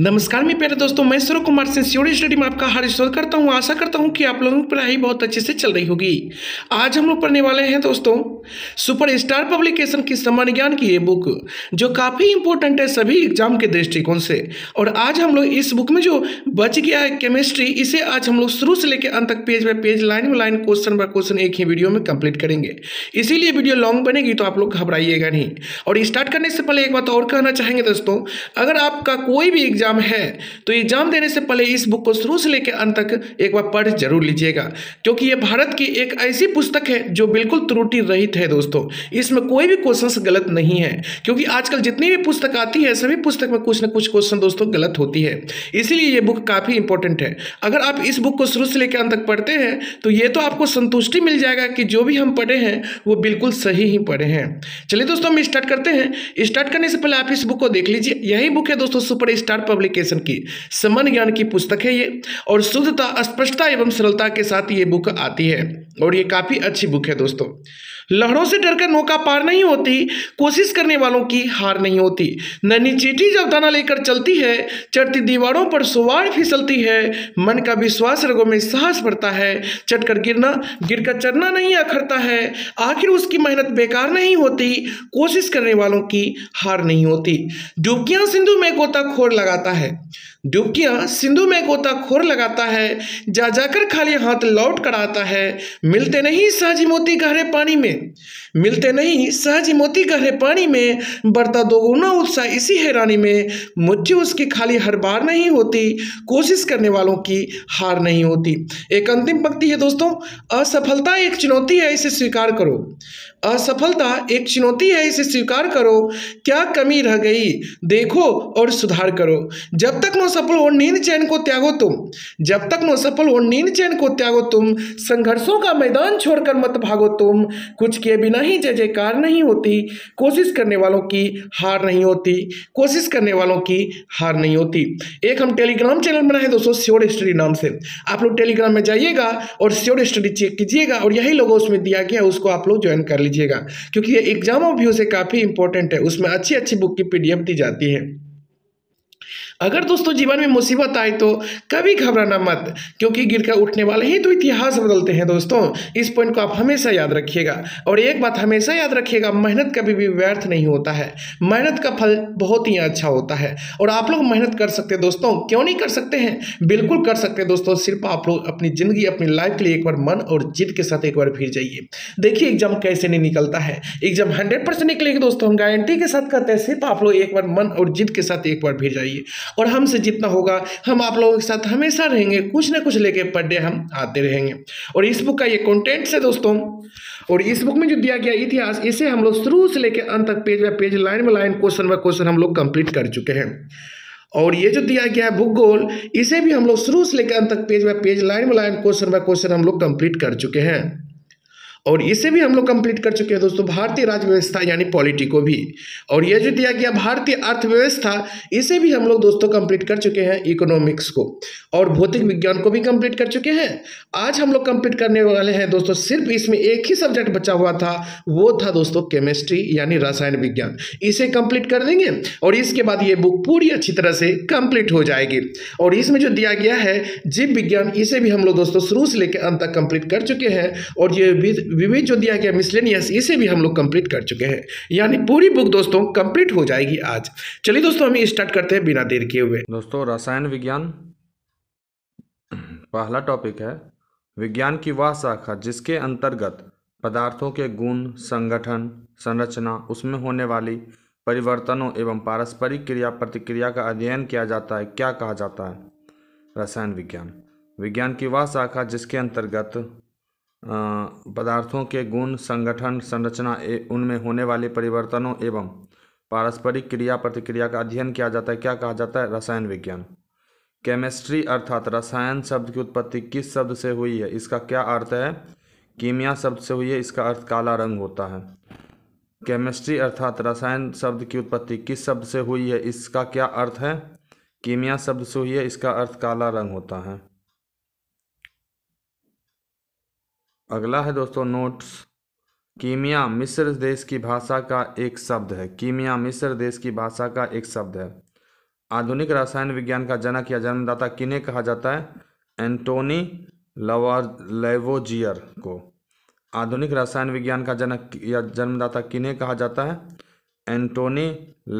नमस्कार मेरे प्यारे दोस्तों मैं सूर्य कुमार सिंह सियोड़ी स्टडी में आपका हार्दिक स्वागत करता हूँ आशा करता हूँ कि आप लोगों की पढ़ाई बहुत अच्छे से चल रही होगी आज हम लोग पढ़ने वाले हैं दोस्तों सुपर स्टार पब्लिकेशन की समान ज्ञान की ये बुक जो काफ़ी इंपॉर्टेंट है सभी एग्जाम के दृष्टिकोण से और आज हम लोग इस बुक में जो बच गया है केमिस्ट्री इसे आज हम लोग शुरू से लेकर अंत तक page by page line by line question by question एक ही वीडियो में कंप्लीट करेंगे इसीलिए वीडियो लॉन्ग बनेगी तो आप लोग घबराइएगा नहीं और स्टार्ट करने से पहले एक बात और कहना चाहेंगे दोस्तों अगर आपका कोई भी एग्जाम है तो एग्जाम देने से पहले इस बुक को शुरू से लेकर अंत तक एक बार पढ़ जरूर लीजिएगा क्योंकि ये भारत की एक ऐसी पुस्तक है जो बिल्कुल त्रुटि रहित है दोस्तों इसमें कोई भी क्वेश्चन गलत नहीं है क्योंकि आजकल जितनी भी पुस्तक आती है सभी पुस्तक में कुछ ना कुछ क्वेश्चन दोस्तों गलत होती है इसीलिए ये बुक काफ़ी इंपॉर्टेंट है अगर आप इस बुक को शुरू से लेकर अंत तक पढ़ते हैं तो ये तो आपको संतुष्टि मिल जाएगा कि जो भी हम पढ़े हैं वो बिल्कुल सही ही पढ़े हैं चलिए दोस्तों हम स्टार्ट करते हैं स्टार्ट करने से पहले आप इस बुक को देख लीजिए यही बुक है दोस्तों सुपर स्टार पब्लिकेशन की समन ज्ञान की पुस्तक है ये और शुद्धता स्पष्टता एवं सरलता के साथ ये बुक आती है और ये काफ़ी अच्छी बुक है दोस्तों लहरों से डरकर नौका पार नहीं होती कोशिश करने वालों की हार नहीं होती नन्ही चीटी जब दाना लेकर चलती है चढ़ती दीवारों पर सुवार फिसलती है मन का विश्वास रगों में साहस बढ़ता है चटकर गिरना गिरकर चढ़ना नहीं अखरता है आखिर उसकी मेहनत बेकार नहीं होती कोशिश करने वालों की हार नहीं होती डुबकियां सिंधु में गोताखोर लगाता है डुबकियां सिंधु में गोताखोर लगाता है जा जाकर खाली हाथ लौट कर आता है मिलते नहीं साझी मोती गहरे पानी में मिलते नहीं सहज मोती गहरे पानी में बढ़ता दोगुना उत्साह इसी हैरानी में मुझे उसकी खाली हर बार नहीं होती कोशिश करने वालों की हार नहीं होती एक अंतिम पंक्ति है दोस्तों असफलता एक चुनौती है इसे स्वीकार करो असफलता एक चुनौती है इसे स्वीकार करो क्या कमी रह गई देखो और सुधार करो जब तक नो सफल हो नींद चैन को त्यागो तुम जब तक नो सफल हो नींद चैन को त्यागो तुम संघर्षों का मैदान छोड़कर मत भागो तुम कुछ किए बिना नहीं जय जयकार नहीं होती कोशिश करने वालों की हार नहीं होती कोशिश करने वालों की हार नहीं होती एक हम टेलीग्राम चैनल बनाए दोस्तों श्योर स्टडी नाम से आप लोग टेलीग्राम में जाइएगा और श्योर स्टडी चेक कीजिएगा और यही लोगों उसमें दिया गया उसको आप लोग ज्वाइन कर लीजिएगा क्योंकि ये एग्जाम ऑफ व्यू से काफ़ी इंपॉर्टेंट है उसमें अच्छी अच्छी बुक की पीडीएफ दी जाती है अगर दोस्तों जीवन में मुसीबत आए तो कभी घबराना मत क्योंकि गिरकर उठने वाले ही तो इतिहास बदलते हैं दोस्तों इस पॉइंट को आप हमेशा याद रखिएगा और एक बात हमेशा याद रखिएगा मेहनत कभी भी व्यर्थ नहीं होता है मेहनत का फल बहुत ही अच्छा होता है और आप लोग मेहनत कर सकते हैं दोस्तों क्यों नहीं कर सकते हैं बिल्कुल कर सकते हैं दोस्तों सिर्फ आप लोग अपनी ज़िंदगी अपनी लाइफ के लिए एक बार मन और जिद के साथ एक बार फिर जाइए देखिए एग्जाम कैसे नहीं निकलता है एग्जाम हंड्रेड परसेंट निकलेगी दोस्तों हम गारंटी के साथ करते हैं सिर्फ आप लोग एक बार मन और जिद के साथ एक बार फिर जाइए और हमसे जितना होगा हम आप लोगों के साथ हमेशा रहेंगे कुछ ना कुछ लेके पर डे हम आते रहेंगे और इस बुक का ये कॉन्टेंट है दोस्तों और इस बुक में जो दिया गया इतिहास इसे हम लोग शुरू से लेकर अंत तक page by page line by line question by question हम लोग कंप्लीट कर चुके हैं और ये जो दिया गया है भूगोल इसे भी हम लोग शुरू से लेकर अंत तक page by page line by line question by question हम लोग कंप्लीट कर चुके हैं और इसे भी हम लोग कंप्लीट कर चुके हैं दोस्तों भारतीय राज्य व्यवस्था यानी पॉलिटी को भी और यह जो दिया गया भारतीय अर्थव्यवस्था इसे भी हम लोग दोस्तों कंप्लीट कर चुके हैं इकोनॉमिक्स को और भौतिक विज्ञान को भी कंप्लीट कर चुके हैं आज हम लोग कंप्लीट करने वाले हैं दोस्तों सिर्फ इसमें एक ही सब्जेक्ट बचा हुआ था वो था दोस्तों केमिस्ट्री यानी रसायन विज्ञान इसे कंप्लीट कर देंगे और इसके बाद ये बुक पूरी अच्छी तरह से कंप्लीट हो जाएगी और इसमें जो दिया गया है जीव विज्ञान इसे भी हम लोग दोस्तों शुरू से लेकर अंत तक कंप्लीट कर चुके हैं और ये विवेक जो दिया गया मिसलेनियस इसे भी हम लोग कंप्लीट कर चुके हैं यानी पूरी बुक दोस्तों कंप्लीट हो जाएगी आज चलिए दोस्तों हम स्टार्ट करते हैं बिना देर किए हुए दोस्तों रसायन विज्ञान पहला टॉपिक है विज्ञान की वह शाखा जिसके अंतर्गत पदार्थों के गुण संगठन संरचना उसमें होने वाली परिवर्तनों एवं पारस्परिक क्रिया प्रतिक्रिया का अध्ययन किया जाता है क्या कहा जाता है रसायन विज्ञान विज्ञान की वह शाखा जिसके अंतर्गत पदार्थों के गुण संगठन संरचना ए उनमें होने वाले परिवर्तनों एवं पारस्परिक क्रिया प्रतिक्रिया का अध्ययन किया जाता है क्या कहा जाता है रसायन विज्ञान केमिस्ट्री अर्थात रसायन शब्द की उत्पत्ति किस शब्द से हुई है इसका क्या अर्थ है कीमिया शब्द से हुई है इसका अर्थ काला रंग होता है केमिस्ट्री अर्थात रसायन शब्द की उत्पत्ति किस शब्द से हुई है इसका क्या अर्थ है कीमिया शब्द से हुई है इसका अर्थ काला रंग होता है अगला है दोस्तों नोट्स कीमिया मिस्र देश की भाषा का एक शब्द है कीमिया मिस्र देश की भाषा का एक शब्द है आधुनिक रसायन विज्ञान का जनक या जन्मदाता किन्हें कहा जाता है एंटोनी लेवोजियर को आधुनिक रसायन विज्ञान का जनक या जन्मदाता किन्हें कहा जाता है एंटोनी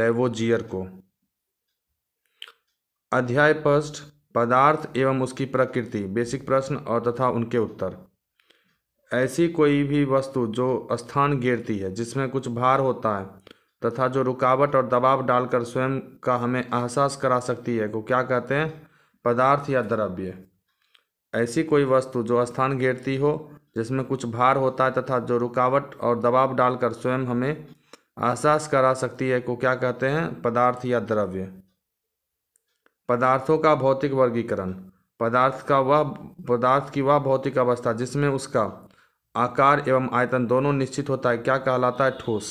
लेवोजियर को अध्याय पृष्ठ पदार्थ एवं उसकी प्रकृति बेसिक प्रश्न और तथा उनके उत्तर ऐसी कोई भी वस्तु जो स्थान घेरती है जिसमें कुछ भार होता है तथा जो रुकावट और दबाव डालकर स्वयं का हमें एहसास करा सकती है को क्या कहते हैं पदार्थ या द्रव्य ऐसी कोई वस्तु जो स्थान घेरती हो जिसमें कुछ भार होता है तथा जो रुकावट और दबाव डालकर स्वयं हमें एहसास करा सकती है को क्या कहते हैं पदार्थ या द्रव्य पदार्थों का भौतिक वर्गीकरण पदार्थ का वह पदार्थ की वह भौतिक अवस्था जिसमें उसका आकार एवं आयतन दोनों निश्चित होता है क्या कहलाता है ठोस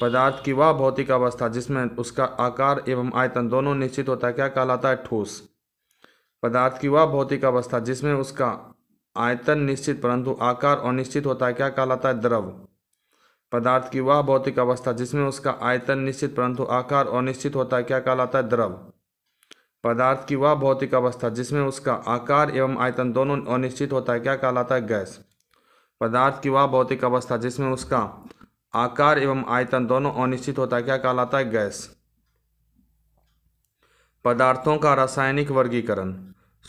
पदार्थ की वह भौतिक अवस्था जिसमें उसका आकार एवं आयतन दोनों निश्चित होता है क्या कहलाता है ठोस पदार्थ की वह भौतिक अवस्था जिसमें उसका आयतन निश्चित परंतु आकार अनिश्चित होता है क्या कहलाता है द्रव पदार्थ की वह भौतिक अवस्था जिसमें उसका आयतन निश्चित परंतु आकार अनिश्चित होता है क्या कहलाता है द्रव पदार्थ की वह भौतिक अवस्था जिसमें उसका आकार एवं आयतन दोनों अनिश्चित होता है क्या कहलाता है गैस पदार्थ की वह भौतिक अवस्था जिसमें उसका आकार एवं आयतन दोनों अनिश्चित होता है क्या कहलाता है गैस पदार्थों का रासायनिक वर्गीकरण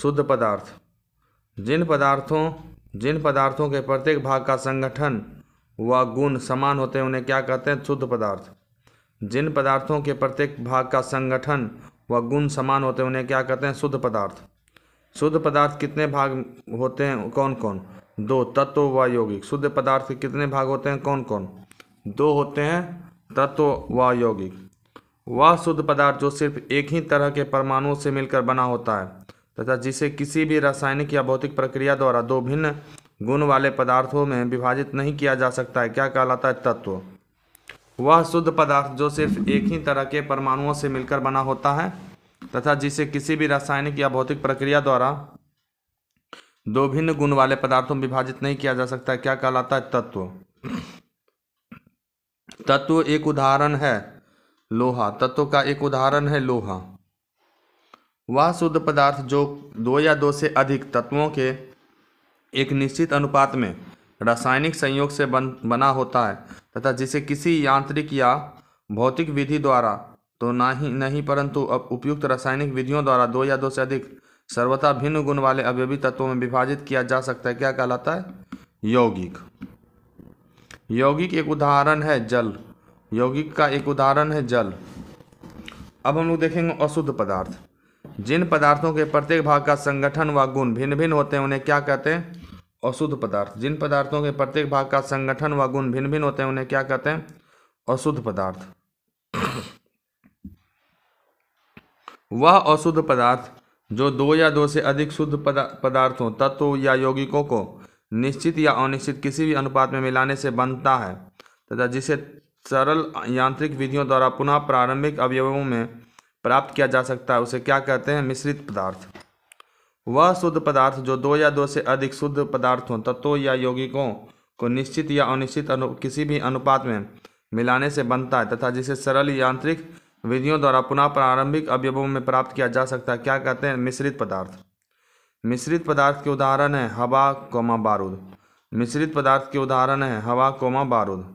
शुद्ध पदार्थ जिन पदार्थों जिन पदार्थों के प्रत्येक भाग का संगठन व गुण समान होते हैं उन्हें क्या कहते हैं शुद्ध पदार्थ जिन पदार्थों के प्रत्येक भाग का संगठन व गुण समान होते हैं उन्हें क्या कहते हैं शुद्ध पदार्थ शुद्ध पदार्थ कितने भाग होते हैं कौन कौन दो तत्व व यौगिक शुद्ध पदार्थ के कितने भाग होते हैं कौन कौन दो होते हैं तत्व व यौगिक वह शुद्ध पदार्थ जो सिर्फ एक ही तरह के परमाणुओं से मिलकर बना होता है तथा जिसे किसी भी रासायनिक या भौतिक प्रक्रिया द्वारा दो भिन्न गुण वाले पदार्थों में विभाजित नहीं किया जा सकता है क्या कहलाता है तत्व वह शुद्ध पदार्थ जो सिर्फ एक ही तरह के परमाणुओं से मिलकर बना होता है तथा जिसे किसी भी रासायनिक या भौतिक प्रक्रिया द्वारा दो भिन्न गुण वाले पदार्थों में विभाजित नहीं किया जा सकता क्या कहलाता है तत्व तत्व एक उदाहरण है लोहा तत्व का एक उदाहरण है लोहा वह शुद्ध पदार्थ जो दो या दो से अधिक तत्वों के एक निश्चित अनुपात में रासायनिक संयोग से बन बना होता है तथा जिसे किसी यांत्रिक या भौतिक विधि द्वारा तो ना ही नहीं परंतु अब उपयुक्त रासायनिक विधियों द्वारा दो या दो से अधिक सर्वथा भिन्न गुण वाले अवयवी तत्वों में विभाजित किया जा सकता है क्या कहलाता है यौगिक यौगिक एक उदाहरण है जल यौगिक का एक उदाहरण है जल अब हम लोग देखेंगे अशुद्ध पदार्थ जिन पदार्थों के प्रत्येक भाग का संगठन व गुण भिन्न भिन्न होते हैं उन्हें क्या कहते हैं अशुद्ध पदार्थ जिन पदार्थों के प्रत्येक भाग का संगठन व गुण भिन्न भिन्न होते हैं उन्हें क्या कहते हैं अशुद्ध पदार्थ वह अशुद्ध पदार्थ जो दो या दो से अधिक शुद्ध पदा पदार्थों तत्व या यौगिकों को निश्चित या अनिश्चित किसी भी अनुपात में मिलाने से बनता है तथा जिसे सरल यांत्रिक विधियों द्वारा पुनः प्रारंभिक अवयवों में प्राप्त किया जा सकता है उसे क्या कहते हैं मिश्रित पदार्थ वह शुद्ध पदार्थ जो दो या दो से अधिक शुद्ध पदार्थों तत्वों या यौगिकों को निश्चित या अनिश्चित अनु किसी भी अनुपात में मिलाने से बनता है तथा जिसे सरल यांत्रिक विधियों द्वारा पुनः प्रारंभिक अवयवों में प्राप्त किया जा सकता है क्या कहते हैं मिश्रित पदार्थ मिश्रित पदार्थ के उदाहरण है हवा कोमा बारूद मिश्रित पदार्थ के उदाहरण है हवा कोमा बारूद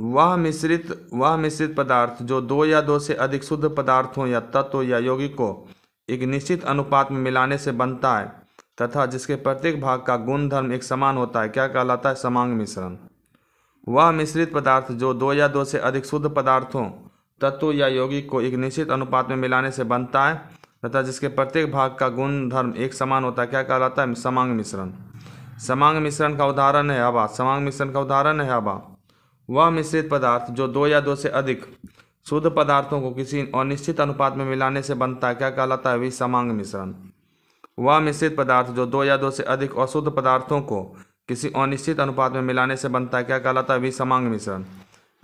वह मिश्रित वह मिश्रित पदार्थ जो दो या दो से अधिक शुद्ध पदार्थों या तत्व या यौगिक को एक निश्चित अनुपात में मिलाने से बनता है तथा जिसके प्रत्येक भाग का गुण धर्म एक समान होता है क्या कहलाता है समांग मिश्रण वह मिश्रित पदार्थ जो दो या दो से अधिक शुद्ध पदार्थों तत्व या यौगिक को एक निश्चित अनुपात में मिलाने से बनता है तथा जिसके प्रत्येक भाग का गुण धर्म एक समान होता है क्या कहलाता है समांग मिश्रण समांग मिश्रण का उदाहरण है हवा समांग मिश्रण का उदाहरण है हवा वह मिश्रित पदार्थ जो दो या दो से अधिक शुद्ध पदार्थों को किसी अनिश्चित अनुपात में मिलाने से बनता है क्या कहलाता है विसमांग मिश्रण वह मिश्रित पदार्थ जो दो या दो से अधिक अशुद्ध पदार्थों को किसी अनिश्चित अनुपात में मिलाने से बनता है क्या कहलाता है विषमांग मिश्रण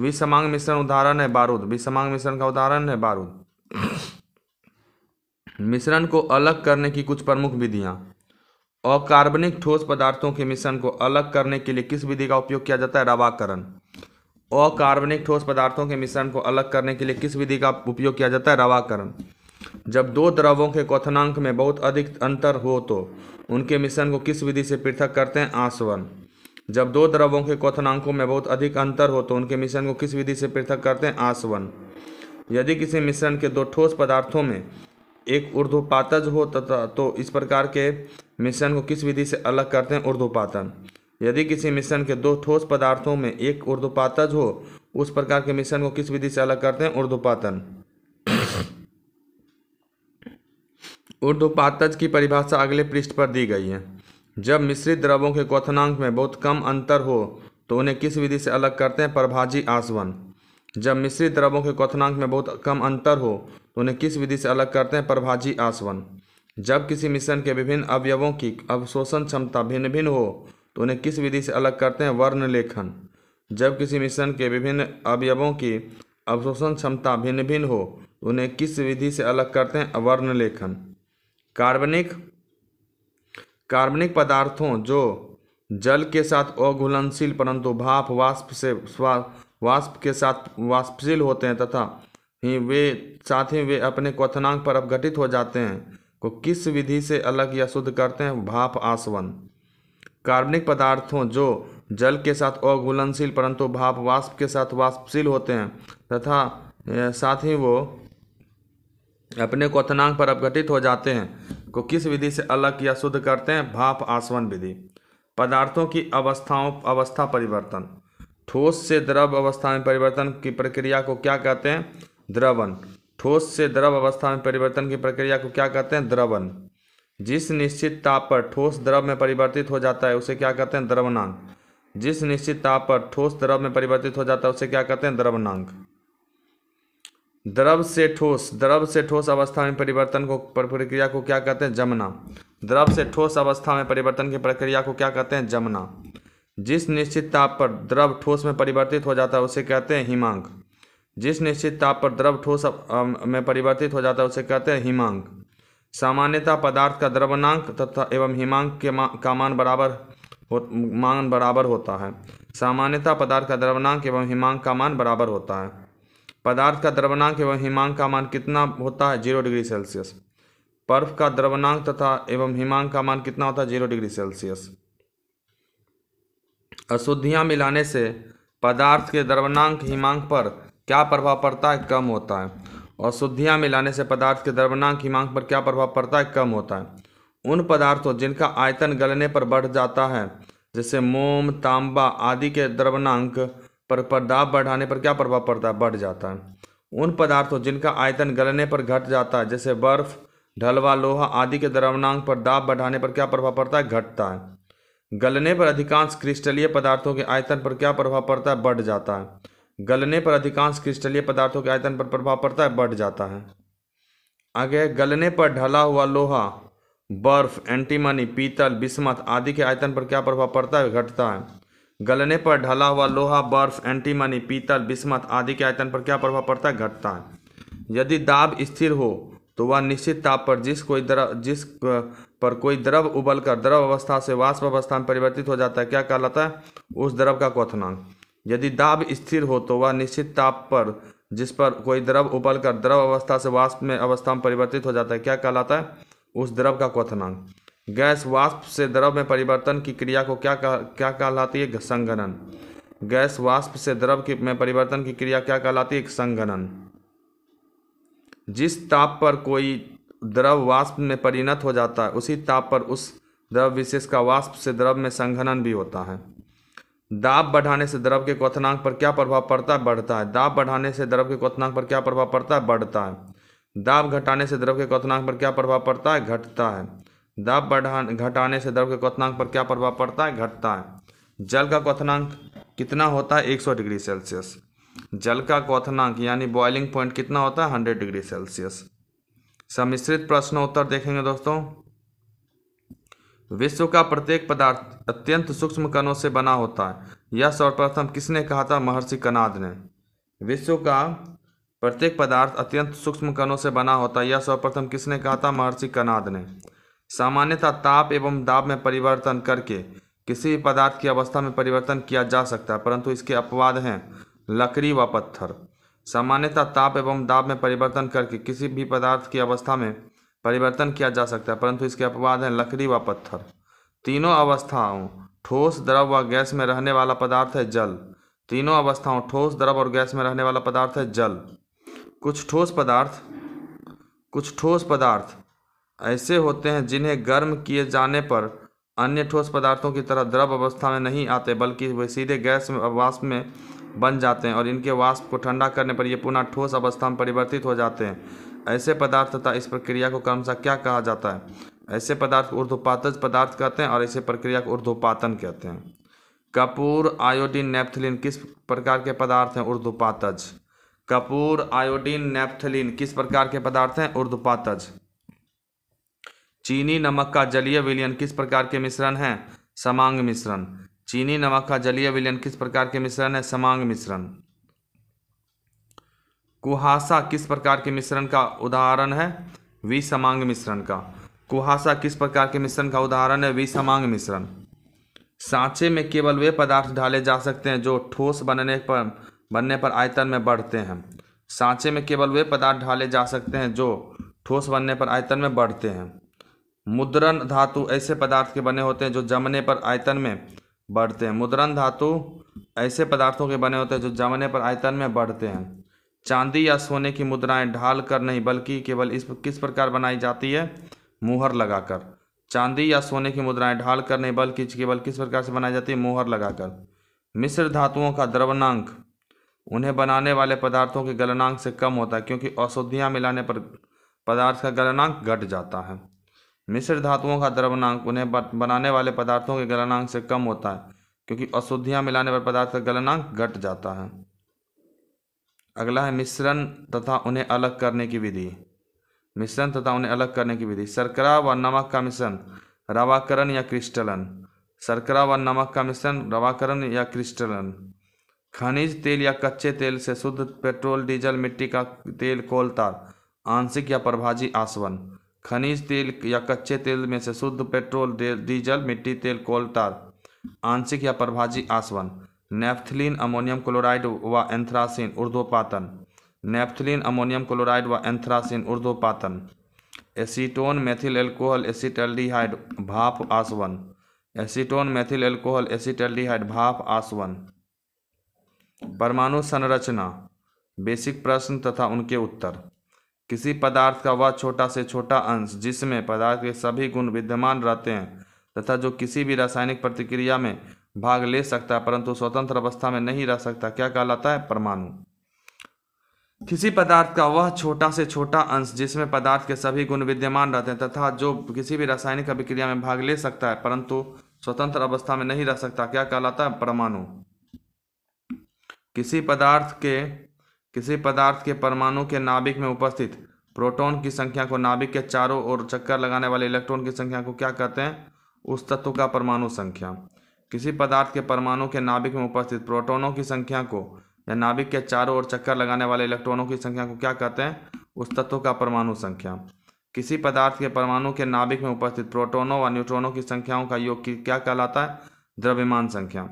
विषमांग मिश्रण उदाहरण है बारूद विषमांग मिश्रण का उदाहरण है बारूद मिश्रण को अलग करने की कुछ प्रमुख विधियां अकार्बनिक ठोस पदार्थों के मिश्रण को अलग करने के लिए किस विधि का उपयोग किया जाता है रवाकरण अकार्बनिक ठोस पदार्थों के मिश्रण को अलग करने के लिए किस विधि का उपयोग किया जाता है रवाकरण जब दो द्रवों के क्वथनांक में बहुत अधिक अंतर हो तो उनके मिश्रण को किस विधि से पृथक करते हैं आसवन जब दो द्रवों के क्वथनांकों में बहुत अधिक अंतर हो तो उनके मिश्रण को किस विधि से पृथक करते हैं आसवन यदि किसी मिश्रण के दो ठोस पदार्थों में एक ऊर्ध्वपातज हो तथा तो इस प्रकार के मिश्रण को किस विधि से अलग करते हैं ऊर्ध्वपातन यदि किसी मिश्रण के दो ठोस पदार्थों में एक ऊर्ध्वपातज हो उस प्रकार के मिश्रण को किस विधि से अलग करते हैं ऊर्ध्वपातन उर्दू पातज की परिभाषा अगले पृष्ठ पर दी गई है जब मिश्रित द्रवों के क्वथनांक में बहुत कम अंतर हो तो उन्हें किस विधि से अलग करते हैं परभाजी आसवन जब मिश्रित द्रवों के क्वथनांक में बहुत कम अंतर हो तो उन्हें किस विधि से अलग करते हैं परभाजी आसवन जब किसी मिश्रण के विभिन्न अवयवों की अवशोषण क्षमता भिन्न भिन्न हो तो उन्हें किस विधि से अलग करते हैं वर्ण लेखन जब किसी मिश्रण के विभिन्न अवयवों की अवशोषण क्षमता भिन्न भिन्न हो तो उन्हें किस विधि से अलग करते हैं वर्ण लेखन कार्बनिक कार्बनिक पदार्थों जो जल के साथ अघुलनशील परंतु भाप वाष्प से वाष्प के साथ वाष्पशील होते हैं तथा ही वे साथ ही वे अपने क्वथनांक पर अपघटित हो जाते हैं को किस विधि से अलग या शुद्ध करते हैं भाप आसवन कार्बनिक पदार्थों जो जल के साथ अघुलनशील परंतु भाप वाष्प के साथ वाष्पशील होते हैं तथा साथ ही वो अपने क्वथनांक पर अपघटित हो जाते हैं को किस विधि से अलग या शुद्ध करते हैं भाप आसवन विधि पदार्थों की अवस्थाओं अवस्था परिवर्तन ठोस से द्रव अवस्था में परिवर्तन की प्रक्रिया को क्या कहते हैं द्रवन ठोस से द्रव अवस्था में परिवर्तन की प्रक्रिया को क्या कहते हैं द्रवन जिस निश्चित ताप पर ठोस द्रव में परिवर्तित हो जाता है उसे क्या कहते हैं द्रवनांक जिस निश्चित ताप पर ठोस द्रव में परिवर्तित हो जाता है उसे क्या कहते हैं द्रवनांक द्रव से ठोस द्रव से ठोस अवस्था में परिवर्तन को प्रक्रिया को क्या कहते हैं जमना द्रव से ठोस अवस्था में परिवर्तन की प्रक्रिया को क्या कहते हैं जमना जिस निश्चित ताप पर द्रव ठोस में परिवर्तित हो जाता है उसे कहते हैं हिमांक जिस निश्चित ताप पर द्रव ठोस में परिवर्तित हो जाता है उसे कहते हैं हिमांक सामान्यतः पदार्थ का द्रवनांक तथा एवं हिमांक के मा, का मान बराबर हो मान बराबर होता है सामान्यतः पदार्थ का द्रवनांक एवं हिमांक का मान बराबर होता है पदार्थ का द्रवनांक एवं हिमांक का मान कितना होता है जीरो डिग्री सेल्सियस बर्फ का द्रवनांक तथा एवं हिमांक का मान कितना होता है जीरो डिग्री सेल्सियस अशुद्धियाँ मिलाने से पदार्थ के द्रवनांक हिमांक पर क्या प्रभाव पड़ता है कम होता है अशुद्धियाँ मिलाने से पदार्थ के द्रवनांक हिमांक पर क्या प्रभाव पड़ता है कम होता है उन पदार्थों जिनका आयतन गलने पर बढ़ जाता है जैसे मोम तांबा आदि के द्रवनांक पर दाब बढ़ाने पर क्या प्रभाव पड़ता है बढ़ जाता है उन पदार्थों जिनका आयतन गलने पर घट जाता है जैसे बर्फ ढलवा लोहा आदि के द्रवनांग पर दाब बढ़ाने पर क्या प्रभाव पड़ता है घटता है गलने पर अधिकांश क्रिस्टलीय पदार्थों के आयतन पर क्या प्रभाव पड़ता है बढ़ जाता है गलने पर अधिकांश क्रिस्टलीय पदार्थों के आयतन पर प्रभाव पड़ता है बढ़ जाता है आगे गलने पर ढला हुआ लोहा बर्फ एंटीमनी पीतल बिस्मत आदि के आयतन पर क्या प्रभाव पड़ता है घटता है गलने पर ढला हुआ लोहा बर्फ एंटीमनी पीतल बिस्मत आदि के आयतन पर क्या प्रभाव पड़ता है घटता है यदि दाब स्थिर हो तो वह निश्चित ताप पर जिस कोई द्रव जिस पर कोई द्रव उबल कर द्रव अवस्था से वाष्प अवस्था में परिवर्तित हो जाता है क्या कहलाता है उस द्रव का क्वथनांक यदि दाब स्थिर हो तो वह निश्चित ताप पर जिस पर कोई द्रव उबल कर द्रव अवस्था से वाष्प में अवस्था में परिवर्तित हो जाता है क्या कहलाता है उस द्रव का क्वथनांक गैस वाष्प से द्रव में परिवर्तन की क्रिया को क्या कह, क्या कहलाती है संगनन गैस वाष्प से द्रव की में परिवर्तन की क्रिया क्या कहलाती है संगनन जिस ताप पर कोई द्रव वाष्प में परिणत हो जाता है उसी ताप पर उस द्रव विशेष का वाष्प से द्रव में संघनन भी होता है दाब बढ़ाने से द्रव के क्वथनांक पर क्या प्रभाव पड़ता है बढ़ता है दाब बढ़ाने से द्रव के क्वथनांक पर क्या प्रभाव पड़ता है बढ़ता है दाब घटाने से द्रव के क्वथनांक पर क्या प्रभाव पड़ता है घटता है दाब बढ़ा घटाने से द्रव के क्वनांक पर क्या प्रभाव पड़ता है घटता है जल का क्वनांक कितना होता है 100 डिग्री सेल्सियस जल का क्वनांक यानी बॉइलिंग पॉइंट कितना होता है 100 डिग्री सेल्सियस सम्मिश्रित उत्तर देखेंगे दोस्तों विश्व का प्रत्येक पदार्थ अत्यंत सूक्ष्म कणों से बना होता है यह सर्वप्रथम किसने कहा था महर्षि कनाद ने विश्व का प्रत्येक पदार्थ अत्यंत सूक्ष्म कणों से बना होता है यह सर्वप्रथम किसने कहा था महर्षि कनाद ने सामान्यतः ताप एवं दाब में परिवर्तन करके किसी भी पदार्थ की अवस्था में परिवर्तन किया जा सकता है परंतु इसके अपवाद हैं लकड़ी व पत्थर सामान्यतः ताप एवं दाब में परिवर्तन करके किसी भी पदार्थ की अवस्था में परिवर्तन किया जा सकता है परंतु इसके अपवाद हैं लकड़ी व पत्थर तीनों अवस्थाओं ठोस द्रव व गैस में रहने वाला पदार्थ है जल तीनों अवस्थाओं ठोस द्रव और गैस में रहने वाला पदार्थ है जल कुछ ठोस पदार्थ कुछ ठोस पदार्थ ऐसे होते हैं जिन्हें गर्म किए जाने पर अन्य ठोस पदार्थों की तरह द्रव अवस्था में नहीं आते बल्कि वे सीधे गैस में वाष्प में बन जाते हैं और इनके वाष्प को ठंडा करने पर ये पुनः ठोस अवस्था में परिवर्तित हो जाते हैं ऐसे पदार्थ तथा इस प्रक्रिया को क्रमशः क्या कहा जाता है ऐसे पदार्थ ऊर्ध्वपातज पदार्थ कहते हैं और ऐसे प्रक्रिया को ऊर्ध्वपातन कहते हैं कपूर आयोडीन नेप्थलिन किस प्रकार के पदार्थ हैं ऊर्ध्वपातज कपूर आयोडीन नेप्थलिन किस प्रकार के पदार्थ हैं ऊर्ध्वपातज चीनी नमक का जलीय विलयन किस प्रकार के मिश्रण है समांग मिश्रण चीनी नमक का जलीय विलयन किस प्रकार के मिश्रण है समांग मिश्रण कुहासा किस प्रकार के मिश्रण का उदाहरण है विसमांग मिश्रण का कुहासा किस प्रकार के मिश्रण का उदाहरण है विसमांग मिश्रण सांचे में केवल वे पदार्थ डाले जा सकते हैं जो ठोस बनने पर बनने पर आयतन में बढ़ते हैं सांचे में केवल वे पदार्थ डाले जा सकते हैं जो ठोस बनने पर आयतन में बढ़ते हैं मुद्रण धातु ऐसे पदार्थ के बने होते हैं जो जमने पर आयतन में बढ़ते हैं मुद्रण धातु ऐसे पदार्थों के बने होते हैं जो जमने पर आयतन में बढ़ते हैं चांदी या सोने की मुद्राएं ढाल कर नहीं बल्कि केवल इस किस प्रकार बनाई जाती है मुहर लगाकर चांदी या सोने की मुद्राएं ढाल कर नहीं बल्कि केवल किस प्रकार से बनाई जाती है मुहर लगाकर मिश्र धातुओं का द्रवनांक उन्हें बनाने वाले पदार्थों के गलनांक से कम होता है क्योंकि औषधियाँ मिलाने पर पदार्थ का गलनांक घट जाता है मिश्र धातुओं का द्रवनांक उन्हें बनाने वाले पदार्थों के गलनांक से कम होता है क्योंकि अशुद्धियाँ मिलाने पर पदार्थ का गलनांक घट जाता है अगला है मिश्रण तथा उन्हें अलग करने की विधि मिश्रण तथा उन्हें अलग करने की विधि शर्करा व नमक का मिश्रण रवाकरण या क्रिस्टलन शर्करा व नमक का मिश्रण रवाकरण या क्रिस्टलन खनिज तेल या कच्चे तेल से शुद्ध पेट्रोल डीजल मिट्टी का तेल कोल तार आंशिक या प्रभाजी आसवन खनिज तेल या कच्चे तेल में से शुद्ध पेट्रोल डीजल मिट्टी तेल कोलटार आंशिक या प्रभाजी आसवन नेफ्थलीन अमोनियम क्लोराइड व एंथ्रासिन उर्धोपातन नेफ्थलीन अमोनियम क्लोराइड व एंथ्रासिन उर्धोपातन एसीटोन मेथिल एल्कोहल एसिटल्डिहाइड भाप आसवन एसीटोन मेथिल एल्कोहल एसिटल्डिहाइड भाप आसवन परमाणु संरचना बेसिक प्रश्न तथा उनके उत्तर किसी पदार्थ का वह छोटा से छोटा अंश जिसमें पदार्थ के सभी गुण विद्यमान रहते हैं तथा जो किसी भी रासायनिक प्रतिक्रिया में भाग ले सकता है परंतु स्वतंत्र अवस्था में नहीं रह सकता क्या कहलाता है परमाणु किसी पदार्थ का वह छोटा से छोटा अंश जिसमें पदार्थ के सभी गुण विद्यमान रहते हैं तथा जो किसी भी रासायनिक अभिक्रिया में भाग ले सकता है परंतु स्वतंत्र अवस्था में नहीं रह सकता क्या कहलाता है परमाणु किसी पदार्थ के किसी पदार्थ के परमाणु के नाभिक में उपस्थित प्रोटॉन की संख्या को नाभिक के चारों ओर चक्कर लगाने वाले इलेक्ट्रॉन की संख्या को क्या कहते हैं उस तत्व का परमाणु संख्या किसी पदार्थ के परमाणु के नाभिक में उपस्थित प्रोटोनों की संख्या को या नाभिक के चारों ओर चक्कर लगाने वाले इलेक्ट्रॉनों की संख्या को क्या कहते हैं उस तत्व का परमाणु संख्या किसी पदार्थ के परमाणु के नाभिक में उपस्थित प्रोटोनों व न्यूट्रॉनों की संख्याओं का योग क्या कहलाता है द्रव्यमान संख्या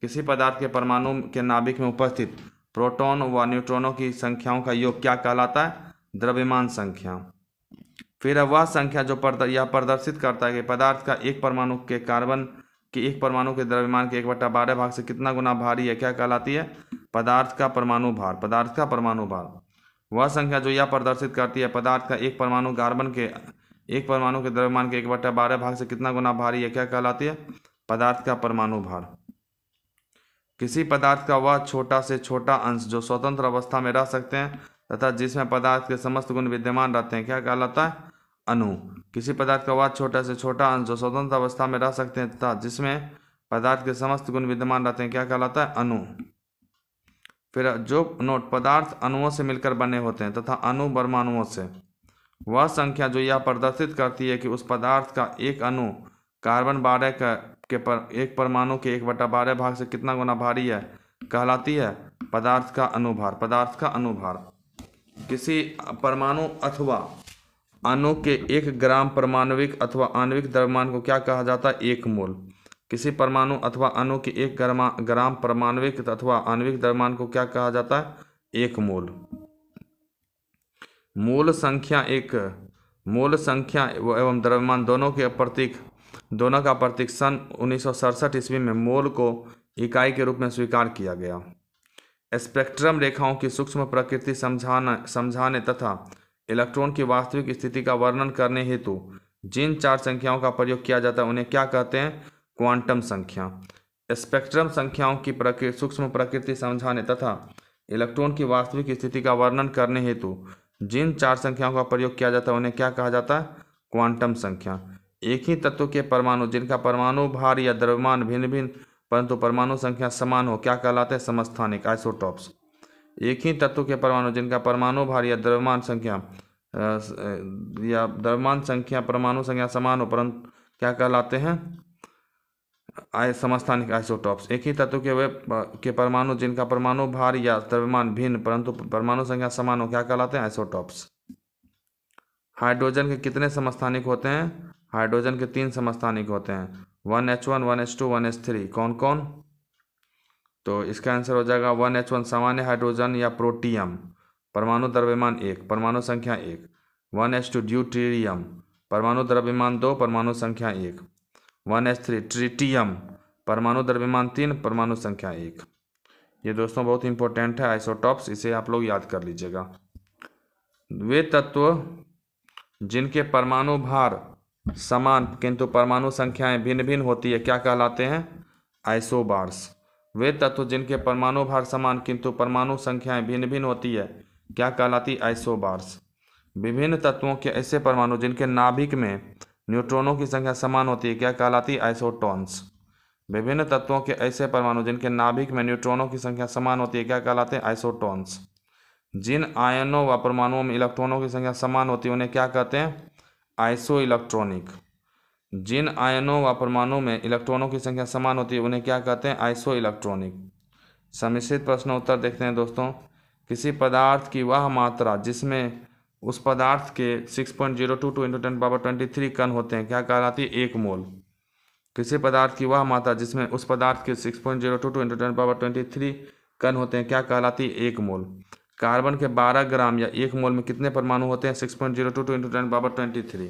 किसी पदार्थ के परमाणु के नाभिक में उपस्थित प्रोटॉन व न्यूट्रॉनों की संख्याओं का योग क्या कहलाता है द्रव्यमान संख्या फिर अब वह संख्या जो प्रदर, यह प्रदर्शित करता है कि पदार्थ का एक परमाणु के कार्बन के एक परमाणु के द्रव्यमान के एक बट्टा बारह भाग से कितना गुना भारी है क्या कहलाती है पदार्थ का परमाणु भार पदार्थ का परमाणु भार वह संख्या जो यह प्रदर्शित करती है पदार्थ का एक परमाणु कार्बन के एक परमाणु के द्रव्यमान के एक बट्टा बारह भाग से कितना गुना भारी है क्या कहलाती है पदार्थ का परमाणु भार किसी पदार्थ का वह छोटा से छोटा अंश जो स्वतंत्र अवस्था में रह सकते हैं तथा जिसमें पदार्थ के समस्त गुण विद्यमान रहते हैं क्या कहलाता है अनु किसी पदार्थ का वह छोटा से छोटा अंश जो स्वतंत्र अवस्था में रह सकते हैं तथा जिसमें पदार्थ के समस्त गुण विद्यमान रहते हैं क्या कहलाता है अनु फिर जो नोट पदार्थ अणुओं से मिलकर बने होते हैं तथा अणु परमाणुओं से वह संख्या जो यह प्रदर्शित करती है कि उस पदार्थ का एक अणु कार्बन बारह का के पर एक परमाणु के एक बटा बारह भाग से कितना गुना भारी है कहलाती है पदार्थ का अनुभार पदार्थ का अनुभार किसी परमाणु अथवा अणु के एक ग्राम परमाणुविक अथवा आणविक द्रव्यमान को क्या कहा जाता है एक मोल किसी परमाणु अथवा अणु के एक ग्राम ग्राम परमाणुविक अथवा आणविक द्रव्यमान को क्या कहा जाता है एक मोल मूल संख्या एक मूल संख्या एवं द्रव्यमान दोनों के प्रतीक दोनों का प्रतीक सन उन्नीस ईस्वी में मोल को इकाई के रूप में स्वीकार किया गया स्पेक्ट्रम रेखाओं की सूक्ष्म प्रकृति समझाना समझाने तथा इलेक्ट्रॉन की वास्तविक स्थिति का वर्णन करने हेतु जिन चार संख्याओं का प्रयोग किया जाता है उन्हें क्या कहते हैं क्वांटम संख्या स्पेक्ट्रम संख्याओं की प्रकृति सूक्ष्म प्रकृति समझाने तथा इलेक्ट्रॉन की वास्तविक स्थिति का वर्णन करने हेतु जिन चार संख्याओं का प्रयोग किया जाता है उन्हें क्या कहा जाता है क्वांटम संख्या एक ही तत्व के परमाणु जिनका परमाणु भार या द्रव्यमान भिन्न भिन्न परंतु परमाणु संख्या समान हो क्या कहलाते हैं समस्थानिक आइसोटॉप्स एक ही तत्व के परमाणु जिनका परमाणु भार या द्रव्यमान संख्या या द्रव्यमान संख्या परमाणु संख्या समान हो परंतु क्या कहलाते हैं आय समस्थानिक आइसोटॉप्स एक ही तत्व के वे के परमाणु जिनका परमाणु भार या द्रव्यमान भिन्न परंतु परमाणु संख्या समान हो क्या कहलाते हैं आइसोटॉप्स हाइड्रोजन के कितने समस्थानिक होते हैं हाइड्रोजन के तीन समस्थानिक होते हैं one H one one H two one H three कौन कौन तो इसका आंसर हो जाएगा वन एच वन सामान्य हाइड्रोजन या प्रोटियम परमाणु द्रव्यमान एक परमाणु संख्या एक वन एच टू ड्यूटीरियम परमाणु द्रव्यमान दो परमाणु संख्या एक वन एच थ्री ट्रिटियम परमाणु द्रव्यमान तीन परमाणु संख्या एक ये दोस्तों बहुत इंपॉर्टेंट है आइसोटॉप्स इसे आप लोग याद कर लीजिएगा वे तत्व जिनके परमाणु भार समान किंतु परमाणु संख्याएं भिन्न भिन्न होती है क्या कहलाते हैं आइसोबार्स वे तत्व जिनके परमाणु भार समान किंतु परमाणु संख्याएं भिन्न भिन्न होती है क्या कहलाती आइसोबार्स विभिन्न तत्वों के ऐसे परमाणु जिनके नाभिक में न्यूट्रॉनों की संख्या समान होती है क्या कहलाती आइसोटॉन्स विभिन्न तत्वों के ऐसे परमाणु जिनके नाभिक में न्यूट्रॉनों की संख्या समान होती है क्या कहलाते हैं आइसोटॉन्स जिन आयनों व परमाणुओं में इलेक्ट्रॉनों की संख्या समान होती है उन्हें क्या कहते हैं आइसो इलेक्ट्रॉनिक जिन आयनों व परमाणु में इलेक्ट्रॉनों की संख्या समान होती है उन्हें क्या कहते हैं आइसो इलेक्ट्रॉनिक समिश्रित प्रश्न उत्तर देखते हैं दोस्तों किसी पदार्थ की वह मात्रा जिसमें उस पदार्थ के six point zero two two into ten power twenty three कन होते हैं क्या कहलाती है एक मोल किसी पदार्थ की वह मात्रा जिसमें उस पदार्थ के six point zero two two into ten power twenty three कन होते हैं क्या कहलाती है एक मोल कार्बन के 12 ग्राम या एक मोल में कितने परमाणु होते हैं 6.022 point zero two two into ten power twenty three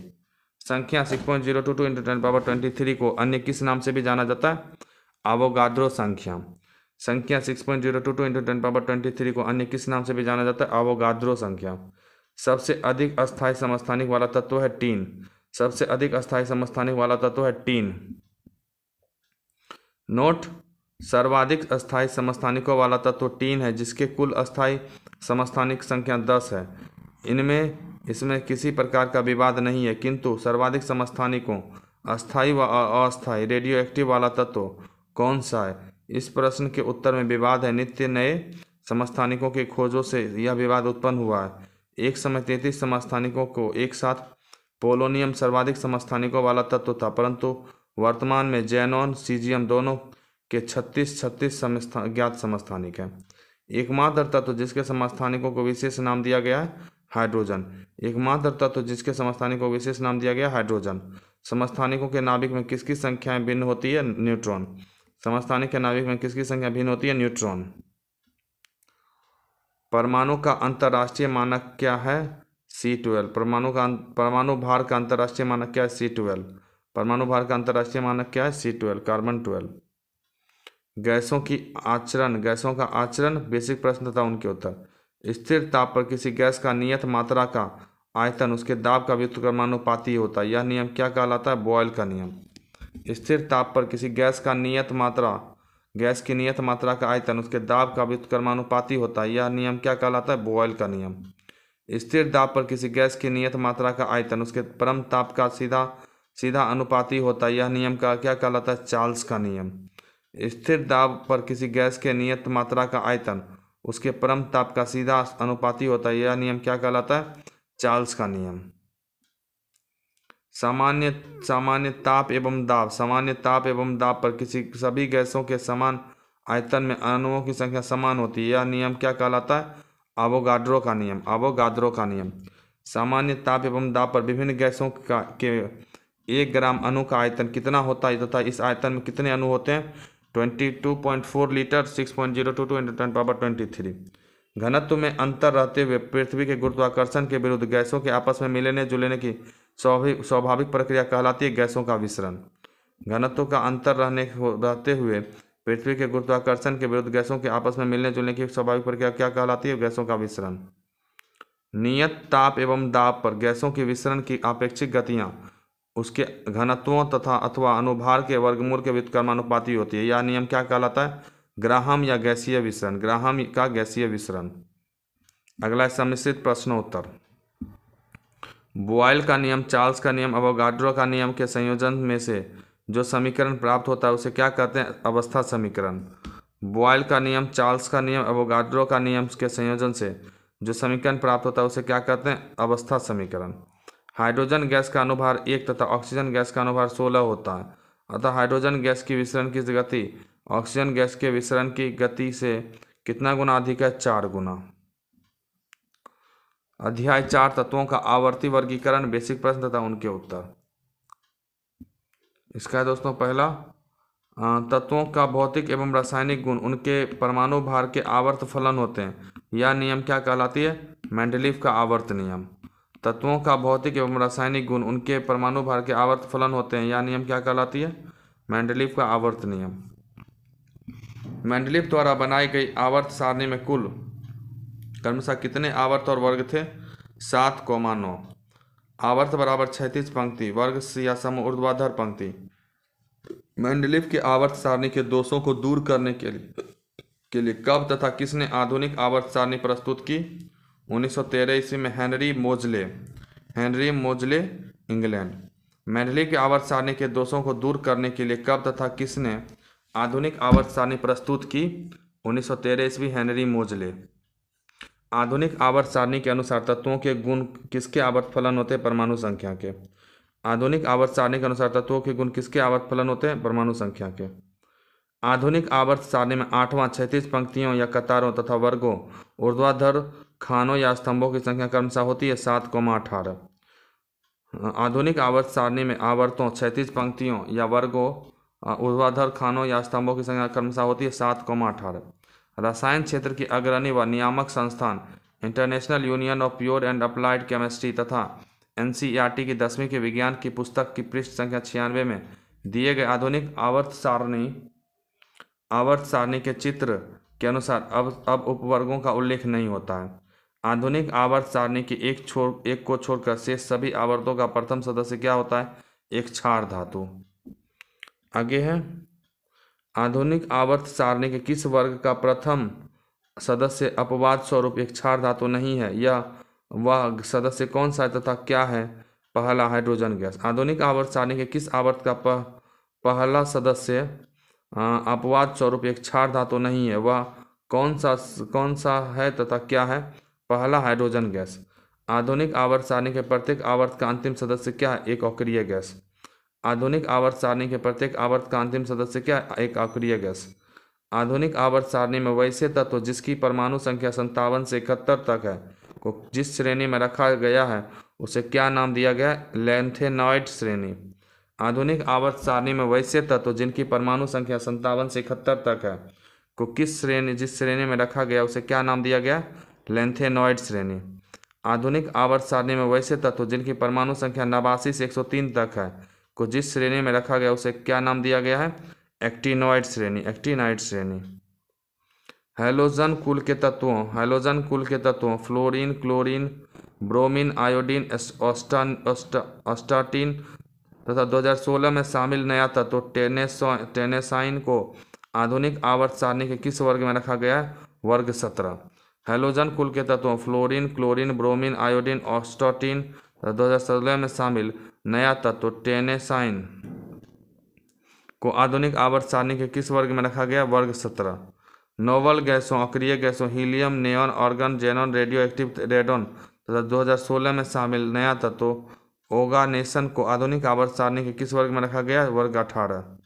संख्या six point zero two two into ten power twenty three को अन्य किस नाम से भी जाना जाता है आवोगाद्रो संख्या संख्या six point zero two two into ten power twenty three को अन्य किस नाम से भी जाना जाता है आवोगाद्रो संख्या सबसे अधिक अस्थायी समस्थानिक वाला तत्व है टीन सबसे अधिक अस्थायी समस्थानिक वाला तत्व है टीन नोट सर्वाधिक अस्थायी समस्थानिकों वाला तत्व टीन है जिसके कुल अस्थायी समस्थानिक संख्या दस है इनमें इसमें किसी प्रकार का विवाद नहीं है किंतु सर्वाधिक समस्थानिकों अस्थायी व अस्थायी रेडियो एक्टिव वाला तत्व कौन सा है इस प्रश्न के उत्तर में विवाद है नित्य नए समस्थानिकों की खोजों से यह विवाद उत्पन्न हुआ है एक समय तैंतीस समस्थानिकों को एक साथ पोलोनियम सर्वाधिक समस्थानिकों वाला तत्व था परंतु वर्तमान में जैनॉन सीजियम दोनों के छत्तीस छत्तीस समस्था ज्ञात समस्थानिक हैं एकमात्र तत्व जिसके समस्थानिकों को विशेष नाम दिया गया है हाइड्रोजन एकमात्र तत्व जिसके समस्थानिक को विशेष नाम दिया गया हाइड्रोजन समस्थानिकों के नाभिक में किसकी संख्याएं भिन्न होती है न्यूट्रॉन समस्थानिक के नाभिक में किसकी संख्या भिन्न होती है न्यूट्रॉन परमाणु का अंतर्राष्ट्रीय मानक क्या है सी ट्वेल्व परमाणु का अं-, परमाणु भार का अंतर्राष्ट्रीय मानक क्या है सी ट्वेल्व परमाणु भार का अंतर्राष्ट्रीय मानक क्या है सी ट्वेल्व कार्बन ट्वेल्व गैसों की आचरण गैसों का आचरण बेसिक प्रश्न तथा उनके उत्तर स्थिर ताप पर किसी गैस का नियत मात्रा का आयतन उसके दाब का व्युत व्युतक्रमानुपाती होता है यह नियम क्या कहलाता है बॉयल का नियम स्थिर ताप पर किसी गैस का नियत मात्रा गैस की नियत मात्रा का आयतन उसके दाब का व्युत व्युतक्रमानुपाती होता है यह नियम क्या कहलाता है बॉयल का नियम स्थिर दाब पर किसी गैस की नियत मात्रा का आयतन उसके परम ताप का सीधा सीधा अनुपाती होता है यह नियम का क्या कहलाता है चार्ल्स का नियम स्थिर दाब पर किसी गैस के नियत मात्रा का आयतन उसके परम ताप का सीधा अनुपाती होता है यह नियम क्या कहलाता है चार्ल्स का नियम सामान्य सामान्य ताप एवं दाब सामान्य ताप एवं दाब पर किसी सभी गैसों के समान आयतन में अणुओं की संख्या समान होती है यह नियम क्या कहलाता है आवोगाड्रो का नियम आवोगाड्रो का नियम सामान्य ताप एवं दाब पर विभिन्न गैसों का के एक ग्राम अणु का आयतन कितना होता है तथा इस आयतन में कितने अणु होते हैं twenty two point four litre six point zero two two into ten power twenty three घनत्व में अंतर रहते हुए पृथ्वी के गुरुत्वाकर्षण के विरुद्ध गैसों के आपस में मिलने जुलने की स्वाभाविक प्रक्रिया कहलाती है गैसों का विसरण घनत्व का अंतर रहने रहते हुए पृथ्वी के गुरुत्वाकर्षण के विरुद्ध गैसों के आपस में मिलने जुलने की स्वाभाविक प्रक्रिया क्या कहलाती है गैसों का विसरण नियत ताप एवं दाब पर गैसों के विसरण की आपेक्षिक गतियाँ उसके घनत्वों तथा अथवा अनुभार के वर्गमूल के व्युत्क्रमानुपाती होती है यह नियम क्या कहलाता है ग्राहम या गैसीय विसरण ग्राहम का गैसीय विसरण अगला है सम्मिश्रित प्रश्नोत्तर बॉयल का नियम चार्ल्स का नियम अवोगाड्रो का नियम के संयोजन में से जो समीकरण प्राप्त होता है उसे क्या कहते हैं अवस्था समीकरण बॉयल का नियम चार्ल्स का नियम अवोगाड्रो का नियम के संयोजन से जो समीकरण प्राप्त होता है उसे क्या कहते हैं अवस्था समीकरण हाइड्रोजन गैस का अनुभार एक तथा ऑक्सीजन गैस का अनुभार सोलह होता है अतः हाइड्रोजन गैस की विसरण की गति ऑक्सीजन गैस के विसरण की गति से कितना गुना अधिक है चार गुना अध्याय चार तत्वों का आवर्ती वर्गीकरण बेसिक प्रश्न तथा उनके उत्तर इसका है दोस्तों पहला तत्वों का भौतिक एवं रासायनिक गुण उनके परमाणु भार के आवर्त फलन होते हैं यह नियम क्या कहलाती है मेंडलीफ का आवर्त नियम तत्वों का भौतिक एवं रासायनिक गुण उनके परमाणु भार के आवर्त फलन होते हैं यह नियम क्या कहलाती है मैंडलिप का आवर्त नियम मैंडलिप द्वारा बनाई गई आवर्त सारणी में कुल क्रमशः कितने आवर्त और वर्ग थे सात कोमा नौ आवर्त बराबर छैतीस पंक्ति वर्ग या सम ऊर्ध्वाधर पंक्ति मैंडलिप के आवर्त सारणी के दोषों को दूर करने के लिए के लिए कब तथा किसने आधुनिक आवर्त सारणी प्रस्तुत की 1913 ईस्वी में हेनरी मोजले हेनरी मोजले इंग्लैंड मैंडली की आवर्त सारणी के दोषों को दूर करने के लिए कब तथा किसने आधुनिक आवर्त सारणी प्रस्तुत की 1913 ईस्वी हेनरी मोजले आधुनिक आवर्त सारणी के अनुसार तत्वों के गुण किसके आवर्त फलन होते हैं परमाणु संख्या के आधुनिक आवर्त सारणी के अनुसार तत्वों के गुण किसके आवर्त फलन होते हैं परमाणु संख्या के आधुनिक आवर्त सारणी में आठवां छत्तीस पंक्तियों या कतारों तथा वर्गों ऊर्ध्वाधर खानों या स्तंभों की संख्या क्रमशः होती है सात कोमा अठारह आधुनिक आवर्त सारणी में आवर्तों छैतीस पंक्तियों या वर्गों ऊर्वाधर खानों या स्तंभों की संख्या क्रमशः होती है सात कोमा अठारह रसायन क्षेत्र की अग्रणी व नियामक संस्थान international union of pure and applied chemistry तथा एन की दसवीं के विज्ञान की पुस्तक की पृष्ठ संख्या छियानवे में दिए गए आधुनिक आवर्त सारणी आवर्त सारणी के चित्र के अनुसार अब अब उपवर्गों का उल्लेख नहीं होता है आधुनिक आवर्त सारणी के एक छोर एक को छोड़कर शेष सभी आवर्तों का प्रथम सदस्य क्या होता है एक क्षार धातु आगे है आधुनिक आवर्त सारणी के किस वर्ग का प्रथम सदस्य अपवाद स्वरूप एक क्षार धातु नहीं है या वह सदस्य कौन सा है तथा क्या है पहला हाइड्रोजन गैस आधुनिक आवर्त सारणी के किस आवर्त का पह, पहला सदस्य अपवाद स्वरूप एक क्षार धातु नहीं है वह कौन सा कौन सा है तथा क्या है पहला हाइड्रोजन गैस आधुनिक आवर्त सारणी के प्रत्येक आवर्त का अंतिम सदस्य क्या है एक अक्रिय गैस आधुनिक आवर्त सारणी के प्रत्येक आवर्त का अंतिम सदस्य क्या है एक अक्रिय गैस आधुनिक आवर्त सारणी में वैसे तत्व जिसकी परमाणु संख्या संतावन से इकहत्तर तक है को जिस श्रेणी में रखा गया है उसे क्या नाम दिया गया लेंथेनॉइड श्रेणी आधुनिक आवर्त सारणी में वैसे तत्व जिनकी परमाणु संख्या संतावन से इकहत्तर तक है को किस श्रेणी जिस श्रेणी में रखा गया उसे क्या नाम दिया गया लेंथेनॉइड श्रेणी आधुनिक आवर्त सारणी में वैसे तत्व जिनकी परमाणु संख्या नवासी से 103 तक है को जिस श्रेणी में रखा गया उसे क्या नाम दिया गया है एक्टिनॉइड श्रेणी एक्टिनाइड श्रेणी हेलोजन कुल के तत्वों हेलोजन कुल के तत्वों fluorine chlorine bromine iodine astatine दो तथा 2016 में शामिल नया तत्व टेनेसाइन को आधुनिक आवर्त सारणी के किस वर्ग में रखा गया है वर्ग सत्रह हेलोजन कुल के तत्वों फ्लोरीन क्लोरीन ब्रोमीन आयोडीन ऑक्सटोटीन तो दो हज़ार सोलह में शामिल नया तत्व टेनेसाइन को आधुनिक आवर्त सारणी के किस वर्ग में रखा गया वर्ग सत्रह नोवल गैसों अक्रिय गैसों helium neon argon xenon radioactive radon तथा तो सोलह में शामिल नया तत्व ओगानेशन को आधुनिक आवर्त सारणी के किस वर्ग में रखा गया वर्ग अठारह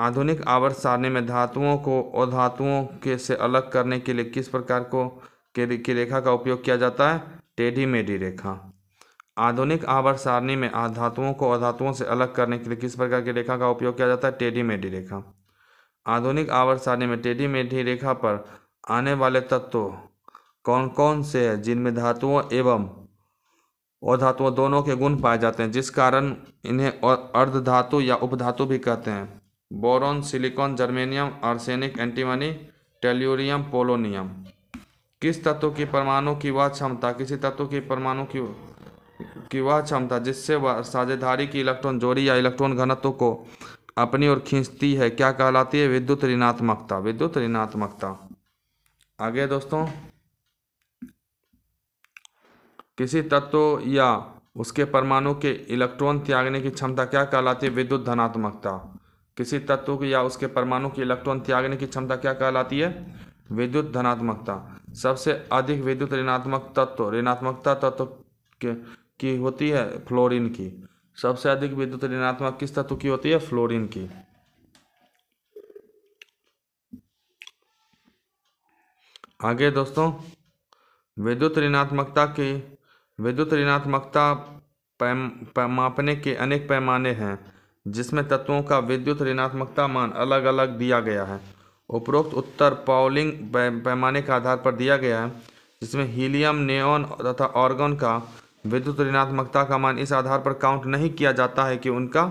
आधुनिक आवर्त सारणी में धातुओं को अधातुओं के से अलग करने के लिए किस प्रकार को के के रेखा का उपयोग किया जाता है टेढ़ी मेढ़ी रेखा आधुनिक आवर्त सारणी में धातुओं को अधातुओं से अलग करने के लिए किस प्रकार की रेखा का उपयोग किया जाता है टेढ़ी मेढ़ी रेखा आधुनिक आवर्त सारणी में टेढ़ी मेढ़ी रेखा पर आने वाले तत्व कौन कौन से हैं जिनमें धातुओं एवं अधातुओं दोनों के गुण पाए जाते हैं जिस कारण इन्हें अर्ध धातु या उपधातु भी कहते हैं boron silicon germanium arsenic antimony tellurium polonium किस तत्व की परमाणु की वह क्षमता किसी तत्व की परमाणु की की वह क्षमता जिससे वह साझेदारी की इलेक्ट्रॉन जोड़ी या इलेक्ट्रॉन घनत्व को अपनी ओर खींचती है क्या कहलाती है विद्युत ऋणात्मकता विद्युत ऋणात्मकता आगे दोस्तों किसी तत्व या उसके परमाणु के इलेक्ट्रॉन त्यागने की क्षमता क्या कहलाती है विद्युत धनात्मकता किसी तत्व की या उसके परमाणु की इलेक्ट्रॉन त्यागने की क्षमता क्या कहलाती है विद्युत धनात्मकता सबसे अधिक विद्युत ऋणात्मक तत्व ऋणात्मकता तत्व की होती है फ्लोरीन की सबसे अधिक विद्युत ऋणात्मक किस तत्व की होती है फ्लोरीन की आगे दोस्तों विद्युत ऋणात्मकता की विद्युत ऋणात्मकता पैम, पैमापने के अनेक पैमाने हैं जिसमें तत्वों का विद्युत ऋणात्मकता मान अलग अलग दिया गया है उपरोक्त उत्तर पाउलिंग पैमाने के आधार पर दिया गया है जिसमें हीलियम नेओन तथा ऑर्गन का विद्युत ऋणात्मकता का मान इस आधार पर काउंट नहीं किया जाता है कि उनका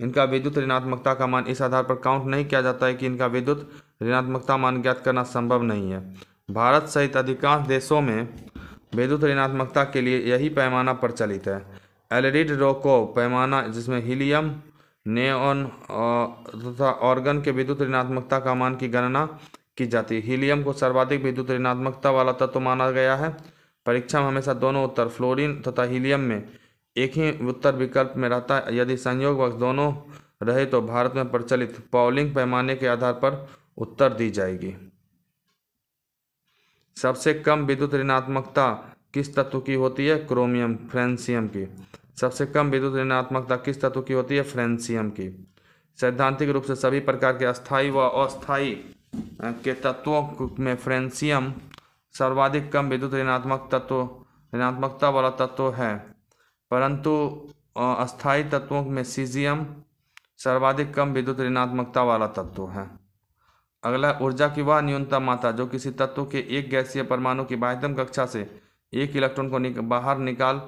इनका विद्युत ऋणात्मकता का मान इस आधार पर काउंट नहीं किया जाता है कि इनका विद्युत ऋणात्मकता मान ज्ञात करना संभव नहीं है भारत सहित अधिकांश देशों में विद्युत ऋणात्मकता के लिए यही पैमाना प्रचलित है एलरिड रोको पैमाना जिसमें हीलियम नेओन तथा ऑर्गन के विद्युत ऋणात्मकता का मान की गणना की जाती है हीलियम को सर्वाधिक विद्युत ऋणात्मकता वाला तत्व तो माना गया है परीक्षा में हमेशा दोनों उत्तर फ्लोरीन तथा हीलियम में एक ही उत्तर विकल्प में रहता है यदि वक्त दोनों रहे तो भारत में प्रचलित पॉलिंग पैमाने के आधार पर उत्तर दी जाएगी सबसे कम विद्युत ऋणात्मकता किस तत्व की होती है क्रोमियम फ्रेंसियम की सबसे कम विद्युत ऋणात्मकता किस तत्व की होती है फ्रेंसियम की सैद्धांतिक रूप से सभी प्रकार के अस्थाई व अस्थाई के तत्वों में फ्रेंसियम सर्वाधिक कम विद्युत ऋणात्मक तत्व ऋणात्मकता वाला तत्व है परंतु अस्थाई तत्वों में सीजियम सर्वाधिक कम विद्युत ऋणात्मकता वाला तत्व है अगला ऊर्जा की वह न्यूनतम मात्रा जो किसी तत्व के एक गैसीय परमाणु की बाह्यतम कक्षा से एक इलेक्ट्रॉन को निक, बाहर निकाल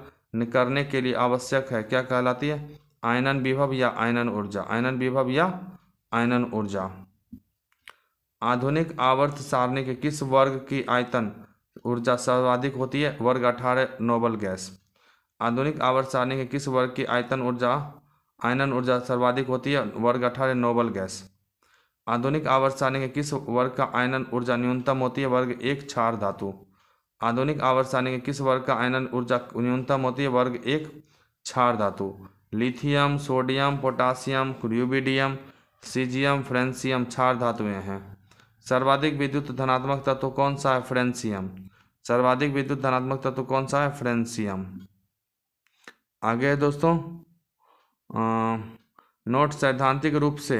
करने के लिए आवश्यक है क्या कहलाती है आयनन विभव या आयनन ऊर्जा आयनन विभव या आयनन ऊर्जा आधुनिक आवर्त सारणी के किस वर्ग की आयतन ऊर्जा सर्वाधिक होती है वर्ग अठारह नोबल गैस आधुनिक आवर्त सारणी के किस वर्ग की आयतन ऊर्जा आयनन ऊर्जा सर्वाधिक होती है वर्ग अठारह नोबल गैस आधुनिक आवर्त सारणी के किस वर्ग का आयनन ऊर्जा न्यूनतम होती है वर्ग एक क्षार धातु आधुनिक आवर्त के किस वर्ग का आयनन ऊर्जा न्यूनतम होती है वर्ग एक क्षार धातु lithium sodium potassium rubidium caesium francium क्षार धातुएं हैं सर्वाधिक विद्युत धनात्मक तत्व कौन सा है फ्रेंसियम सर्वाधिक विद्युत धनात्मक तत्व कौन सा है फ्रेंसियम आगे है दोस्तों आ, नोट सैद्धांतिक रूप से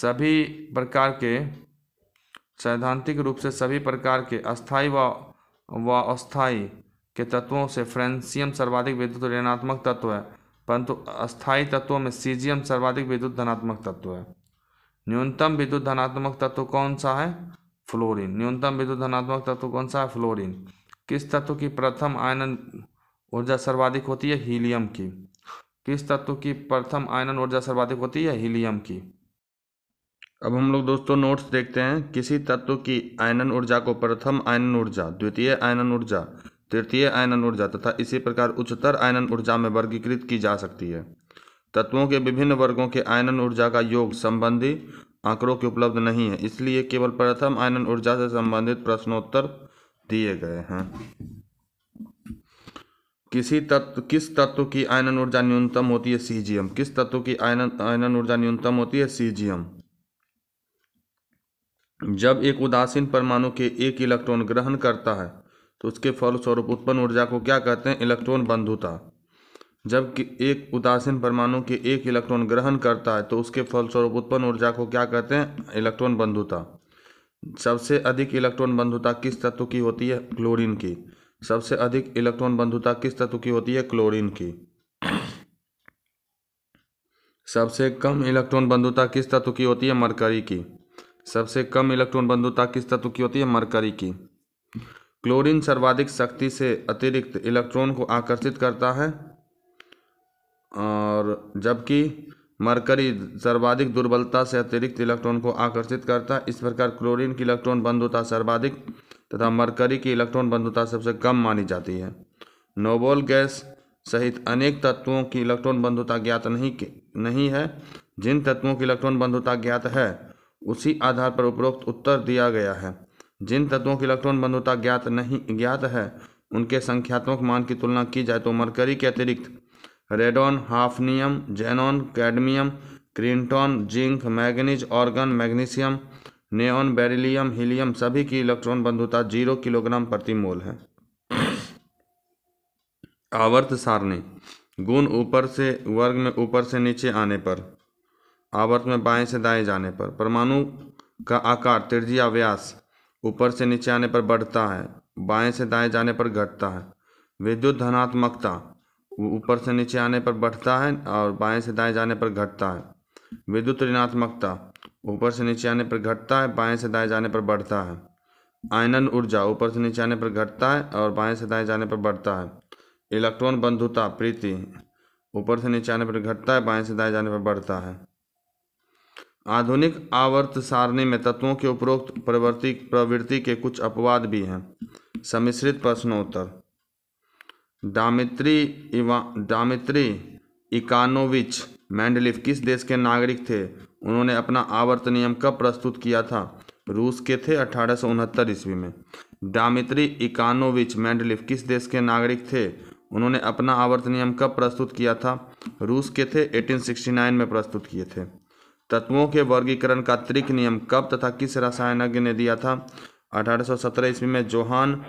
सभी प्रकार के सैद्धांतिक रूप से सभी प्रकार के अस्थाई व व अस्थाई के तत्वों से फ्रेंसियम सर्वाधिक विद्युत ऋणात्मक तत्व है परंतु अस्थायी तत्वों में सीजियम सर्वाधिक विद्युत धनात्मक तत्व है न्यूनतम विद्युत धनात्मक तत्व कौन सा है फ्लोरीन न्यूनतम विद्युत धनात्मक तत्व कौन सा है फ्लोरीन किस तत्व की प्रथम आयनन ऊर्जा सर्वाधिक होती है हीलियम की किस तत्व की प्रथम आयनन ऊर्जा सर्वाधिक होती है हीलियम की अब हम लोग दोस्तों नोट्स देखते हैं किसी तत्व की आयनन ऊर्जा को प्रथम आयनन ऊर्जा द्वितीय आयनन ऊर्जा तृतीय आयनन ऊर्जा तथा इसी प्रकार उच्चतर आयनन ऊर्जा में वर्गीकृत की जा सकती है तत्वों के विभिन्न वर्गों के आयनन ऊर्जा का योग संबंधी आंकड़ों के उपलब्ध नहीं है इसलिए केवल प्रथम आयनन ऊर्जा से संबंधित प्रश्नोत्तर दिए गए हैं किसी तत्व किस तत्व की आयनन ऊर्जा न्यूनतम होती है सीजीएम किस तत्व की आयनन आयनन ऊर्जा न्यूनतम होती है सीजीएम जब एक उदासीन परमाणु के एक इलेक्ट्रॉन ग्रहण करता है तो उसके फलस्वरूप उत्पन्न ऊर्जा को क्या कहते हैं इलेक्ट्रॉन बंधुता जब एक उदासीन परमाणु के एक इलेक्ट्रॉन ग्रहण करता है तो उसके फलस्वरूप उत्पन्न ऊर्जा को क्या कहते हैं इलेक्ट्रॉन बंधुता सबसे अधिक इलेक्ट्रॉन बंधुता किस तत्व की होती है क्लोरीन की सबसे अधिक इलेक्ट्रॉन बंधुता किस तत्व की होती है क्लोरीन की सबसे कम इलेक्ट्रॉन बंधुता किस तत्व की होती है मरकरी की सबसे कम इलेक्ट्रॉन बंधुता किस तत्व की होती है मरकरी की क्लोरीन सर्वाधिक शक्ति से अतिरिक्त इलेक्ट्रॉन को आकर्षित करता है और जबकि मरकरी सर्वाधिक दुर्बलता से अतिरिक्त इलेक्ट्रॉन को आकर्षित करता है इस प्रकार क्लोरीन की इलेक्ट्रॉन बंधुता सर्वाधिक तथा मरकरी की इलेक्ट्रॉन बंधुता सबसे कम मानी जाती है नोबोल गैस सहित अनेक तत्वों की इलेक्ट्रॉन बंधुता ज्ञात नहीं नहीं है जिन तत्वों की इलेक्ट्रॉन बंधुता ज्ञात है उसी आधार पर उपरोक्त उत्तर दिया गया है जिन तत्वों की इलेक्ट्रॉन बंधुता ज्ञात नहीं ज्ञात है उनके संख्यात्मक मान की तुलना की जाए तो मरकरी के अतिरिक्त radon hafnium xenon cadmium krypton zinc manganese argon magnesium neon beryllium helium सभी की इलेक्ट्रॉन बंधुता जीरो किलोग्राम प्रति मोल है आवर्त सारणी गुण ऊपर से वर्ग में ऊपर से नीचे आने पर आवर्त में बाएं से दाएं जाने पर परमाणु का आकार तिरजी व्यास ऊपर से नीचे आने पर बढ़ता है बाएं से दाएं जाने पर घटता है विद्युत धनात्मकता ऊपर से नीचे आने पर बढ़ता है और बाएं से दाएं जाने पर घटता है विद्युत ऋणात्मकता ऊपर से नीचे आने पर घटता है बाएं से दाएं जाने पर बढ़ता है आयनन ऊर्जा ऊपर से नीचे आने पर घटता है और बाएं से दाएं जाने पर बढ़ता है इलेक्ट्रॉन बंधुता प्रीति ऊपर से नीचे आने पर घटता है बाएं से दाएं जाने पर बढ़ता है आधुनिक आवर्त सारणी में तत्वों के उपरोक्त प्रवृत्ति प्रवृत्ति के कुछ अपवाद भी हैं सम्मिश्रित प्रश्नोत्तर डामित्री इवा डामित्री इकानोविच मैंडलिफ किस देश के नागरिक थे उन्होंने अपना आवर्त नियम कब प्रस्तुत किया था रूस के थे अठारह ईस्वी में डामित्री इकानोविच मैंडलिफ किस देश के नागरिक थे उन्होंने अपना आवर्त नियम कब प्रस्तुत किया था रूस के थे 1869 में प्रस्तुत किए थे तत्वों के वर्गीकरण का त्रिक नियम कब तथा किस रसायनज्ञ ने दिया था 1817 ईस्वी में Johann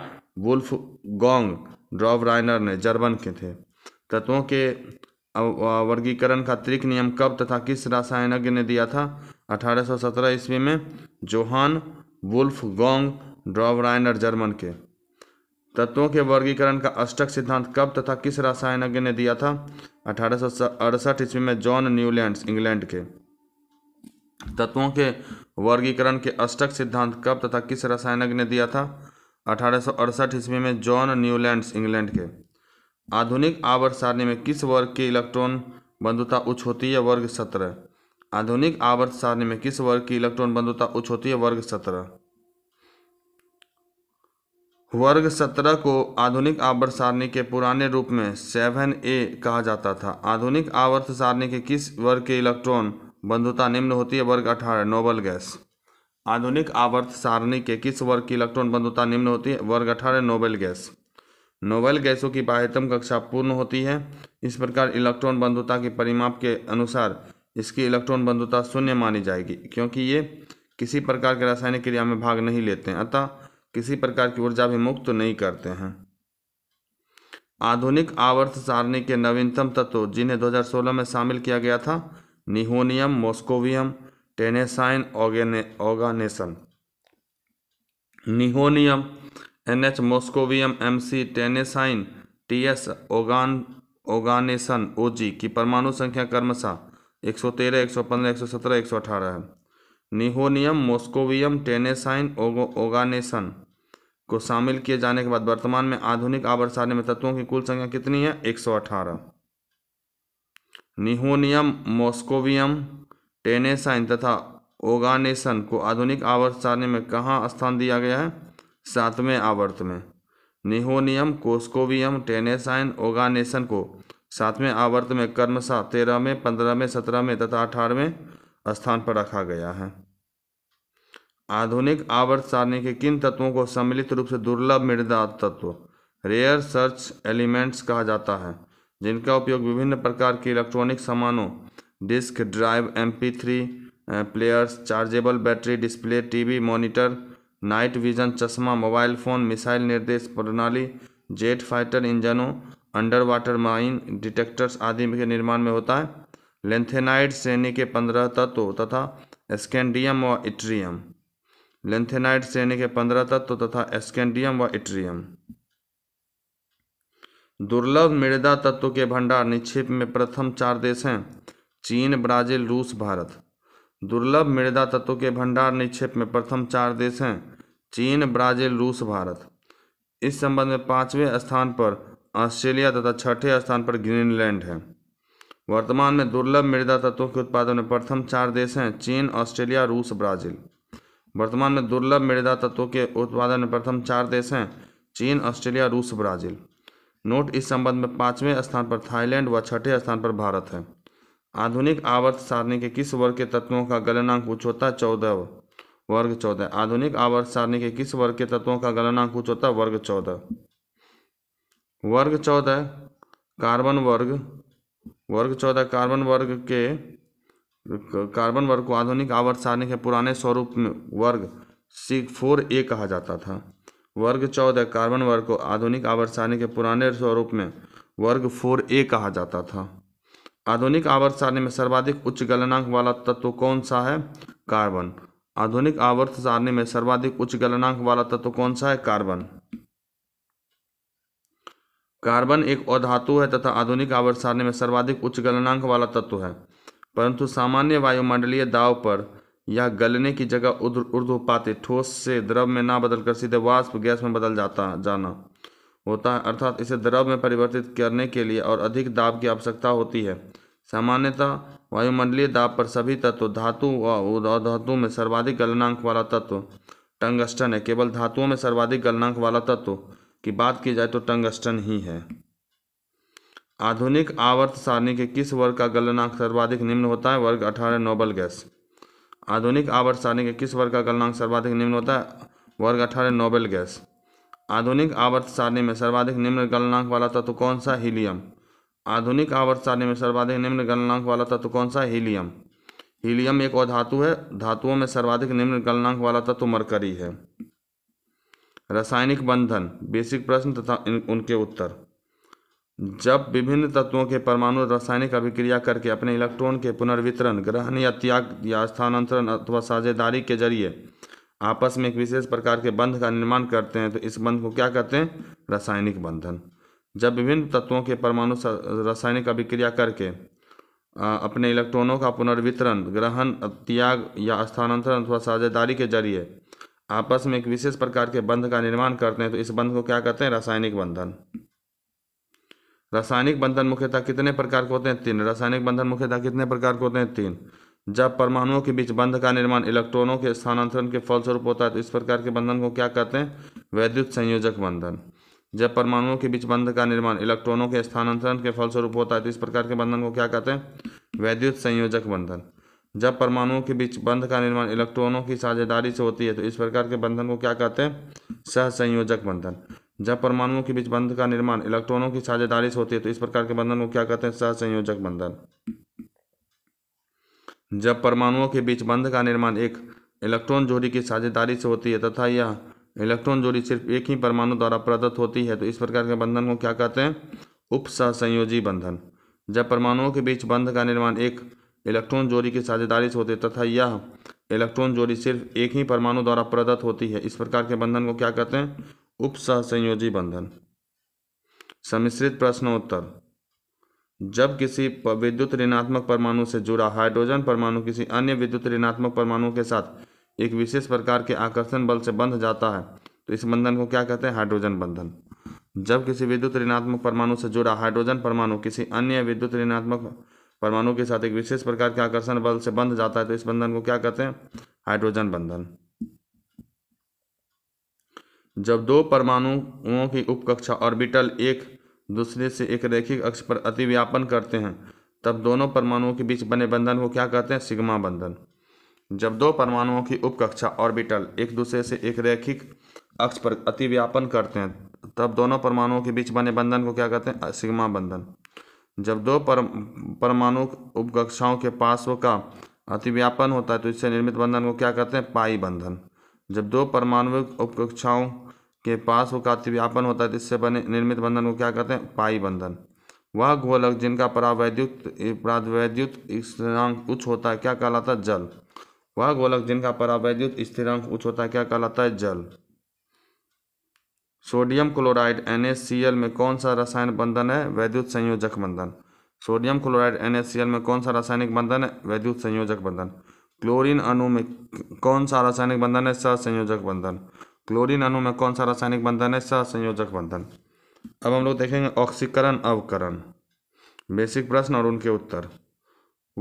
Wolfgang Dobereiner ने जर्मन के थे तत्वों के वर्गीकरण का त्रिक नियम कब तथा किस रसायनज्ञ ने दिया था 1817 ईस्वी में Johann Wolfgang Dobereiner German के तत्वों के वर्गीकरण का अष्टक सिद्धांत कब तथा किस रसायनज्ञ ने दिया था अठारह ईस्वी में जॉन न्यूलैंड इंग्लैंड के तत्वों के वर्गीकरण के अष्टक सिद्धांत कब तथा किस रसायनज्ञ ने दिया था अठारह ईस्वी में जॉन न्यूलैंड्स इंग्लैंड के आधुनिक आवर्त सारणी में किस वर्ग की इलेक्ट्रॉन बंधुता उच्च होती है वर्ग सत्रह आधुनिक आवर्त सारणी में किस वर्ग की इलेक्ट्रॉन बंधुता उच्च होती है वर्ग सत्रह वर्ग सत्रह को आधुनिक आवर्त सारणी के पुराने रूप में सेवन ए कहा जाता था आधुनिक आवर्त सारणी के किस वर्ग के इलेक्ट्रॉन बंधुता निम्न होती है वर्ग अठारह नोबल गैस आधुनिक आवर्त सारणी के किस वर्ग की इलेक्ट्रॉन बंधुता निम्न होती है वर्ग अठारह नोबेल गैस नोबेल गैसों की बाह्यतम कक्षा पूर्ण होती है इस प्रकार इलेक्ट्रॉन बंधुता के परिमाप के अनुसार इसकी इलेक्ट्रॉन बंधुता शून्य मानी जाएगी क्योंकि ये किसी प्रकार के रासायनिक क्रिया में भाग नहीं लेते हैं अतः किसी प्रकार की ऊर्जा भी मुक्त तो नहीं करते हैं आधुनिक आवर्त सारणी के नवीनतम तत्व जिन्हें 2016 में शामिल किया गया था निहोनियम मोस्कोवियम टेनेसाइन ऑर्गेने nihonium N H moscovium M C tennessine T S ओगान ओगानेसन ओ जी की परमाणु संख्या कर्मशा एक सौ तेरह एक सौ पंद्रह एक सौ सत्रह एक सौ अठारह है निहोनियम मोस्कोवियम टेनेसाइन ओगानेसन को शामिल किए जाने के बाद वर्तमान में आधुनिक आवर्षा सारणी में तत्वों की कुल संख्या कितनी है एक सौ अठारह निहोनियम मोस्कोवियम टेनेसाइन तथा ओगानेसन को आधुनिक आवर्त सारणी में कहाँ स्थान दिया गया है सातवें आवर्त में निहोनियम कोस्कोवियम टेनेसाइन ओगानेसन को सातवें आवर्त में कर्मशा तेरहवें पंद्रहवें सत्रहवें तथा अठारहवें स्थान पर रखा गया है आधुनिक आवर्त सारणी के किन तत्वों को सम्मिलित रूप से दुर्लभ मृदा तत्व रेयर सर्च एलिमेंट्स कहा जाता है जिनका उपयोग विभिन्न प्रकार के इलेक्ट्रॉनिक सामानों disk drive M P three players chargeable battery display TV monitor night vision चश्मा मोबाइल फ़ोन मिसाइल निर्देश प्रणाली जेट फाइटर इंजनों अंडर वाटर माइन डिटेक्टर्स आदि के निर्माण में होता है लेंथेनाइड श्रेणी के पंद्रह तत्व तथा स्कैंडियम व इट्रियम लेंथेनाइड श्रेणी के पंद्रह तत्व तथा स्कैंडियम व इट्रियम दुर्लभ मृदा तत्व के भंडार निक्षेप में प्रथम चार देश हैं चीन ब्राजील रूस भारत दुर्लभ मृदा तत्वों के भंडार निक्षेप में प्रथम चार देश हैं चीन ब्राजील रूस भारत इस संबंध में पाँचवें स्थान पर ऑस्ट्रेलिया तथा छठे स्थान पर ग्रीनलैंड है वर्तमान में दुर्लभ मृदा तत्वों के उत्पादन में प्रथम चार देश हैं चीन ऑस्ट्रेलिया रूस ब्राजील वर्तमान में दुर्लभ मृदा तत्वों के उत्पादन में प्रथम चार देश हैं चीन ऑस्ट्रेलिया रूस ब्राजील नोट इस संबंध में पाँचवें स्थान पर थाईलैंड व छठे स्थान पर भारत है आधुनिक आवर्त सारणी के किस वर्ग के तत्वों का गलनांक उच्च होता है चौदह वर्ग चौदह आधुनिक आवर्त सारणी के किस वर्ग के तत्वों का गलनांक उच्च होता है वर्ग चौदह वर्ग चौदह कार्बन वर्ग वर्ग चौदह कार्बन वर्ग के कार्बन वर्ग को आधुनिक आवर्त सारणी के पुराने स्वरूप में वर्ग सी फोर ए कहा जाता था वर्ग चौदह कार्बन वर्ग को आधुनिक आवर्त सारणी के पुराने स्वरूप में वर्ग फोर ए कहा जाता था आधुनिक आवर्त सारणी में सर्वाधिक उच्च गलनांक वाला तत्व कौन सा है कार्बन आधुनिक आवर्त सारणी में सर्वाधिक उच्च गलनांक वाला तत्व कौन सा है कार्बन कार्बन एक अधातु है तथा आधुनिक आवर्त सारणी में सर्वाधिक उच्च गलनांक वाला तत्व है परंतु सामान्य वायुमंडलीय दाव पर या गलने की जगह ऊर्ध्वपाती ठोस से द्रव में ना बदलकर सीधे वाष्प गैस में बदल जाता जाना होता है अर्थात इसे द्रव में परिवर्तित करने के लिए और अधिक दाब की आवश्यकता होती है सामान्यतः वायुमंडलीय दाब पर सभी तत्व धातु व धातु में सर्वाधिक गलनांक वाला तत्व टंगस्टन है केवल धातुओं में सर्वाधिक गलनांक वाला तत्व की बात की जाए तो टंगस्टन ही है आधुनिक आवर्त सारणी के किस वर्ग का गलनांक सर्वाधिक निम्न होता है वर्ग अठारह नोबल गैस आधुनिक आवर्त सारणी के किस वर्ग का गलनांक सर्वाधिक निम्न होता है वर्ग अठारह नोबेल गैस आधुनिक आवर्त सारणी में सर्वाधिक निम्न गलनांक वाला तत्व कौन सा हीलियम आधुनिक आवर्त सारणी में सर्वाधिक निम्न गलनांक वाला तत्व कौन सा हीलियम हीलियम एक और धातु है धातुओं में सर्वाधिक निम्न गलनांक वाला तत्व मरकरी है रासायनिक बंधन बेसिक प्रश्न तथा उनके उत्तर जब विभिन्न तत्वों के परमाणु रासायनिक अभिक्रिया करके अपने इलेक्ट्रॉन के पुनर्वितरण ग्रहण या त्याग या स्थानांतरण अथवा साझेदारी के जरिए आपस में एक विशेष प्रकार के बंध का निर्माण करते हैं तो इस बंध को क्या कहते हैं रासायनिक बंधन जब विभिन्न तत्वों के परमाणु रासायनिक अभिक्रिया करके अपने इलेक्ट्रॉनों का पुनर्वितरण ग्रहण त्याग या स्थानांतरण अथवा साझेदारी के जरिए आपस में एक विशेष प्रकार के बंध का निर्माण करते हैं तो इस बंध को क्या कहते हैं रासायनिक बंधन रासायनिक बंधन मुख्यतः कितने प्रकार के होते हैं तीन रासायनिक बंधन मुख्यतः कितने प्रकार के होते हैं तीन जब परमाणुओं के बीच बंध का निर्माण इलेक्ट्रॉनों के स्थानांतरण के फलस्वरूप होता है तो इस प्रकार के बंधन को क्या कहते हैं वैद्युत संयोजक बंधन जब परमाणुओं के बीच बंध का निर्माण इलेक्ट्रॉनों के स्थानांतरण के फलस्वरूप होता है तो इस प्रकार के बंधन को क्या कहते हैं वैद्युत संयोजक बंधन जब परमाणुओं के बीच बंध का निर्माण इलेक्ट्रॉनों की साझेदारी से होती है तो इस प्रकार के बंधन को क्या कहते हैं सहसंयोजक बंधन जब परमाणुओं के बीच बंध का निर्माण इलेक्ट्रॉनों की साझेदारी से होती है तो इस प्रकार के बंधन को क्या कहते हैं सहसंयोजक बंधन जब परमाणुओं के बीच बंध का निर्माण एक इलेक्ट्रॉन जोड़ी की साझेदारी से होती है तथा यह इलेक्ट्रॉन जोड़ी सिर्फ एक ही परमाणु द्वारा प्रदत्त होती है तो इस प्रकार के बंधन को क्या कहते हैं उप सहसंयोजी बंधन जब परमाणुओं के बीच बंध का निर्माण एक इलेक्ट्रॉन जोड़ी की साझेदारी से होती है तथा यह इलेक्ट्रॉन जोड़ी सिर्फ एक ही परमाणु द्वारा प्रदत्त होती है इस प्रकार के बंधन को क्या कहते हैं संयोजी बंधन सम्मिश्रित उत्तर जब किसी विद्युत ऋणात्मक परमाणु से जुड़ा हाइड्रोजन परमाणु किसी अन्य विद्युत ऋणात्मक परमाणु के साथ एक विशेष प्रकार के आकर्षण बल से बंध जाता है तो इस बंधन को क्या कहते हैं हाइड्रोजन बंधन जब किसी विद्युत ऋणात्मक परमाणु से जुड़ा हाइड्रोजन परमाणु किसी अन्य विद्युत ऋणात्मक परमाणु के साथ एक विशेष प्रकार के आकर्षण बल से बंध जाता है तो इस बंधन को क्या कहते हैं हाइड्रोजन बंधन जब दो परमाणुओं की उपकक्षा ऑर्बिटल एक दूसरे से एक रैखिक अक्ष पर अतिव्यापन करते हैं तब दोनों परमाणुओं के बीच बने बंधन को क्या कहते हैं सिग्मा बंधन जब दो परमाणुओं की उपकक्षा ऑर्बिटल एक दूसरे से एक रैखिक अक्ष पर अतिव्यापन करते हैं तब दोनों परमाणुओं के बीच बने बंधन को क्या कहते हैं सिग्मा बंधन जब दो पर, परमाणु उपकक्षाओं के पार्श्व का अतिव्यापन होता है तो इससे निर्मित बंधन को क्या कहते हैं पाई बंधन जब दो परमाणु उपकक्षाओं के पास होकर अतिव्यापन होता है तो इससे बने निर्मित बंधन को क्या कहते हैं पाई बंधन वह गोलक जिनका परावैद्युत प्रावैद्युत स्थिरांक उच्च होता है क्या कहलाता है जल वह गोलक जिनका परावैद्युत स्थिरांक उच्च होता है क्या कहलाता है जल सोडियम क्लोराइड एन में कौन सा रासायनिक बंधन है वैद्युत संयोजक बंधन सोडियम क्लोराइड एन में कौन सा रासायनिक बंधन है वैद्युत संयोजक बंधन क्लोरीन अणु में कौन सा रासायनिक बंधन है सहसंयोजक बंधन क्लोरीन अणु में कौन सा रासायनिक बंधन है संयोजक बंधन अब हम लोग देखेंगे ऑक्सीकरण अवकरण बेसिक प्रश्न और उनके उत्तर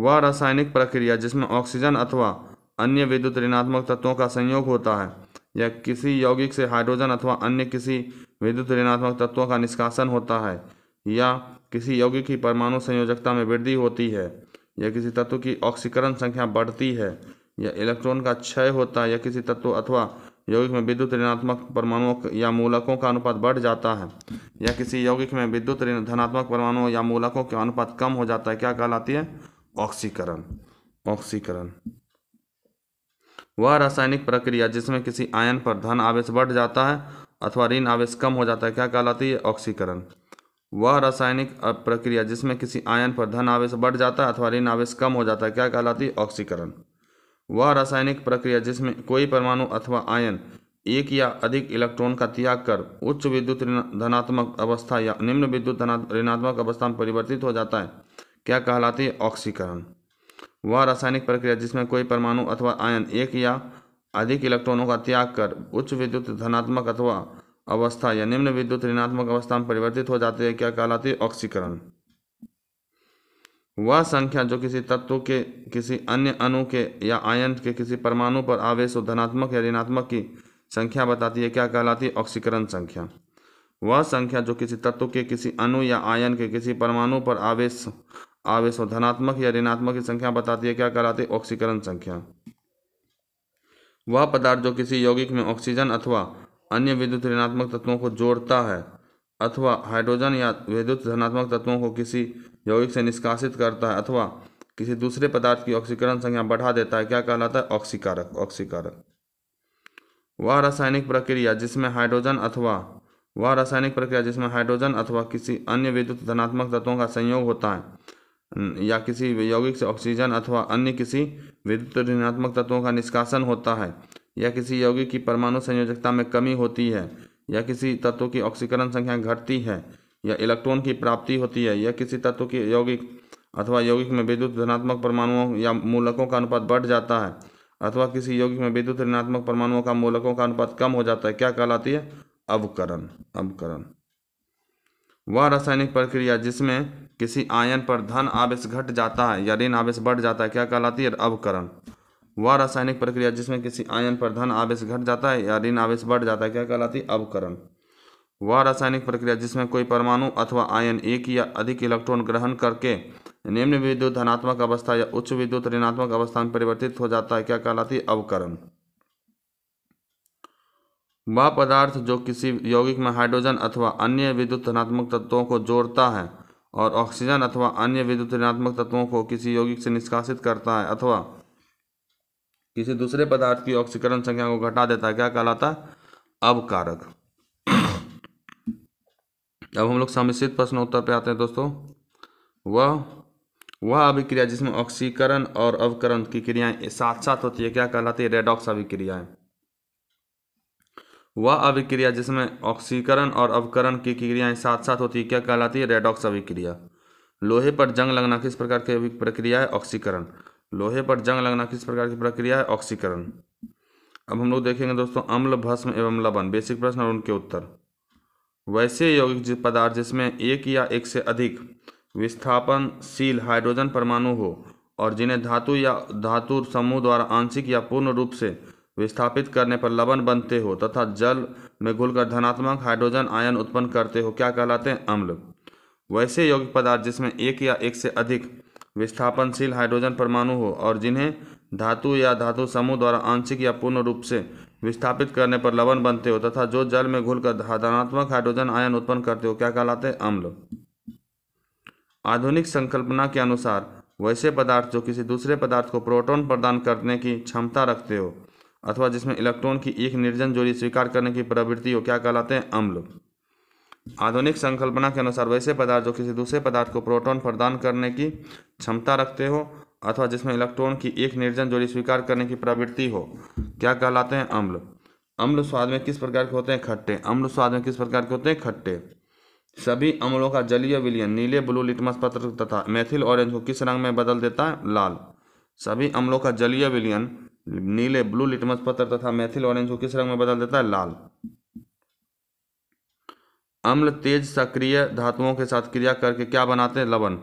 वह रासायनिक प्रक्रिया जिसमें ऑक्सीजन अथवा अन्य विद्युत ऋणात्मक तत्वों का संयोग होता है या किसी यौगिक से हाइड्रोजन अथवा अन्य किसी विद्युत ऋणात्मक तत्वों का निष्कासन होता है या किसी यौगिक की परमाणु संयोजकता में वृद्धि होती है या किसी तत्व की ऑक्सीकरण संख्या बढ़ती है या इलेक्ट्रॉन का क्षय होता है या किसी तत्व अथवा यौगिक में विद्युत ऋणात्मक परमाणुओं या मूलकों का अनुपात बढ़ जाता है या किसी यौगिक में विद्युत धनात्मक परमाणुओं या मूलकों का अनुपात कम हो जाता है क्या कहलाती है ऑक्सीकरण ऑक्सीकरण वह रासायनिक प्रक्रिया जिसमें किसी आयन पर धन आवेश बढ़ जाता है अथवा ऋण आवेश कम हो जाता है क्या कहलाती है ऑक्सीकरण वह रासायनिक प्रक्रिया जिसमें किसी आयन पर धन आवेश बढ़ जाता है अथवा ऋण आवेश कम हो जाता है क्या कहलाती है ऑक्सीकरण वह रासायनिक प्रक्रिया जिसमें कोई परमाणु अथवा आयन एक या अधिक इलेक्ट्रॉन का त्याग कर उच्च विद्युत धनात्मक अवस्था या निम्न विद्युत ऋणात्मक अवस्था में परिवर्तित हो जाता है क्या कहलाती है ऑक्सीकरण वह रासायनिक प्रक्रिया जिसमें कोई परमाणु अथवा आयन एक या अधिक इलेक्ट्रॉनों का त्याग कर उच्च विद्युत धनात्मक अथवा अवस्था या निम्न विद्युत ऋणात्मक अवस्था में परिवर्तित हो जाती है क्या कहलाती है ऑक्सीकरण वह संख्या जो किसी तत्व के किसी अन्य अणु के या आयन के किसी परमाणु पर आवेश धनात्मक या ऋणात्मक की संख्या बताती है क्या कहलाती है ऑक्सीकरण संख्या वह संख्या जो किसी तत्व के किसी अणु या आयन के किसी परमाणु पर आवेश आवेश धनात्मक या ऋणात्मक की संख्या बताती है क्या कहलाती है ऑक्सीकरण संख्या वह पदार्थ जो किसी यौगिक में ऑक्सीजन अथवा अन्य विद्युत ऋणात्मक तत्वों को जोड़ता है अथवा हाइड्रोजन या विद्युत धनात्मक तत्वों को किसी यौगिक से निष्कासित करता है अथवा किसी दूसरे पदार्थ की ऑक्सीकरण संख्या बढ़ा देता है क्या कहलाता है ऑक्सीकारक ऑक्सीकारक वह रासायनिक प्रक्रिया जिसमें हाइड्रोजन अथवा वह रासायनिक प्रक्रिया जिसमें हाइड्रोजन अथवा किसी अन्य विद्युत धनात्मक तत्वों का संयोग होता है या किसी यौगिक से ऑक्सीजन अथवा अन्य किसी विद्युत ऋणात्मक तत्वों का निष्कासन होता है या किसी यौगिक की परमाणु संयोजकता में कमी होती है या किसी तत्व की ऑक्सीकरण संख्या घटती है या इलेक्ट्रॉन की प्राप्ति होती है या किसी तत्व की यौगिक अथवा यौगिक में विद्युत धनात्मक परमाणुओं या मूलकों का अनुपात बढ़ जाता है अथवा किसी यौगिक में विद्युत ऋणात्मक परमाणुओं का मूलकों का अनुपात कम हो जाता है क्या कहलाती है अवकरण अवकरण वह रासायनिक प्रक्रिया जिसमें किसी आयन पर धन आवेश घट जाता है या ऋण आवेश बढ़ जाता है क्या कहलाती है अवकरण वह रासायनिक प्रक्रिया जिसमें किसी आयन पर धन आवेश घट जाता है या ऋण आवेश बढ़ जाता है क्या कहलाती है अवकरण वह रासायनिक प्रक्रिया जिसमें कोई परमाणु अथवा आयन एक या अधिक इलेक्ट्रॉन ग्रहण करके निम्न विद्युत धनात्मक अवस्था या उच्च विद्युत ऋणात्मक अवस्था में परिवर्तित हो जाता है क्या कहलाती है अवकरण वह पदार्थ जो किसी यौगिक में हाइड्रोजन अथवा अन्य विद्युत धनात्मक तत्वों को जोड़ता है और ऑक्सीजन अथवा अन्य विद्युत ऋणात्मक तत्वों को किसी यौगिक से निष्कासित करता है अथवा किसी दूसरे पदार्थ की ऑक्सीकरण संख्या को घटा देता है क्या कहलाता है अवकारक अब हम लोग समिश्रित प्रश्न उत्तर पे आते हैं दोस्तों वह वह अभिक्रिया जिसमें ऑक्सीकरण और अवकरण की क्रियाएं साथ साथ होती है क्या कहलाती है रेडॉक्स अभिक्रियाएं वह अभिक्रिया जिसमें ऑक्सीकरण और अवकरण की क्रियाएं साथ साथ होती है क्या कहलाती है रेडॉक्स अभिक्रिया लोहे पर जंग लगना किस प्रकार की प्रक्रिया है ऑक्सीकरण लोहे पर जंग लगना किस प्रकार की प्रक्रिया है ऑक्सीकरण अब हम लोग देखेंगे दोस्तों अम्ल भस्म एवं लवण बेसिक प्रश्न और उनके उत्तर वैसे यौगिक पदार्थ जिसमें एक या एक से अधिक विस्थापनशील हाइड्रोजन परमाणु हो और जिन्हें धातु या धातु समूह द्वारा आंशिक या पूर्ण रूप से विस्थापित करने पर लवण बनते हो तथा जल में घुलकर धनात्मक हाइड्रोजन आयन उत्पन्न करते हो क्या कहलाते हैं अम्ल वैसे यौगिक पदार्थ जिसमें एक या एक से अधिक विस्थापनशील हाइड्रोजन परमाणु हो और जिन्हें धातु या धातु समूह द्वारा आंशिक या पूर्ण रूप से विस्थापित करने पर लवण बनते हो तथा जो जल में घुलकर धनात्मक हाइड्रोजन आयन उत्पन्न करते हो क्या कहलाते हैं अम्ल आधुनिक संकल्पना के अनुसार वैसे पदार्थ जो किसी दूसरे पदार्थ को प्रोटॉन प्रदान करने की क्षमता रखते हो अथवा जिसमें इलेक्ट्रॉन की एक निर्जन जोड़ी स्वीकार करने की प्रवृत्ति हो क्या कहलाते हैं अम्ल आधुनिक संकल्पना के अनुसार वैसे पदार्थ जो किसी दूसरे पदार्थ को प्रोटॉन प्रदान करने की क्षमता रखते हो अथवा जिसमें इलेक्ट्रॉन की एक निर्जन जोड़ी स्वीकार करने की प्रवृत्ति हो क्या कहलाते हैं अम्ल अम्ल स्वाद में किस प्रकार के होते हैं खट्टे अम्ल स्वाद में किस प्रकार के होते हैं खट्टे सभी अम्लों का जलीय विलियन नीले ब्लू लिटमस पत्र तथा मैथिल ऑरेंज को किस रंग में बदल देता है लाल सभी अम्लों का जलीय विलियन नीले ब्लू लिटमस पत्र तथा मैथिल ऑरेंज को किस रंग में बदल देता है लाल अम्ल तेज सक्रिय धातुओं के साथ क्रिया करके क्या बनाते हैं लवण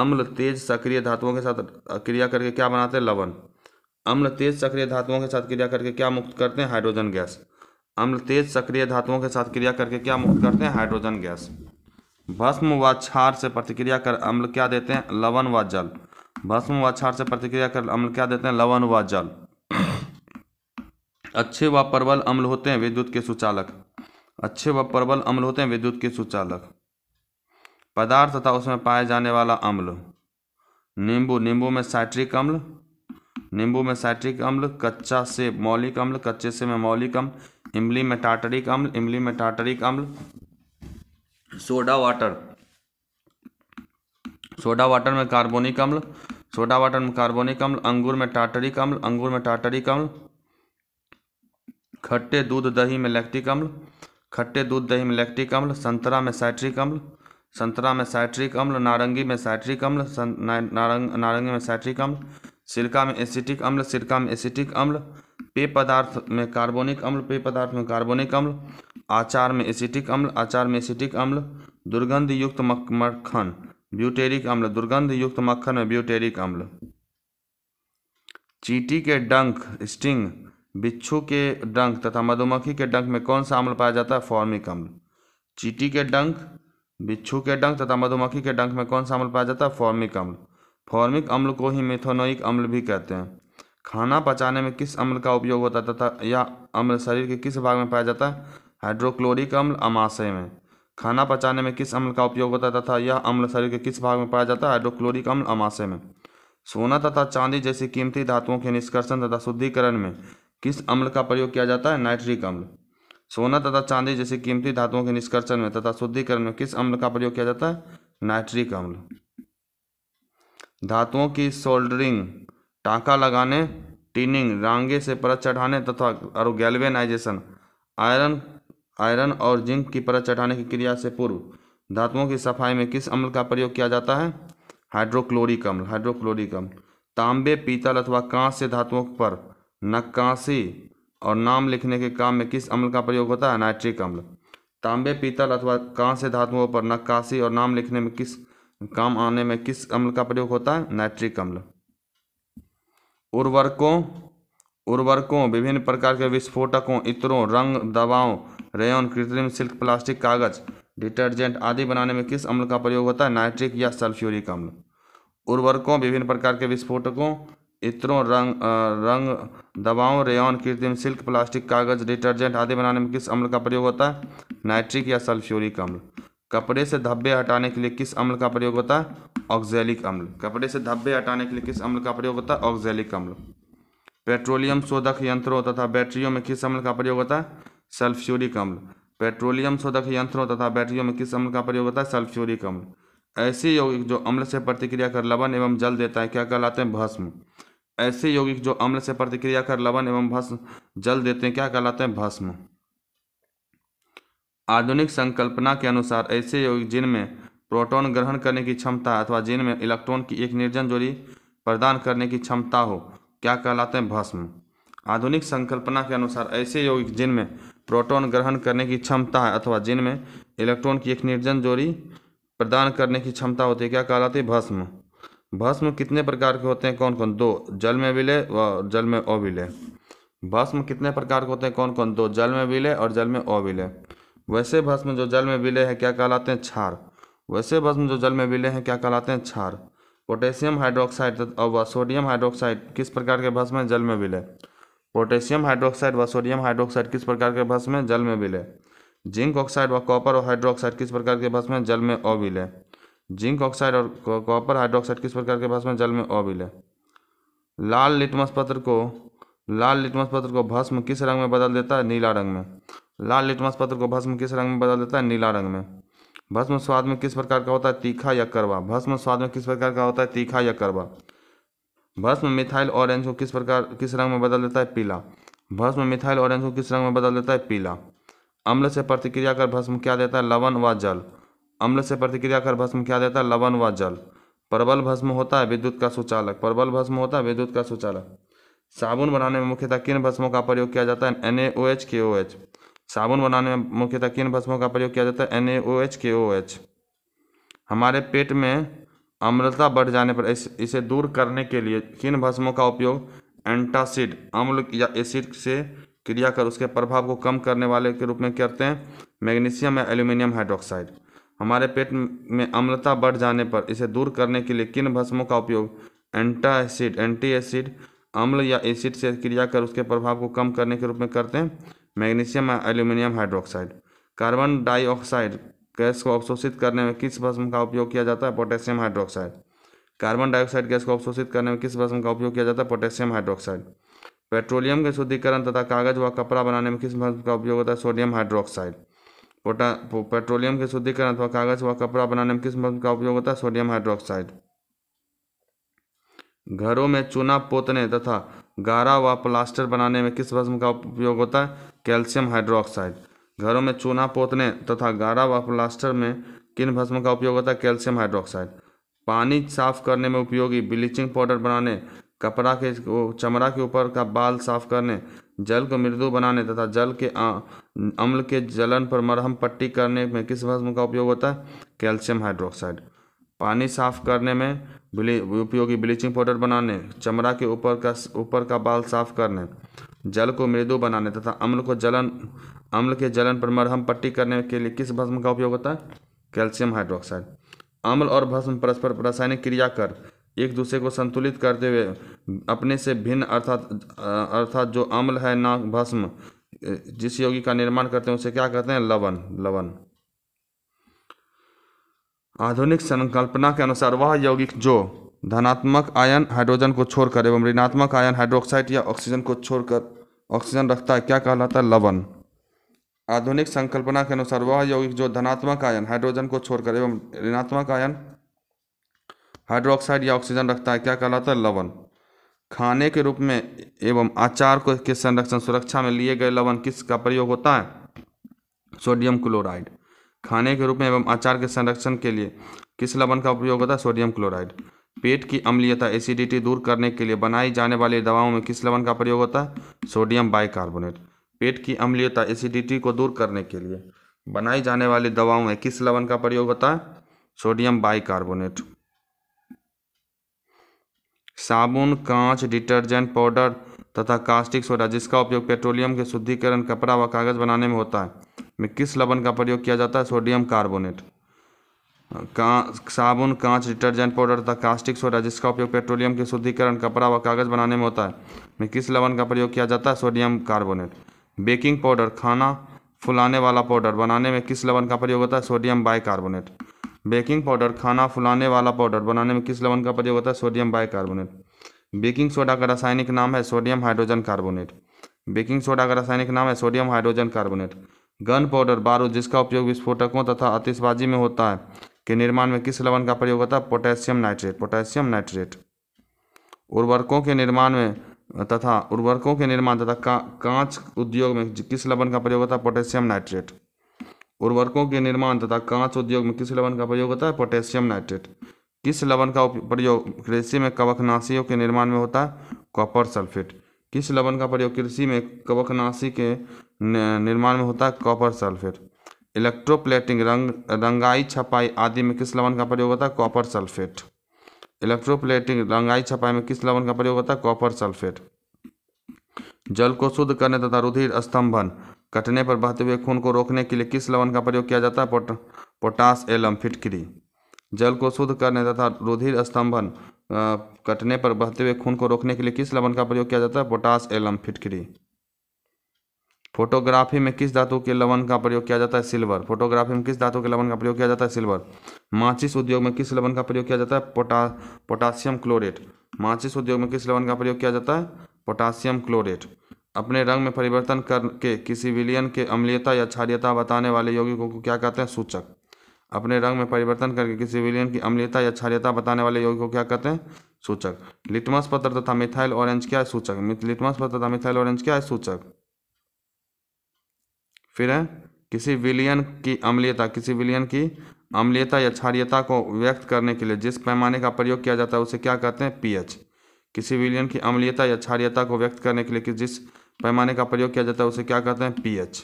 अम्ल तेज सक्रिय धातुओं के साथ क्रिया करके क्या बनाते हैं लवण अम्ल तेज सक्रिय धातुओं के साथ क्रिया करके क्या मुक्त करते हैं हाइड्रोजन गैस अम्ल तेज सक्रिय धातुओं के साथ क्रिया करके क्या मुक्त करते हैं हाइड्रोजन गैस भस्म व क्षार से प्रतिक्रिया कर अम्ल क्या देते हैं लवण व जल भस्म व क्षार से प्रतिक्रिया कर अम्ल क्या देते हैं लवण व जल अच्छे व प्रबल अम्ल होते हैं विद्युत के सुचालक अच्छे व प्रबल अम्ल होते हैं विद्युत के सुचालक पदार्थ तथा उसमें पाया जाने वाला अम्ल नींबू नींबू में साइट्रिक अम्ल नींबू में साइट्रिक अम्ल कच्चा से मौलिक अम्ल कच्चे से में मौलिक अम्ल इमली में टाटरिक अम्ल इमली में टाटरिक अम्ल सोडा वाटर सोडा वाटर में कार्बोनिक अम्ल सोडा वाटर में कार्बोनिक अम्ल अंगूर में टाटरिक अम्ल अंगूर में टाटरिक अम्ल खट्टे दूध दही में लैक्टिक अम्ल खट्टे दूध दही में लैक्टिक अम्ल संतरा में साइट्रिक अम्ल संतरा में साइट्रिक अम्ल नारंगी में साइट्रिक अम्ल नारंग नारंगी में साइट्रिक अम्ल सिरका में एसिटिक अम्ल सिरका में एसिटिक अम्ल पेय पदार्थ में कार्बोनिक अम्ल पेय पदार्थ में कार्बोनिक अम्ल आचार में एसिटिक अम्ल आचार में एसिटिक अम्ल दुर्गंध युक्त मक्खन ब्यूटेरिक अम्ल दुर्गंध युक्त मक्खन में ब्यूटेरिक अम्ल चीटी के डंक स्टिंग बिच्छू के डंक तथा मधुमक्खी के डंक में कौन सा अम्ल पाया जाता है फॉर्मिक अम्ल चीटी के डंक बिच्छू के डंक तथा मधुमक्खी के डंक में कौन सा अम्ल पाया जाता है फॉर्मिक अम्ल फॉर्मिक अम्ल को ही मिथोनोइक अम्ल भी कहते हैं खाना पचाने में किस अम्ल का उपयोग होता है तथा यह अम्ल शरीर के किस भाग में पाया जाता है हाइड्रोक्लोरिक अम्ल अमाशय में खाना पचाने में किस अम्ल का उपयोग होता है तथा यह अम्ल शरीर के किस भाग में पाया जाता है हाइड्रोक्लोरिक अम्ल अमाशय में सोना तथा चांदी जैसी कीमती धातुओं के निष्कर्षण तथा शुद्धिकरण में किस अम्ल का प्रयोग किया जाता है नाइट्रिक अम्ल सोना तथा चांदी जैसी कीमती धातुओं के निष्कर्षण में तथा शुद्धिकरण में किस अम्ल का प्रयोग किया जाता है नाइट्रिक अम्ल धातुओं की सोल्डरिंग टाँका लगाने टीनिंग रांगे से परत चढ़ाने तथा और गैल्वेनाइजेशन आयरन आयरन और जिंक की परत चढ़ाने की क्रिया से पूर्व धातुओं की सफाई में किस अम्ल का प्रयोग किया जाता है हाइड्रोक्लोरिक अम्ल हाइड्रोक्लोरिक अम्ल तांबे पीतल अथवा कांस से धातुओं पर नक्काशी और नाम लिखने के काम में किस अम्ल का प्रयोग होता है नाइट्रिक अम्ल तांबे पीतल अथवा से धातुओं पर नक्काशी और नाम लिखने में किस काम आने में किस अम्ल का प्रयोग होता है नाइट्रिक अम्ल उर्वरकों उर्वरकों विभिन्न प्रकार के विस्फोटकों इत्रों रंग दवाओं रेयन कृत्रिम सिल्क प्लास्टिक कागज डिटर्जेंट आदि बनाने में किस अम्ल का प्रयोग होता है नाइट्रिक या सल्फ्यूरिक अम्ल उर्वरकों विभिन्न प्रकार के विस्फोटकों इत्रों रंग रंग दवाओं रेयन कृत्रिम सिल्क प्लास्टिक कागज डिटर्जेंट आदि बनाने में किस अम्ल का प्रयोग होता है नाइट्रिक या सल्फ्यूरिक अम्ल कपड़े से धब्बे हटाने के लिए किस अम्ल का प्रयोग होता है ऑक्जेलिक अम्ल कपड़े से धब्बे हटाने के लिए किस अम्ल का प्रयोग होता है ऑक्जेलिक अम्ल पेट्रोलियम शोधक यंत्रों तथा बैटरियों में किस अम्ल का प्रयोग होता है सल्फ्यूरिक अम्ल पेट्रोलियम शोधक यंत्रों तथा बैटरियों में किस अम्ल का प्रयोग होता है सल्फ्यूरिक अम्ल ऐसे यौगिक जो अम्ल से प्रतिक्रिया कर लवण एवं जल देता है क्या कहलाते हैं भस्म ऐसे यौगिक जो अम्ल से प्रतिक्रिया कर लवण एवं भस्म जल देते हैं क्या कहलाते हैं भस्म आधुनिक संकल्पना के अनुसार ऐसे यौगिक जिनमें प्रोटॉन ग्रहण करने की क्षमता अथवा जिनमें इलेक्ट्रॉन की एक निर्जन जोड़ी प्रदान करने की क्षमता हो क्या कहलाते हैं भस्म आधुनिक संकल्पना के अनुसार ऐसे यौगिक जिनमें प्रोटॉन ग्रहण करने की क्षमता है अथवा जिनमें इलेक्ट्रॉन की एक निर्जन जोड़ी प्रदान करने की क्षमता होती है क्या कहलाती है भस्म भस्म कितने प्रकार के होते हैं कौन कौन दो जल में विलय व जल में अविलय भस्म कितने प्रकार के होते हैं कौन कौन दो जल में विलय और जल में अविलय वैसे भस्म जो जल में विलय है क्या कहलाते हैं क्षार वैसे भस्म जो जल में विलय है क्या कहलाते हैं क्षार पोटेशियम हाइड्रोक्साइड और सोडियम हाइड्रोक्साइड किस प्रकार के भस्म है जल में विलय पोटेशियम हाइड्रोक्साइड व सोडियम हाइड्रोक्साइड किस प्रकार के भस्म है जल में विलय जिंक ऑक्साइड व कॉपर और हाइड्रोक्साइड किस प्रकार के भस्म है जल में अविलय जिंक ऑक्साइड और कॉपर हाइड्रोक्साइड किस प्रकार के भस्म जल में अविल है लाल लिटमस पत्र को लाल लिटमस पत्र को भस्म किस रंग में बदल देता है नीला रंग में लाल लिटमस पत्र को भस्म किस रंग में बदल देता है नीला रंग में भस्म स्वाद में किस प्रकार का होता है तीखा या करवा भस्म स्वाद में किस प्रकार का होता है तीखा या करवा भस्म मिथाइल ऑरेंज को किस प्रकार किस रंग में बदल देता है पीला भस्म मिथाइल ऑरेंज को किस रंग में बदल देता है पीला अम्ल से प्रतिक्रिया कर भस्म क्या देता है लवण व जल अम्ल से प्रतिक्रिया कर भस्म क्या देता है लवन व जल प्रबल भस्म होता है विद्युत का सुचालक प्रबल भस्म होता है विद्युत का सुचालक साबुन बनाने में मुख्यतः किन भस्मों का प्रयोग किया जाता है एन ए ओ एच के ओ एच साबुन बनाने में मुख्यतः किन भस्मों का प्रयोग किया जाता है एन ए ओ एच के ओ एच हमारे पेट में अम्लता बढ़ जाने पर इस, इसे दूर करने के लिए किन भस्मों का उपयोग एंटासिड अम्ल या एसिड से क्रिया कर उसके प्रभाव को कम करने वाले के रूप में करते हैं मैग्नीशियम या एल्यूमिनियम हाइड्रोक्साइड हमारे पेट में अम्लता बढ़ जाने पर इसे दूर करने के लिए किन भस्मों का उपयोग एंटा एसिड एंटी एसिड अम्ल या एसिड से क्रिया कर उसके प्रभाव को कम करने के रूप में करते हैं मैग्नीशियम या aluminium hydroxide carbon dioxide gas को अवशोषित करने में किस भस्म का उपयोग किया जाता है potassium hydroxide carbon dioxide gas को अवशोषित करने में किस भस्म का उपयोग किया जाता है पोटेशियम हाइड्रोक्साइड पेट्रोलियम के शुद्धिकरण तथा कागज व कपड़ा बनाने में किस भस्म का उपयोग होता है सोडियम हाइड्रोक्साइड पोटा पेट्रोलियम के शुद्धिकरण अथवा कागज व कपड़ा बनाने में किस मद का उपयोग होता है सोडियम हाइड्रोक्साइड घरों में चूना पोतने तथा गारा व प्लास्टर बनाने में किस भस्म का उपयोग होता है कैल्शियम हाइड्रोक्साइड घरों में चूना पोतने तथा गारा व प्लास्टर में किन भस्म का उपयोग होता है कैल्शियम हाइड्रोक्साइड पानी साफ करने में उपयोगी ब्लीचिंग पाउडर बनाने कपड़ा के चमड़ा के ऊपर का बाल साफ करने जल को मृदु बनाने तथा जल के अम्ल के जलन पर मरहम पट्टी करने में किस भस्म का उपयोग होता है कैल्शियम हाइड्रोक्साइड पानी साफ करने में उपयोगी ब्लीचिंग पाउडर बनाने चमड़ा के ऊपर का ऊपर का बाल साफ करने जल को मृदु बनाने तथा अम्ल को जलन अम्ल के जलन पर मरहम पट्टी करने के लिए किस भस्म का उपयोग होता है कैल्शियम हाइड्रोक्साइड अम्ल और भस्म परस्पर रासायनिक क्रिया कर एक दूसरे को संतुलित करते हुए अपने से भिन्न अर्थात अर्थात जो अम्ल है ना भस्म जिस योगी का निर्माण करते हैं उसे क्या कहते हैं लवन लवन आधुनिक संकल्पना के अनुसार वह यौगिक जो धनात्मक आयन हाइड्रोजन को छोड़कर एवं ऋणात्मक आयन हाइड्रोक्साइड या ऑक्सीजन को छोड़कर ऑक्सीजन रखता है क्या कहलाता है लवण आधुनिक संकल्पना के अनुसार वह यौगिक जो धनात्मक आयन हाइड्रोजन को छोड़कर एवं ऋणात्मक आयन हाइड्रोक्साइड या ऑक्सीजन रखता है क्या कहलाता है लवण खाने के रूप में एवं आचार को के संरक्षण सुरक्षा में लिए गए लवण किसका प्रयोग होता है सोडियम क्लोराइड खाने के रूप में एवं आचार के संरक्षण के लिए किस लवण का प्रयोग होता है सोडियम क्लोराइड पेट की अम्लीयता एसिडिटी दूर करने के लिए बनाई जाने वाली दवाओं में किस लवण का प्रयोग होता है सोडियम बाइकार्बोनेट पेट की अम्लीयता एसिडिटी को दूर करने के लिए बनाई जाने वाली दवाओं में किस लवण का प्रयोग होता है सोडियम बाइकार्बोनेट साबुन कांच डिटर्जेंट पाउडर तथा कास्टिक सोडा जिसका उपयोग पेट्रोलियम के शुद्धिकरण कपड़ा व कागज़ बनाने में होता है में किस लवन का प्रयोग किया जाता है सोडियम कार्बोनेट का साबुन कांच डिटर्जेंट पाउडर तथा कास्टिक सोडा जिसका उपयोग पेट्रोलियम के शुद्धिकरण कपड़ा व कागज़ बनाने में होता है में किस लवन का प्रयोग किया जाता है सोडियम कार्बोनेट बेकिंग पाउडर खाना फुलाने वाला पाउडर बनाने में किस लवन का प्रयोग होता है सोडियम बाई बेकिंग पाउडर खाना फुलाने वाला पाउडर बनाने में किस लवन का प्रयोग होता है सोडियम बाइकार्बोनेट बेकिंग सोडा का रासायनिक नाम है sodium hydrogen carbonate baking soda का रासायनिक नाम है sodium hydrogen carbonate gunpowder बारूद जिसका उपयोग विस्फोटकों तथा आतिशबाजी में होता है के निर्माण में किस लवन का प्रयोग होता है पोटेशियम नाइट्रेट पोटेशियम नाइट्रेट उर्वरकों के निर्माण में तथा उर्वरकों के निर्माण तथा कांच उद्योग में किस लवन का प्रयोग होता है पोटेशियम नाइट्रेट उर्वरकों के निर्माण तथा कांच उद्योग में किस लवण का प्रयोग होता है पोटेशियम नाइट्रेट किस लवण का प्रयोग कृषि में कवकनाशियों के निर्माण में होता है कॉपर सल्फेट किस लवण का प्रयोग कृषि में कवकनाशी के निर्माण में होता है कॉपर सल्फेट इलेक्ट्रोप्लेटिंग रंग रंगाई छपाई आदि में किस लवण का प्रयोग होता है कॉपर सल्फेट इलेक्ट्रोप्लेटिंग रंगाई छपाई में किस लवण का प्रयोग होता है कॉपर सल्फेट जल को शुद्ध करने तथा रुधिर स्तंभन कटने पर बहते हुए खून को रोकने के लिए किस लवण का प्रयोग किया जाता है पोट, पोटास एलम फिटकरी जल को शुद्ध करने तथा रुधिर स्तंभन कटने पर बहते हुए खून को रोकने के लिए किस लवण का प्रयोग किया जाता है पोटास एलम फिटकरी फोटोग्राफी में किस धातु के लवण का प्रयोग किया जाता है सिल्वर फोटोग्राफी में किस धातु के लवण का प्रयोग किया जाता है सिल्वर माचिस उद्योग में किस लवण का प्रयोग किया जाता है पोटा पोटासियम क्लोरेट माचिस उद्योग में किस लवण का प्रयोग किया जाता है पोटासियम क्लोरेट अपने रंग में परिवर्तन करके किसी विलियन के अम्लीयता या क्षारियता बताने वाले यौगिकों को क्या कहते हैं सूचक अपने रंग में परिवर्तन करके किसी विलियन की अम्लीयता या क्षारियता बताने वाले यौगिक को क्या कहते हैं सूचक लिटमस पत्र तथा मिथाइल ऑरेंज क्या है सूचक लिटमस पत्र तथा मिथाइल ऑरेंज क्या है सूचक फिर है किसी विलियन की अम्लीयता किसी विलियन की अम्लीयता या क्षारियता को व्यक्त करने के लिए जिस पैमाने का प्रयोग किया जाता है उसे क्या कहते हैं पीएच किसी विलियन की अम्लीयता या क्षारियता को व्यक्त करने के लिए कि जिस पैमाने का प्रयोग किया जाता है उसे क्या कहते हैं पीएच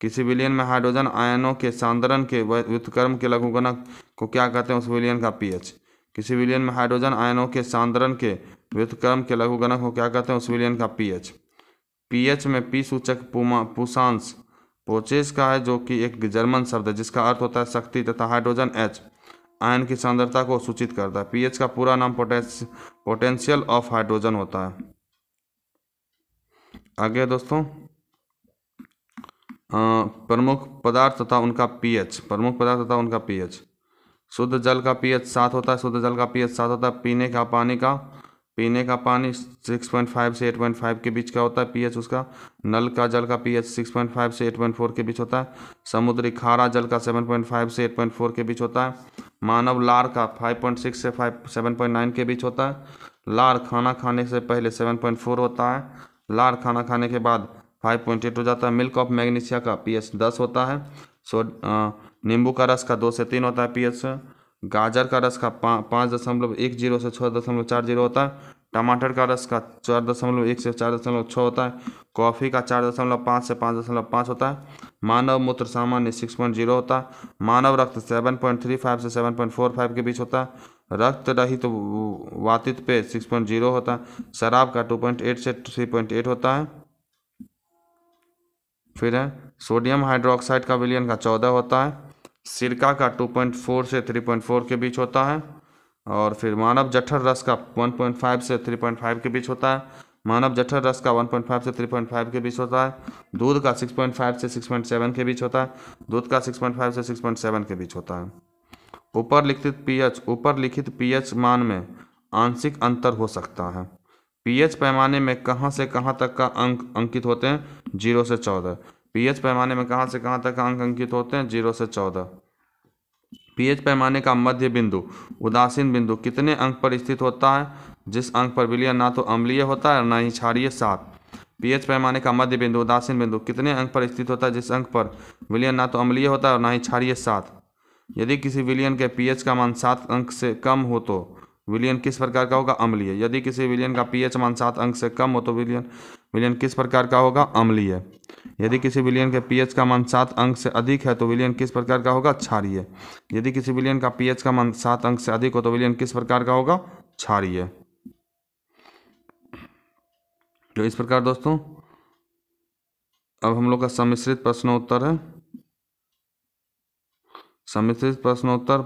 किसी विलियन में हाइड्रोजन आयनों के सांद्रण के व्युतकर्म के लघुगणक को क्या कहते हैं उस विलियन का पीएच किसी विलियन में हाइड्रोजन आयनों के सांद्रण के व्युतकर्म के लघुगणक को क्या कहते हैं उस विलियन का पीएच पीएच में पी सूचक पुमा पोचेस का है जो कि एक जर्मन शब्द है जिसका अर्थ होता है शक्ति तथा हाइड्रोजन एच आयन की सांद्रता को सूचित करता है पीएच का पूरा नाम पोटेंशियल ऑफ हाइड्रोजन होता है आगे दोस्तों प्रमुख पदार्थ तथा उनका पीएच प्रमुख पदार्थ तथा उनका पीएच शुद्ध जल का पीएच सात होता है शुद्ध जल का पीएच सात होता है पीने का पानी का पीने का पानी 6.5 से 8.5 के बीच का होता है पीएच उसका नल का जल का पीएच 6.5 से 8.4 के बीच होता है समुद्री खारा जल का 7.5 से 8.4 के बीच होता है मानव लार का 5.6 से 5 7.9 के बीच होता है लार खाना खाने से पहले 7.4 होता है लार खाना खाने के बाद फाइव पॉइंट एट हो जाता है मिल्क ऑफ मैग्नीशिया का पीएच दस होता है सो नींबू का रस का दो से तीन होता है पीएच गाजर का रस का पाँच दशमलव एक जीरो से छः दशमलव चार जीरो होता है टमाटर का रस का चार दशमलव एक से चार दशमलव छः होता है कॉफ़ी का चार दशमलव पाँच से पाँच दशमलव पाँच होता है मानव मूत्र सामान्य सिक्स पॉइंट जीरो होता है मानव रक्त सेवन पॉइंट थ्री फाइव से सेवन पॉइंट फोर फाइव के बीच होता है रक्त रहित तो वातित पे सिक्स पॉइंट जीरो होता है शराब का टू पॉइंट एट से थ्री पॉइंट एट होता है फिर है सोडियम हाइड्रोक्साइड का विलियन का चौदह होता है सिरका का टू पॉइंट फोर से थ्री पॉइंट फोर के बीच होता है और फिर मानव जठर रस का वन पॉइंट फाइव से थ्री पॉइंट फाइव के बीच होता है मानव जठर रस का 1.5 से 3.5 के बीच होता है दूध का 6.5 से 6.7 के बीच होता है दूध का 6.5 से 6.7 के बीच होता है ऊपर लिखित पीएच ऊपर लिखित पीएच मान में आंशिक अंतर हो सकता है पीएच पैमाने में कहाँ से कहाँ तक का अंक अंकित होते हैं जीरो से चौदह पीएच पैमाने में कहाँ से कहाँ तक का अंक अंकित होते हैं जीरो से चौदह पीएच पैमाने का मध्य बिंदु उदासीन बिंदु कितने अंक पर स्थित होता है जिस अंक पर विलय ना तो अम्लीय होता है और ना ही क्षारीय सात पीएच पैमाने का मध्य बिंदु उदासीन बिंदु कितने अंक पर स्थित होता है जिस अंक पर विलियन ना तो अम्लीय होता है और ना ही क्षारीय सात यदि किसी विलियन के पीएच का मान सात अंक से कम हो तो विलियन किस प्रकार का होगा अम्लीय यदि किसी विलियन का पीएच मान सात अंक से कम हो तो विलियन विलियन किस प्रकार का होगा अम्लीय यदि किसी विलियन के पीएच का मान सात अंक से अधिक है तो विलियन किस प्रकार का होगा क्षारीय यदि किसी विलियन का पीएच का मान सात अंक से अधिक हो तो विलियन किस प्रकार का होगा क्षारीय तो इस प्रकार दोस्तों अब हम लोग का सम्मिश्रित प्रश्नोत्तर है समिश्रित प्रश्नोत्तर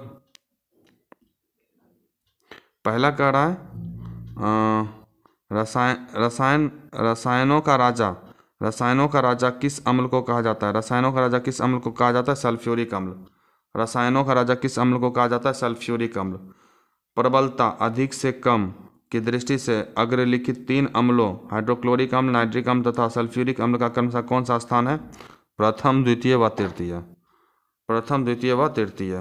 पहला कह रहा है रसायन रसायन रसायनों का राजा रसायनों का राजा किस अम्ल को कहा जाता है रसायनों का राजा किस अम्ल को कहा जाता है सल्फ्यूरिक अम्ल रसायनों का राजा किस अम्ल को कहा जाता है सल्फ्यूरिक अम्ल प्रबलता अधिक से कम की दृष्टि से अग्रलिखित तीन अम्लों हाइड्रोक्लोरिक अम्ल नाइट्रिक अम्ल तथा सल्फ्यूरिक अम्ल का क्रमशः कौन सा स्थान है प्रथम द्वितीय व तृतीय प्रथम द्वितीय व तृतीय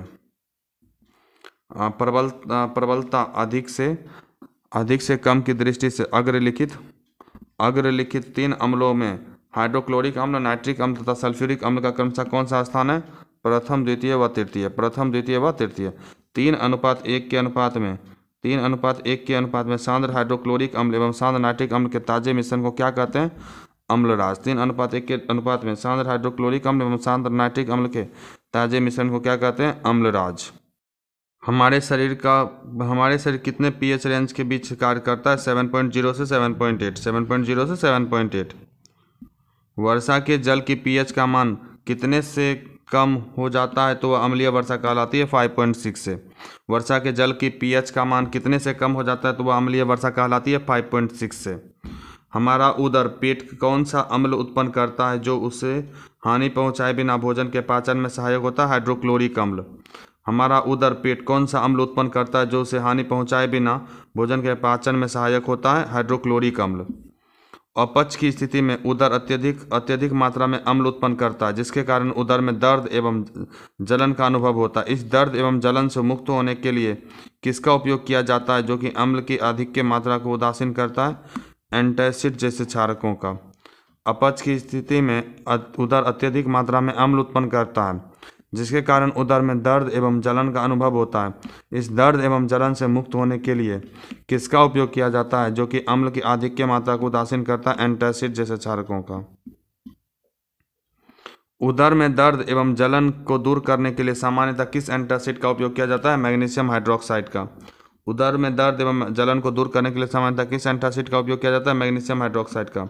प्रबल प्रबलता अधिक से अधिक से कम की दृष्टि से अग्रलिखित अग्रलिखित तीन अम्लों में हाइड्रोक्लोरिक अम्ल नाइट्रिक अम्ल तथा सल्फ्यूरिक अम्ल का क्रमशः कौन सा स्थान है प्रथम द्वितीय व तृतीय प्रथम द्वितीय व तृतीय तीन अनुपात एक के अनुपात में तीन अनुपात एक के अनुपात में सांद्र हाइड्रोक्लोरिक अम्ल एवं सांद्र नाइट्रिक अम्ल के ताजे मिश्रण को क्या कहते हैं अम्लराज तीन अनुपात एक के अनुपात में सांद्र हाइड्रोक्लोरिक अम्ल एवं सांद्र नाइट्रिक अम्ल के ताजे मिश्रण को क्या कहते हैं अम्लराज हमारे शरीर का हमारे शरीर कितने पीएच रेंज के बीच कार्य करता है सेवन पॉइंट जीरो से seven point eight seven point zero से सेवन पॉइंट एट वर्षा के जल की पीएच का मान कितने से कम हो जाता है तो वह अम्लीय वर्षा कहलाती है फाइव पॉइंट सिक्स से वर्षा के जल की पीएच का मान कितने से कम हो जाता है तो वह अम्लीय वर्षा कहलाती है फाइव पॉइंट सिक्स से हमारा उदर पेट कौन सा अम्ल उत्पन्न करता है जो उसे हानि पहुंचाए बिना भोजन के पाचन में सहायक होता है हाइड्रोक्लोरिक अम्ल हमारा उदर पेट कौन सा अम्ल उत्पन्न करता है जो उसे हानि पहुंचाए बिना भोजन के पाचन में सहायक होता है हाइड्रोक्लोरिक अम्ल अपच की स्थिति में उदर अत्यधिक अत्यधिक मात्रा में अम्ल उत्पन्न करता है जिसके कारण उदर में दर्द एवं जलन का अनुभव होता है इस दर्द एवं जलन से मुक्त होने के लिए किसका उपयोग किया जाता है जो कि अम्ल की अधिक के मात्रा को उदासीन करता है एंटासिड जैसे क्षारकों का अपच की स्थिति में उदर अत्यधिक मात्रा में अम्ल उत्पन्न करता है जिसके कारण उदर में दर्द एवं जलन का अनुभव होता है इस दर्द एवं जलन से मुक्त होने के लिए किसका उपयोग किया जाता है जो कि अम्ल की आधिक्य मात्रा को उदासीन करता है एंटासिड जैसे क्षारकों का उदर में दर्द एवं जलन को दूर करने के लिए सामान्यतः किस एंटासिड का उपयोग किया जाता है मैग्नीशियम हाइड्रोक्साइड का उदर में दर्द एवं जलन को दूर करने के लिए सामान्यतः किस एंटासिड का उपयोग किया जाता है मैग्नीशियम हाइड्रोक्साइड का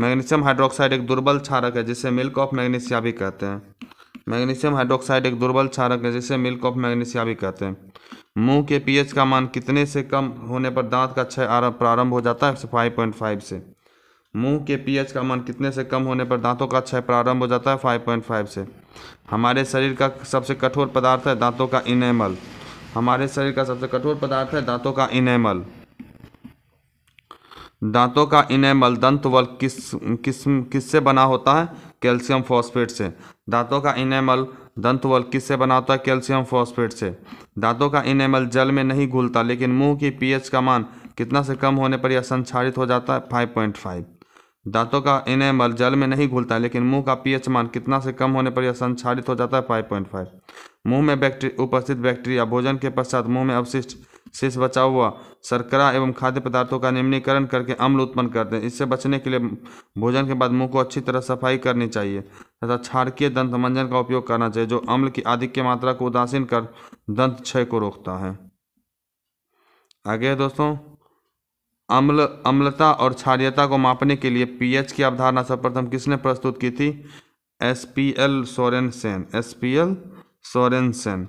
मैग्नीशियम हाइड्रोक्साइड एक दुर्बल क्षारक है जिसे मिल्क ऑफ मैग्नीशिया भी कहते हैं मैग्नीशियम हाइड्रोक्साइड एक दुर्बल क्षारक है जिसे मिल्क ऑफ मैग्नीशिया भी कहते हैं मुंह के पीएच का मान कितने से कम होने पर दांत का क्षय प्रारंभ हो जाता है फाइव पॉइंट फाइव से मुंह के पीएच का मान कितने से कम होने पर दांतों का क्षय प्रारंभ हो जाता है फाइव पॉइंट फाइव से हमारे शरीर का सबसे कठोर पदार्थ है दांतों का इनेमल हमारे शरीर का सबसे कठोर पदार्थ है दांतों का इनेमल दांतों का इनेमल दंत वल किस किस किससे बना होता है कैल्शियम फॉस्फेट से दांतों का इनेमल दंत वल किससे बना होता है कैल्शियम फॉस्फेट से दांतों का इनेमल जल में नहीं घुलता लेकिन मुंह की पीएच का मान कितना से कम होने पर यह संचारित हो जाता है फाइव पॉइंट फाइव दांतों का इनेमल जल में नहीं घुलता लेकिन मुंह का पीएच मान कितना से कम होने पर यह संचालित हो जाता है 5.5 मुंह में बैक्टी, उपस्थित बैक्टीरिया भोजन के पश्चात मुंह में अवशिष्ट शेष बचा हुआ शर्करा एवं खाद्य पदार्थों का निम्नीकरण करके अम्ल उत्पन्न करते हैं इससे बचने के लिए भोजन के बाद मुंह को अच्छी तरह सफाई करनी चाहिए तथा क्षारकीय दंत मंजन का उपयोग करना चाहिए जो अम्ल की आधिक की मात्रा को उदासीन कर दंत क्षय को रोकता है आगे दोस्तों अम्ल अम्लता और क्षारियता को मापने के लिए पीएच की अवधारणा सर्वप्रथम किसने प्रस्तुत की थी S P L Sorensen S P L Sorensen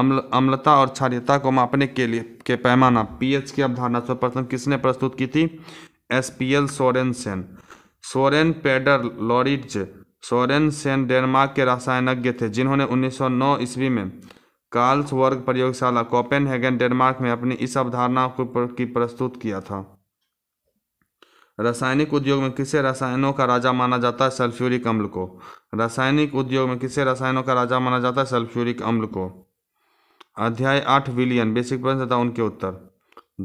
अम्ल अम्लता और क्षारियता को मापने के लिए के पैमाना पीएच की अवधारणा सर्वप्रथम किसने प्रस्तुत की थी S P L Sorensen Soren Peder Lauritz Sorensen Denmark के रासायनज्ञ थे जिन्होंने नौ ईस्वी में कार्ल्सबर्ग प्रयोगशाला कॉपेनहेगन डेनमार्क में अपनी इस अवधारणा को की प्रस्तुत किया था रासायनिक उद्योग में किसे रसायनों का राजा माना जाता है सल्फ्यूरिक अम्ल को रासायनिक उद्योग में किसे रसायनों का राजा माना जाता है सल्फ्यूरिक अम्ल को अध्याय आठ विलियन बेसिक प्रश्न तथा उनके उत्तर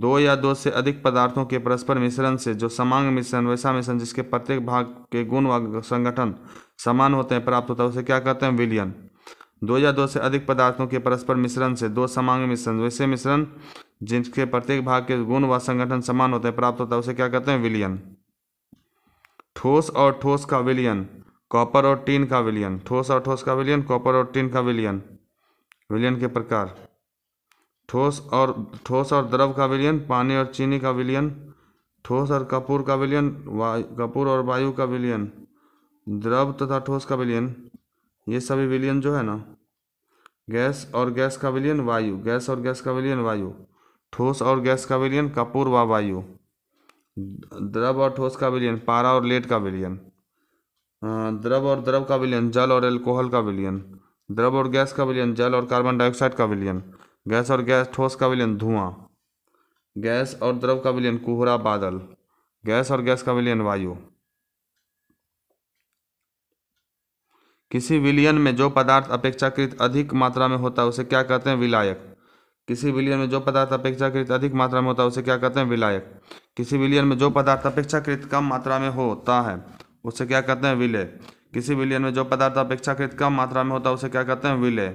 दो या दो से अधिक पदार्थों के परस्पर मिश्रण से जो समांग मिश्रण वैसा मिश्रण जिसके प्रत्येक भाग के गुण व संगठन समान होते हैं प्राप्त होता है उसे क्या कहते हैं विलियन दो या दो से अधिक पदार्थों के परस्पर मिश्रण से दो समांग मिश्रण वैसे मिश्रण जिनके प्रत्येक भाग के गुण व संगठन समान होते हैं प्राप्त होता है उसे क्या कहते हैं विलियन ठोस और ठोस का विलियन कॉपर और टीन का विलियन ठोस और ठोस का विलियन कॉपर और टीन का विलियन विलियन के प्रकार ठोस और ठोस और द्रव का विलियन पानी और चीनी का विलियन ठोस और कपूर का विलियन वायु कपूर और वायु का विलियन द्रव तथा ठोस का विलियन ये सभी विलियन जो है ना गैस और गैस का विलियन वायु गैस और गैस का विलियन वायु ठोस और गैस का विलियन कपूर व वायु द्रव और ठोस का विलियन पारा और लेट का विलियन द्रव और द्रव का विलियन जल और एल्कोहल का विलियन द्रव और गैस का विलियन जल और कार्बन डाइऑक्साइड का विलियन गैस और गैस ठोस का विलियन धुआं गैस और द्रव का विलियन कोहरा बादल गैस और गैस का विलियन वायु किसी विलियन में जो पदार्थ अपेक्षाकृत अधिक मात्रा में होता है उसे क्या कहते हैं विलायक किसी विलियन में जो पदार्थ अपेक्षाकृत अधिक मात्रा में होता है उसे क्या कहते हैं विलायक किसी विलियन में जो पदार्थ अपेक्षाकृत कम मात्रा में होता है उसे क्या कहते हैं विलय किसी विलियन में जो पदार्थ अपेक्षाकृत कम मात्रा में होता है उसे क्या कहते हैं विलय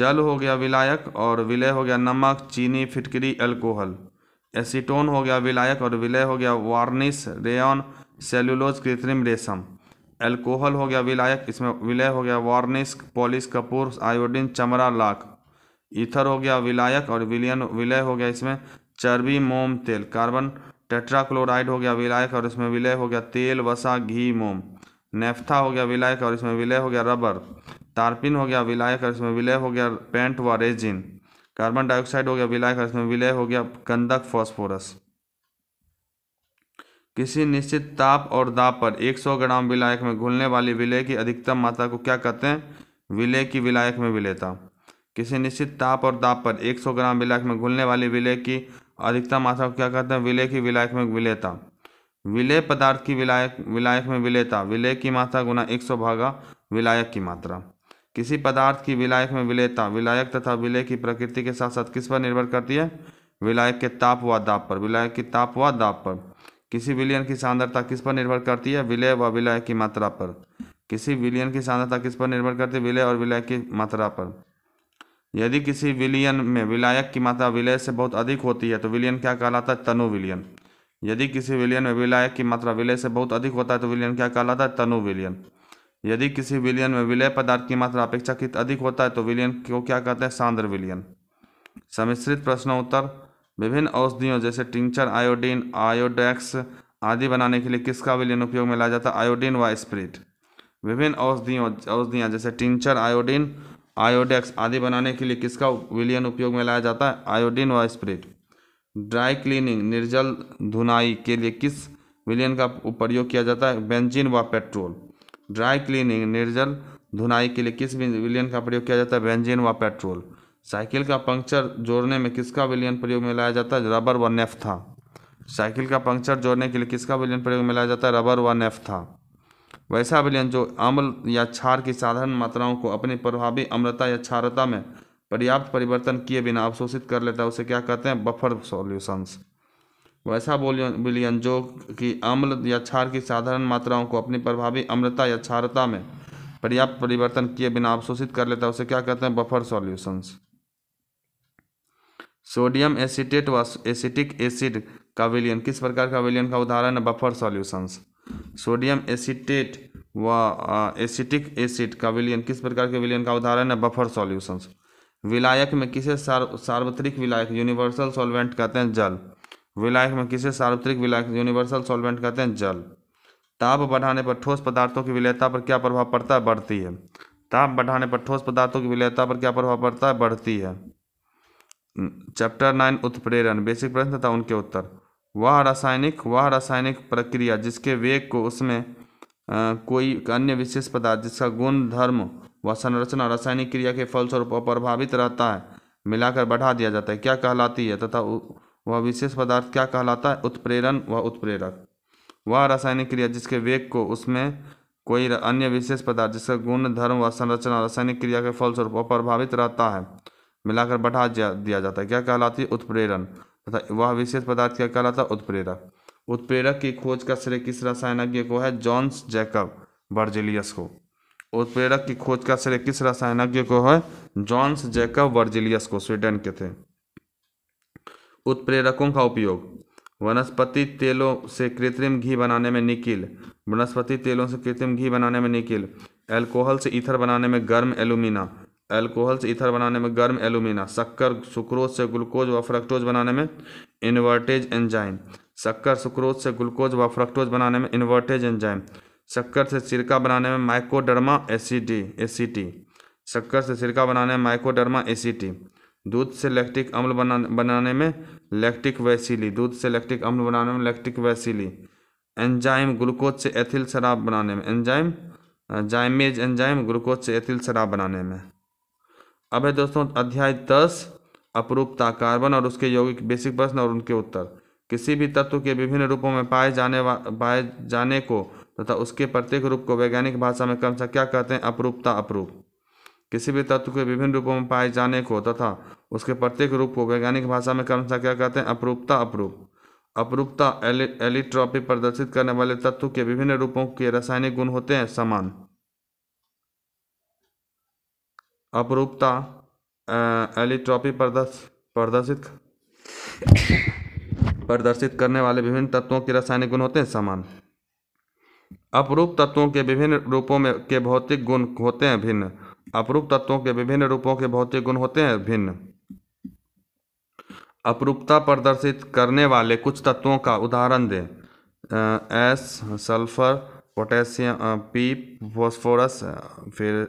जल हो गया विलायक और विलय हो गया नमक चीनी फिटकरी एल्कोहल एसीटोन हो गया विलायक और विलय हो गया वार्निस रेयन सेल्युलोज कृत्रिम रेशम एल्कोहल हो गया विलायक इसमें विलय हो गया वार्निस्क पॉलिस कपूर आयोडीन चमरा लाख ईथर हो गया विलायक और विलियन विलय हो गया इसमें चर्बी मोम तेल कार्बन टेट्राक्लोराइड हो गया विलायक और इसमें विलय हो गया तेल वसा घी मोम नेफ्था हो गया विलायक और इसमें विलय हो गया रबर तारपिन हो गया विलायक और इसमें विलय हो गया पेंट व रेजिन कार्बन डाइऑक्साइड हो गया विलायक और इसमें विलय हो गया कंदक फॉस्फोरस किसी निश्चित ताप और दाब पर 100 ग्राम विलायक में घुलने वाली विलय की अधिकतम मात्रा को क्या कहते हैं विलय की विलायक में विलेता किसी निश्चित ताप और दाब पर 100 ग्राम विलायक में घुलने वाली विलय की अधिकतम मात्रा को क्या कहते हैं विलय की विलायक में विलेता विलय पदार्थ की विलायक विलायक में विलेता विलय की मात्रा गुना एक भागा विलायक की मात्रा किसी पदार्थ की विलायक में विलेता विलायक तथा विलय की प्रकृति के साथ साथ किस पर निर्भर करती है विलायक के ताप व दाब पर विलायक की ताप व दाब पर किसी विलयन की सांद्रता किस पर निर्भर करती है विलय व विलय की मात्रा पर किसी विलयन की सांद्रता किस पर निर्भर करती है विलय और विलय की मात्रा पर यदि किसी विलयन में विलायक की मात्रा विलय से बहुत अधिक होती है तो विलयन क्या कहलाता है तनु विलयन यदि किसी विलयन में विलायक की मात्रा विलय से बहुत अधिक होता है तो विलयन क्या कहलाता है तनु विलयन यदि किसी विलयन में विलय पदार्थ की मात्रा अपेक्षाकृत अधिक होता है तो विलयन को क्या कहते हैं सांद्र विलयन समिश्रित प्रश्नोत्तर विभिन्न औषधियों जैसे टिंचर आयोडीन आयोडेक्स आदि बनाने के लिए किसका विलियन उपयोग में लाया जाता है आयोडीन व स्प्रिट विभिन्न औषधियों औषधियाँ जैसे टिंचर आयोडीन आयोडेक्स आदि बनाने के लिए किसका विलियन उपयोग में लाया जाता है आयोडीन व स्प्रिट ड्राई क्लीनिंग निर्जल धुनाई के लिए किस विलियन का प्रयोग किया जाता है बेंजिन व पेट्रोल ड्राई क्लीनिंग निर्जल धुनाई के लिए किस विलियन का प्रयोग किया जाता है बेंजिन व पेट्रोल साइकिल का पंक्चर जोड़ने में किसका विलियन प्रयोग में लाया जाता है रबर व नेफ था साइकिल का पंक्चर जोड़ने के लिए किसका विलियन प्रयोग में लाया जाता है रबर व नेफ था वैसा विलियन जो अम्ल या क्षार की साधारण मात्राओं को अपनी प्रभावी अम्रता या क्षारता में पर्याप्त परिवर्तन किए बिना अवशोषित कर लेता है उसे क्या कहते हैं बफर सॉल्यूशंस वैसा बोलियन विलियन जो कि अम्ल या क्षार की साधारण मात्राओं को अपनी प्रभावी अम्रता या क्षारता में पर्याप्त परिवर्तन किए बिना अवशोषित कर लेता है उसे क्या कहते हैं बफर सॉल्यूशंस सोडियम एसिटेट व एसिटिक एसिड का विलियन किस प्रकार का विलियन का उदाहरण है बफर सॉल्यूशंस सोडियम एसिटेट व एसिटिक एसिड का विलियन किस प्रकार के विलियन का उदाहरण है बफर सॉल्यूशंस विलायक में किसे सार्वत्रिक विलायक यूनिवर्सल सॉल्वेंट कहते हैं जल विलायक में किसे सार्वत्रिक विलायक यूनिवर्सल सॉल्वेंट कहते हैं जल ताप बढ़ाने पर ठोस पदार्थों की विलयता पर क्या प्रभाव पड़ता है बढ़ती है ताप बढ़ाने पर ठोस पदार्थों की विलयता पर क्या प्रभाव पड़ता है बढ़ती है चैप्टर नाइन उत्प्रेरण बेसिक प्रश्न तथा उनके उत्तर वह रासायनिक वह रासायनिक प्रक्रिया जिसके वेग को उसमें आ, कोई अन्य विशेष पदार्थ जिसका गुण धर्म व संरचना रासायनिक क्रिया के फलस्वरूप प्रभावित रहता है मिलाकर बढ़ा दिया जाता है क्या कहलाती है तथा वह विशेष पदार्थ क्या कहलाता है उत्प्रेरण व उत्प्रेरक वह रासायनिक क्रिया जिसके वेग को उसमें कोई अन्य विशेष पदार्थ जिसका गुण धर्म व संरचना रासायनिक क्रिया के फलस्वरूप अप्रभावित रहता है मिलाकर बढ़ा दिया जाता है क्या कहलाती है उत्प्रेरण तथा वह विशेष पदार्थ क्या कहलाता है उत्प्रेरक उत्प्रेरक की खोज का श्रेय किस रसायनज्ञ को है जॉन्स जैकब वर्जिलियस को उत्प्रेरक की खोज का श्रेय किस रसायनज्ञ को है जॉन्स जैकब वर्जिलियस को स्वीडन के थे उत्प्रेरकों का उपयोग वनस्पति तेलों से कृत्रिम घी बनाने में निकिल वनस्पति तेलों से कृत्रिम घी बनाने में निकिल एल्कोहल से ईथर बनाने में गर्म एलुमिना एल्कोहल से इथर बनाने में गर्म एलुमिना शक्कर सुक्रोज से ग्लूकोज व फ्रक्टोज बनाने में इन्वर्टेज एंजाइम शक्कर सुक्रोज से ग्लूकोज व फ्रक्टोज बनाने में इन्वर्टेज एंजाइम शक्कर से सिरका बनाने में माइकोडर्मा एसिडी एसीटी शक्कर से सिरका बनाने में माइकोडर्मा एसीटी दूध से लैक्टिक अम्ल बना बनाने में लैक्टिक वैसीली दूध से लैक्टिक अम्ल बनाने में लैक्टिक वैसीली एंजाइम ग्लूकोज से एथिल शराब बनाने में एंजाइम जाइमेज एंजाइम ग्लूकोज से एथिल शराब बनाने में अब है दोस्तों अध्याय दस अपरूपता कार्बन और उसके यौगिक बेसिक प्रश्न और उनके उत्तर किसी भी तत्व के विभिन्न रूपों में पाए जाने पाए जाने को तथा उसके प्रत्येक रूप को वैज्ञानिक भाषा में कम से क्या कहते हैं अपरूपता अपरूप किसी भी तत्व के विभिन्न रूपों में पाए जाने को तथा उसके प्रत्येक रूप को वैज्ञानिक भाषा में कम से क्या कहते हैं अपरूपता अपरूप अपरूपता एलिट्रॉपी प्रदर्शित करने वाले तत्व के विभिन्न रूपों के रासायनिक गुण होते हैं समान अपरूपता एलिट्रॉपी प्रदर्श प्रदर्शित प्रदर्शित करने वाले विभिन्न तत्वों के रासायनिक गुण होते हैं समान अपरूप तत्वों के विभिन्न रूपों में के भौतिक गुण होते हैं भिन्न अपरूप तत्वों के विभिन्न रूपों के भौतिक गुण होते हैं भिन्न अपरूपता प्रदर्शित करने वाले कुछ तत्वों का उदाहरण दें S sulphur potassium P phosphorus फिर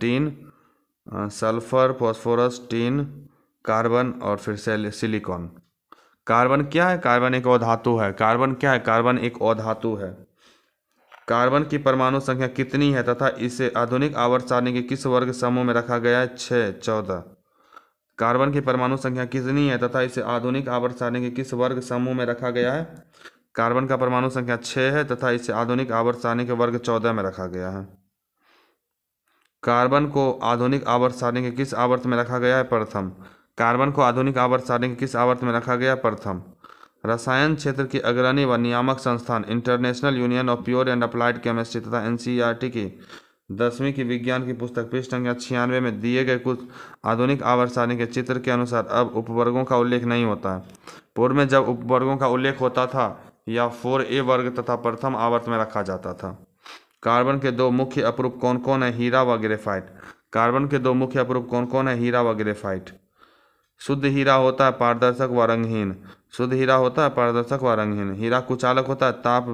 tin sulphur phosphorus tin carbon और फिर सिलिकॉन कार्बन क्या है कार्बन एक अधातु है कार्बन क्या है कार्बन एक अधातु है कार्बन की परमाणु संख्या कितनी है तथा इसे आधुनिक आवर्त सारणी के किस वर्ग समूह में रखा गया है छः चौदह कार्बन की परमाणु संख्या कितनी है तथा इसे आधुनिक आवर्त सारणी के किस वर्ग समूह में रखा गया है कार्बन का परमाणु संख्या छः है तथा इसे आधुनिक आवर्त सारणी के वर्ग चौदह में रखा गया है कार्बन को आधुनिक आवर्त सारणी के किस आवर्त में रखा गया है प्रथम कार्बन को आधुनिक आवर्त सारणी के किस आवर्त में रखा गया प्रथम रसायन क्षेत्र की अग्रणी व नियामक संस्थान international union of pure and applied chemistry तथा एन e की दसवीं की विज्ञान की पुस्तक पृष्ठ संख्या छियानवे में दिए गए कुछ आधुनिक आवर्त सारणी के चित्र के अनुसार अब उपवर्गों का उल्लेख नहीं होता है पूर्व में जब उपवर्गों का उल्लेख होता था या फोर ए वर्ग तथा प्रथम आवर्त में रखा जाता था कार्बन के दो मुख्य अपरूप कौन कौन है हीरा व ग्रेफाइट कार्बन के दो मुख्य अपरूप कौन कौन है हीरा व ग्रेफाइट शुद्ध हीरा होता है पारदर्शक व रंगहीन शुद्ध हीरा होता है पारदर्शक व रंगहीन हीरा कुचालक होता है ताप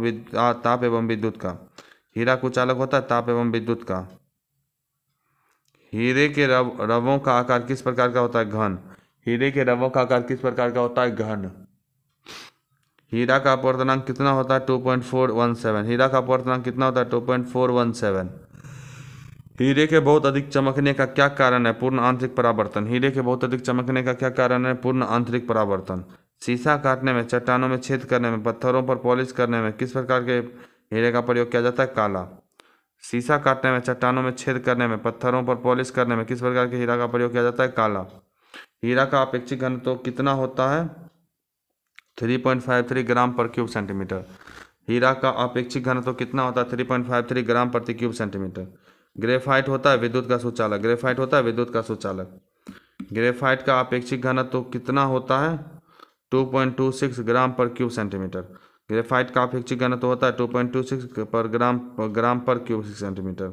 ताप एवं विद्युत का हीरा कुचालक होता है ताप एवं विद्युत का हीरे के रव रवों का आकार किस प्रकार का होता है घन हीरे के रवों का आकार किस प्रकार का होता है घन हीरा का अपवर्तनांक कितना होता है two point four one seven हीरा का अपवर्तनांक कितना होता है two point four one seven हीरे के बहुत अधिक चमकने का क्या कारण है पूर्ण आंतरिक परावर्तन हीरे के बहुत अधिक चमकने का क्या कारण है पूर्ण आंतरिक परावर्तन शीशा काटने में चट्टानों में छेद करने में पत्थरों पर पॉलिश करने में किस प्रकार के हीरे का प्रयोग किया जाता है काला शीशा काटने में चट्टानों में छेद करने में पत्थरों पर पॉलिश करने में किस प्रकार के हीरा का प्रयोग किया जाता है काला हीरा का अपेक्षित घनत्व कितना होता है 3.53 ग्राम पर क्यूब सेंटीमीटर हीरा का अपेक्षित घनत्व तो कितना होता है 3.53 ग्राम प्रति क्यूब सेंटीमीटर ग्रेफाइट होता है विद्युत का सुचालक ग्रेफाइट होता है विद्युत का सुचालक ग्रेफाइट का अपेक्षित घनत्व तो कितना होता है 2.26 ग्राम पर क्यूब सेंटीमीटर ग्रेफाइट का अपेक्षित घनत्व तो होता है 2.26 पर ग्राम ग्राम पर क्यूब सेंटीमीटर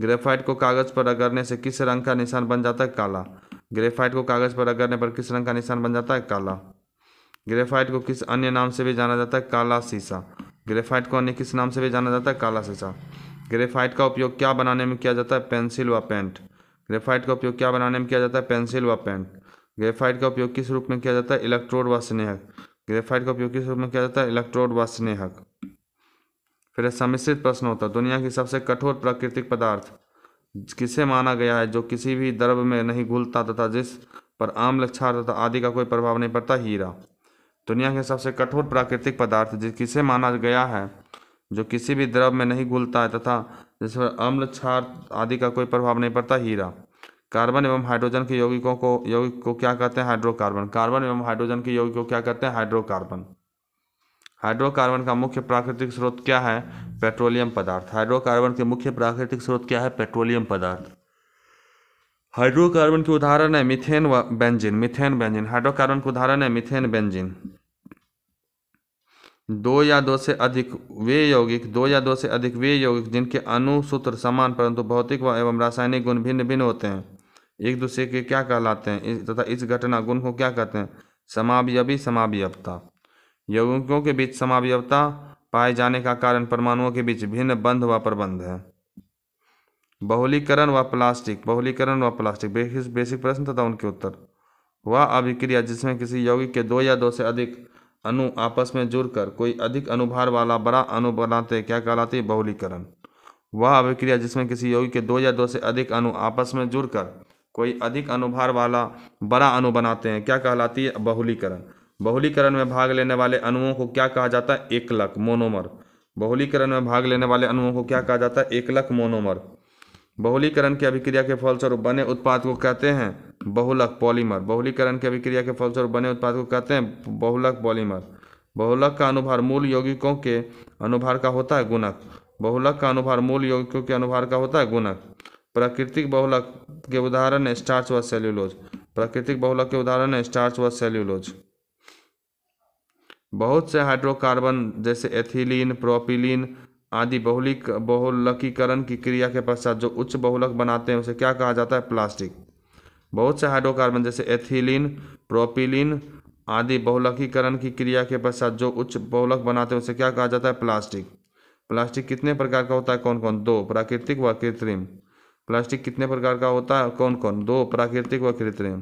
ग्रेफाइट को कागज़ पर रगड़ने से किस रंग का निशान बन जाता है काला ग्रेफाइट को कागज़ पर रगड़ने पर किस रंग का निशान बन जाता है काला ग्रेफाइट को किस अन्य नाम से भी जाना जाता है काला शीशा ग्रेफाइट को अन्य किस नाम से भी जाना जाता है काला शीशा ग्रेफाइट का उपयोग क्या बनाने में किया जाता है पेंसिल व पेंट ग्रेफाइट का उपयोग क्या बनाने में किया जाता है पेंसिल व पेंट ग्रेफाइट का उपयोग किस रूप में किया जाता है इलेक्ट्रोड व स्नेहक ग्रेफाइट का उपयोग किस रूप में किया जाता है इलेक्ट्रोड व स्नेहक फिर सम्मिश्रित प्रश्न होता है दुनिया की सबसे कठोर प्राकृतिक पदार्थ किसे माना गया है जो किसी भी द्रव में नहीं घुलता तथा जिस पर आम लक्षार तथा आदि का कोई प्रभाव नहीं पड़ता हीरा दुनिया के सबसे कठोर प्राकृतिक पदार्थ जिसे माना गया है जो किसी भी द्रव में नहीं घुलता है तथा जिस पर अम्ल क्षार आदि का कोई प्रभाव नहीं पड़ता हीरा कार्बन एवं हाइड्रोजन के यौगिकों को यौगिक को क्या कहते हैं हाइड्रोकार्बन कार्बन एवं हाइड्रोजन के यौगिक को क्या कहते हैं हाइड्रोकार्बन हाइड्रोकार्बन का मुख्य प्राकृतिक स्रोत क्या है पेट्रोलियम पदार्थ हाइड्रोकार्बन के मुख्य प्राकृतिक स्रोत क्या है पेट्रोलियम पदार्थ हाइड्रोकार्बन के उदाहरण है मिथेन व बेंजिन मिथेन बेंजिन हाइड्रोकार्बन के उदाहरण है मिथेन बेंजिन दो या दो से अधिक वे यौगिक दो या दो से अधिक वे यौगिक जिनके अनुसूत्र समान परंतु भौतिक व एवं रासायनिक गुण भिन्न भिन्न होते हैं एक दूसरे के क्या कहलाते हैं तथा इस घटना गुण को क्या कहते हैं समावयवी समावयवता यौगिकों के बीच समावयवता पाए जाने का कारण परमाणुओं के बीच भिन्न बंध व प्रबंध है बहुलीकरण व प्लास्टिक बहुलीकरण व प्लास्टिक बेसिक प्रश्न तथा उनके उत्तर वह अभिक्रिया जिसमें किसी यौगिक के दो या दो से अधिक अणु आपस में जुड़कर कोई अधिक अनुभार वाला बड़ा अणु बनाते क्या कहलाती है बहुलीकरण वह अभिक्रिया जिसमें किसी यौगिक के दो या दो से अधिक अणु आपस में जुड़कर कोई अधिक अनुभार वाला बड़ा अणु बनाते हैं क्या कहलाती है बहुलीकरण बहुलीकरण में भाग लेने वाले अणुओं को क्या कहा जाता है एकलक मोनोमर बहुलीकरण में भाग लेने वाले अणुओं को क्या कहा जाता है एकलक मोनोमर बहुलीकरण की अभिक्रिया के फलस्वरूप बने उत्पाद को कहते हैं बहुलक पॉलीमर बहुलीकरण की अभिक्रिया के फलस्वरूप बने उत्पाद को कहते हैं बहुलक पॉलीमर बहुलक का अनुभार मूल यौगिकों के अनुभार का होता है गुणक बहुलक का अनुभार मूल यौगिकों के अनुभार का होता है गुणक प्राकृतिक बहुलक के उदाहरण है स्टार्च व सेल्यूलोज प्राकृतिक बहुलक के उदाहरण है स्टार्च व सेल्यूलोज बहुत से हाइड्रोकार्बन जैसे एथिलीन प्रोपिलीन आदि बहुलिक बहुलकीकरण की क्रिया के पश्चात जो उच्च बहुलक बनाते हैं उसे क्या कहा जाता है प्लास्टिक बहुत से हाइड्रोकार्बन जैसे एथिलीन प्रोपिलीन आदि बहुलकीकरण की क्रिया के पश्चात जो उच्च बहुलक बनाते हैं उसे क्या कहा जाता है प्लास्टिक प्लास्टिक कितने प्रकार का होता है कौन कौन दो प्राकृतिक व कृत्रिम प्लास्टिक कितने प्रकार का होता है कौन कौन दो प्राकृतिक व कृत्रिम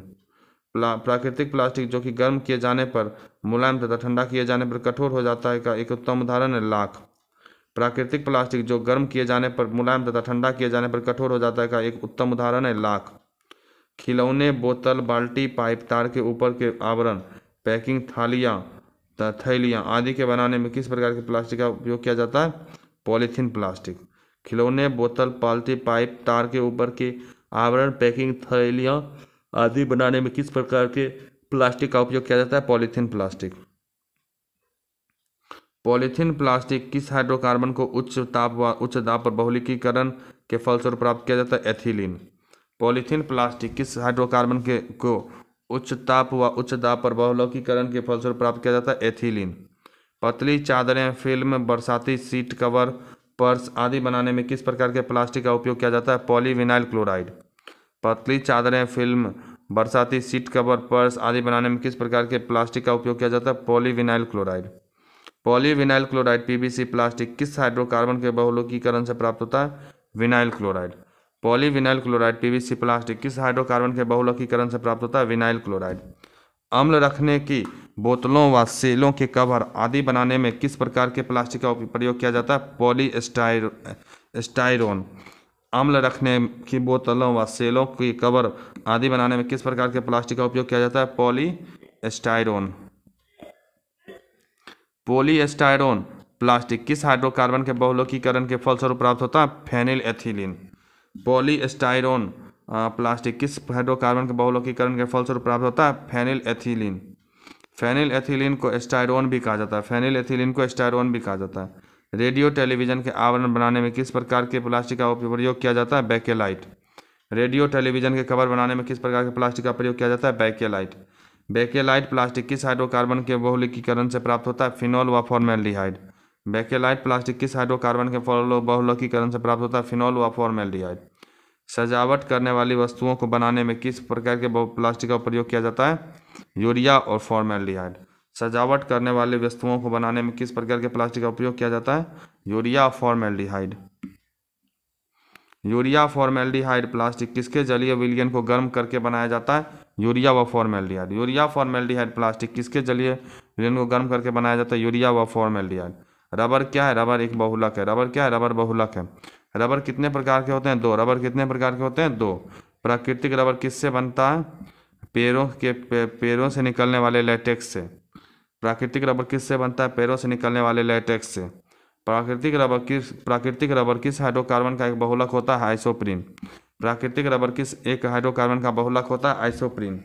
प्ला, प्राकृतिक प्लास्टिक जो कि गर्म किए जाने पर मुलायम तथा ठंडा किए जाने पर कठोर हो जाता है का एक उत्तम उदाहरण है लाख प्राकृतिक प्लास्टिक जो गर्म किए जाने पर मुलायम तथा ठंडा किए जाने पर कठोर हो जाता है का एक उत्तम उदाहरण है लाख खिलौने बोतल बाल्टी पाइप तार के ऊपर के आवरण पैकिंग थालियाँ थैलियाँ आदि के बनाने में किस प्रकार के प्लास्टिक का उपयोग किया जाता है पॉलीथीन प्लास्टिक खिलौने बोतल पाल्टी पाइप तार के ऊपर के आवरण पैकिंग थैलियाँ आदि बनाने में किस प्रकार के प्लास्टिक का उपयोग किया जाता है पॉलीथीन प्लास्टिक पॉलीथीन प्लास्टिक किस हाइड्रोकार्बन को उच्च ताप व उच्च दाब पर बहुलीकरण के फलस्वरूप प्राप्त किया जाता है एथिलीन पॉलीथीन प्लास्टिक किस हाइड्रोकार्बन के को उच्च ताप व उच्च दाब पर बहुलकीकरण के फलस्वरूप प्राप्त किया जाता है एथिलीन पतली चादरें फिल्म बरसाती सीट कवर पर्स आदि बनाने में किस प्रकार के प्लास्टिक का उपयोग किया जाता है पॉलीविनाइल क्लोराइड पतली चादरें फिल्म बरसाती सीट कवर पर्स आदि बनाने में किस प्रकार के प्लास्टिक का उपयोग किया जाता है polyvinyl chloride polyvinyl chloride PVC plastic किस हाइड्रोकार्बन के बहुलोकीकरण से प्राप्त होता है vinyl chloride polyvinyl chloride PVC plastic किस हाइड्रोकार्बन के बहुलोकीकरण से प्राप्त होता है विनाइल क्लोराइड अम्ल रखने की बोतलों व सेलों के कवर आदि बनाने में किस प्रकार के प्लास्टिक का प्रयोग किया जाता है पॉली स्टाइरोन अम्ल रखने की बोतलों व सेलों की कवर आदि बनाने में किस प्रकार के प्लास्टिक का उपयोग किया जाता है पॉलीस्टाइरोन पोलीस्टायरोन प्लास्टिक किस हाइड्रोकार्बन के बहुलोकीकरण के फलस्वरूप प्राप्त होता है फेनिल एथिलीन पॉलीस्टायरोन प्लास्टिक किस हाइड्रोकार्बन के बहुलोकीकरण के फलस्वरूप प्राप्त होता है फेनिल एथिलीन फेनिल एथिलीन को स्टायरोन भी कहा जाता है फेनिल एथिलीन को स्टायरोन भी कहा जाता है रेडियो टेलीविजन के आवरण बनाने में किस प्रकार के प्लास्टिक का प्रयोग किया जाता है बैकेलाइट रेडियो टेलीविजन के कवर बनाने में किस प्रकार के प्लास्टिक का प्रयोग किया जाता है बैकेलाइट बेकेलाइट प्लास्टिक किस हाइड्रोकार्बन के बहुलिकीकरण से प्राप्त होता है फिनॉल व फॉर्मेल्डिहाइड बेकेलाइट प्लास्टिक किस हाइड्रोकार्बन के बहुलकीकरण से प्राप्त होता है फिनॉल व फॉर्मेल्डिहाइड सजावट करने वाली वस्तुओं को बनाने में किस प्रकार के प्लास्टिक का प्रयोग किया जाता है यूरिया और फॉर्मेल्डिहाइड सजावट करने वाली वस्तुओं को बनाने में किस प्रकार के प्लास्टिक का उपयोग किया जाता है urea formaldehyde urea formaldehyde plastic किसके जलीय विलियन को गर्म करके बनाया जाता है यूरिया व फॉर्मेल्डिहाइड यूरिया फॉर्मेल्डिहाइड प्लास्टिक किसके जलिए विलयन को गर्म करके बनाया जाता है यूरिया व फॉर्मेल्डिहाइड रबर क्या है रबर एक बहुलक है रबर क्या है रबर बहुलक है रबर कितने प्रकार के होते हैं दो रबर कितने प्रकार के होते हैं दो प्राकृतिक रबर किससे बनता है पैरों के पेड़ों पैरों से निकलने वाले लेटेक्स से प्राकृतिक रबर किससे बनता है पैरों से निकलने वाले लेटेक्स से प्राकृतिक रबर किस प्राकृतिक रबर किस हाइड्रोकार्बन का एक बहुलक होता है आइसोप्रीन प्राकृतिक रबर किस एक हाइड्रोकार्बन का बहुलक होता है आइसोप्रीन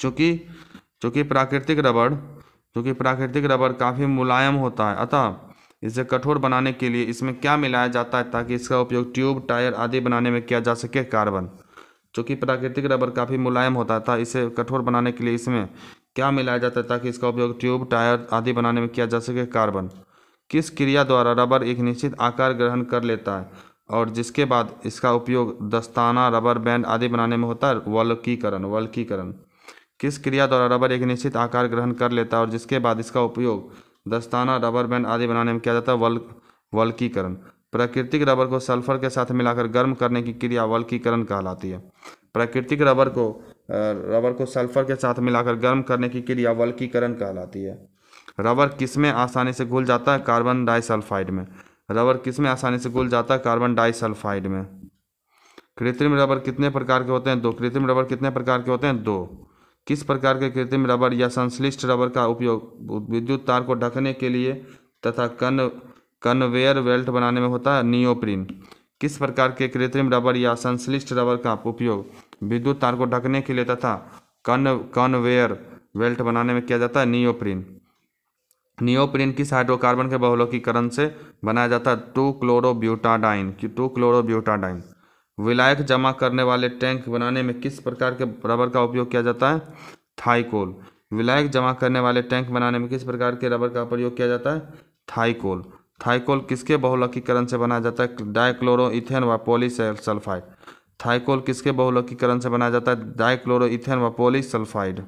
चूँकि चूँकि प्राकृतिक रबड़ चूँकि प्राकृतिक रबड़ काफ़ी मुलायम होता है अतः इसे कठोर बनाने के लिए इसमें क्या मिलाया जाता है ताकि इसका उपयोग ट्यूब टायर आदि बनाने में किया जा सके कार्बन चूँकि प्राकृतिक रबर काफ़ी मुलायम होता था इसे कठोर बनाने के लिए इसमें क्या मिलाया जाता है ताकि इसका उपयोग ट्यूब टायर आदि बनाने में किया जा सके कार्बन किस क्रिया द्वारा रबर एक निश्चित आकार ग्रहण कर लेता है और जिसके बाद इसका उपयोग दस्ताना रबर बैंड आदि बनाने में होता है वल्कीकरण वल्कीकरण किस क्रिया द्वारा रबर एक निश्चित आकार ग्रहण कर लेता है और जिसके बाद इसका उपयोग दस्ताना रबर बैंड आदि बनाने में किया जाता है वल वल्कीकरण प्राकृतिक रबर को सल्फर के साथ मिलाकर गर्म करने की क्रिया वल्कीकरण कहलाती है प्राकृतिक रबर को रबर को सल्फर के साथ मिलाकर गर्म करने की क्रिया वल्कीकरण कहलाती है रबर किस में आसानी से घुल जाता है कार्बन डाइसल्फाइड में रबर किस में आसानी से घुल जाता है कार्बन डाइसल्फाइड में कृत्रिम रबर कितने प्रकार के होते हैं दो कृत्रिम रबर कितने प्रकार के होते हैं दो किस प्रकार के कृत्रिम रबर या संश्लिष्ट रबर का उपयोग विद्युत तार को ढकने के लिए तथा कन कन्वेयर बेल्ट बनाने में होता है नियोप्रिन किस प्रकार के कृत्रिम रबर या संश्लिष्ट रबर का उपयोग विद्युत तार को ढकने के लिए तथा कन कन्वेयर बेल्ट बनाने में किया जाता है नियोप्रिन नियोप्रिन किस हाइड्रोकार्बन के बहुलोकीकरण से बनाया जाता है टू क्लोरोब्यूटाडाइन की टू क्लोरोब्यूटाडाइन विलायक जमा करने वाले टैंक बनाने में किस प्रकार के रबर का उपयोग किया जाता है थाइकोल विलायक जमा करने वाले टैंक बनाने में किस प्रकार के रबर का प्रयोग किया जाता है थाइकोल थाइकोल किसके बहुलकीकरण से बनाया जाता है डाइक्लोरोइथेन व सल्फाइड थाइकोल किसके बहुलकीकरण से बनाया जाता है डाइक्लोरोइथेन व सल्फाइड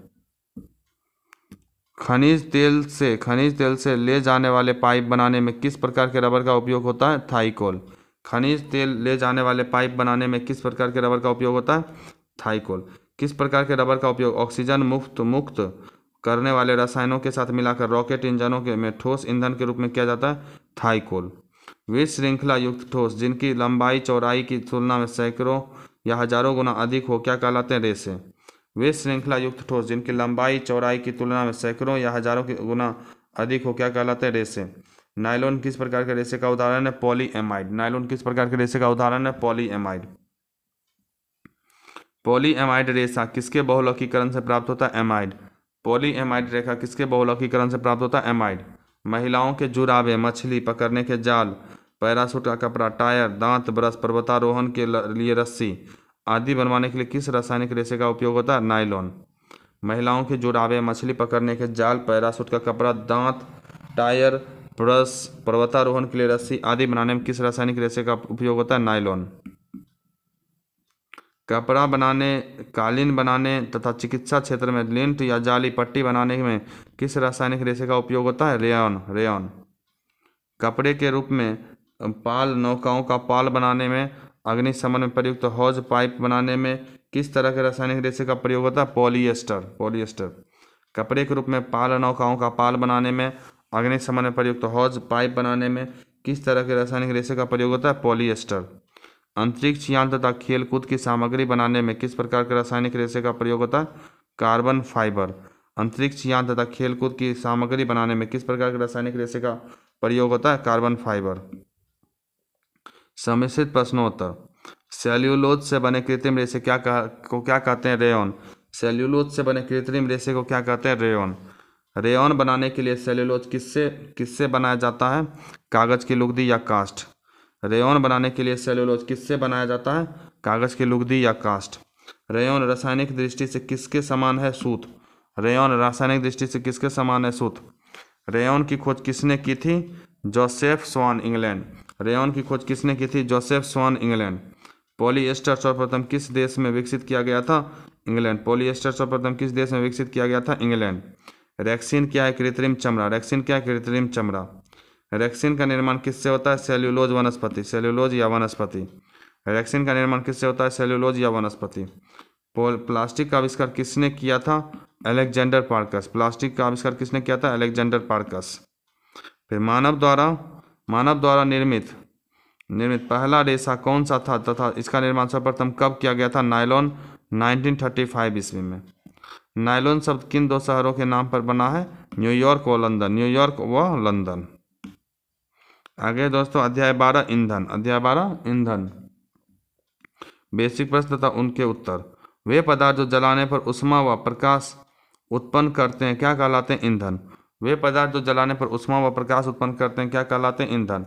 खनिज तेल से खनिज तेल से ले जाने वाले पाइप बनाने में किस प्रकार के रबर का उपयोग होता है थाइकोल खनिज तेल ले जाने वाले पाइप बनाने में किस प्रकार के रबर का उपयोग होता है थाइकोल किस प्रकार के रबर का उपयोग ऑक्सीजन मुक्त मुक्त करने वाले रसायनों के साथ मिलाकर रॉकेट इंजनों के में ठोस ईंधन के रूप में किया जाता है थाइकोल वे श्रृंखला युक्त ठोस जिनकी लंबाई चौड़ाई की तुलना में सैकड़ों या हजारों गुना अधिक हो क्या कहलाते हैं रेसे वे श्रृंखला युक्त ठोस जिनकी लंबाई चौड़ाई की तुलना में सैकड़ों या हजारों के गुना अधिक हो क्या कहलाते हैं रेसे नायलॉन किस प्रकार के रेसे का उदाहरण है पॉलीएमाइड नायलॉन किस प्रकार के रेसे का उदाहरण है पॉलीएमाइड पॉलीएमाइड रेसा किसके बहुलकीकरण से प्राप्त होता है एमाइड पॉलीएमाइड रेखा किसके बहुलकीकरण से प्राप्त होता है एमाइड महिलाओं के जुराबे मछली पकड़ने के जाल पैरासूट का कपड़ा टायर दांत ब्रश पर्वतारोहण के लिए रस्सी आदि बनवाने के लिए किस रासायनिक रेशे का उपयोग होता है नाइलॉन महिलाओं के जुड़ावे मछली पकड़ने के जाल पैरासूट का कपड़ा दांत टायर ब्रश पर्वतारोहण के लिए रस्सी आदि बनाने में किस रासायनिक रेशे का उपयोग होता है नाइलॉन कपड़ा बनाने कालीन बनाने तथा चिकित्सा क्षेत्र में लिंट या जाली पट्टी बनाने में किस रासायनिक रेशे का उपयोग होता है रेयन रेयन कपड़े के रूप में पाल नौकाओं का पाल बनाने में अग्निशमन में प्रयुक्त हौज पाइप बनाने में किस तरह के रासायनिक रेशे का प्रयोग होता है पॉलीएस्टर पॉलीएस्टर कपड़े के रूप में पाल नौकाओं का पाल बनाने में अग्निशमन में प्रयुक्त हौज पाइप बनाने में किस तरह के रासायनिक रेशे का प्रयोग होता है पॉलीएस्टर अंतरिक्ष यान तथा खेलकूद की सामग्री बनाने में किस प्रकार के रासायनिक रेशे का प्रयोग होता है कार्बन फाइबर अंतरिक्ष यान तथा खेलकूद की सामग्री बनाने में किस प्रकार के रासायनिक रेशे का प्रयोग होता है कार्बन फाइबर समिश्रित प्रश्नोत्तर सेल्यूलोज से बने कृत्रिम रेशे क्या कह, को क्या कहते हैं रेयन सेल्यूलोज से बने कृत्रिम रेशे को क्या कहते हैं रेयन रेयन बनाने के लिए सेल्यूलोज किससे किससे बनाया जाता है कागज़ की लुगदी या कास्ट रेयन बनाने के लिए सेल्यूलोज किससे बनाया जाता है कागज़ की लुगदी या कास्ट रेयन रासायनिक दृष्टि से किसके समान है सूत रेयन रासायनिक दृष्टि से किसके समान है सूत रेयन की खोज किसने की थी जोसेफ स्वान इंग्लैंड रेयन की खोज किसने की थी जोसेफ स्वान इंग्लैंड पॉलीएस्टर सर्वप्रथम किस देश में विकसित किया गया था इंग्लैंड पॉलीएस्टर सर्वप्रथम किस देश में विकसित किया गया था इंग्लैंड रैक्सीन क्या है कृत्रिम चमड़ा रैक्सीन क्या है कृत्रिम चमड़ा रैक्सीन का निर्माण किससे होता है सेल्यूलोज वनस्पति सेल्यूलोज या वनस्पति रैक्सीन का निर्माण किससे होता है सेल्यूलोज या वनस्पति प्लास्टिक का आविष्कार किसने किया था अलेक्जेंडर पार्कस प्लास्टिक का आविष्कार किसने किया था अलेक्जेंडर पार्कस फिर मानव द्वारा मानव द्वारा निर्मित निर्मित पहला रेशा कौन सा था तथा इसका निर्माण सर्वप्रथम कब किया गया था नायलॉन 1935 ईस्वी में नायलॉन शब्द किन दो शहरों के नाम पर बना है न्यूयॉर्क व लंदन न्यूयॉर्क व लंदन आगे दोस्तों अध्याय बारह ईंधन अध्याय बारह ईंधन बेसिक प्रश्न तथा उनके उत्तर वे पदार्थ जो जलाने पर उष्मा व प्रकाश उत्पन्न करते हैं क्या कहलाते हैं ईंधन वे पदार्थ जो जलाने पर उष्मा व प्रकाश उत्पन्न करते हैं क्या कहलाते हैं ईंधन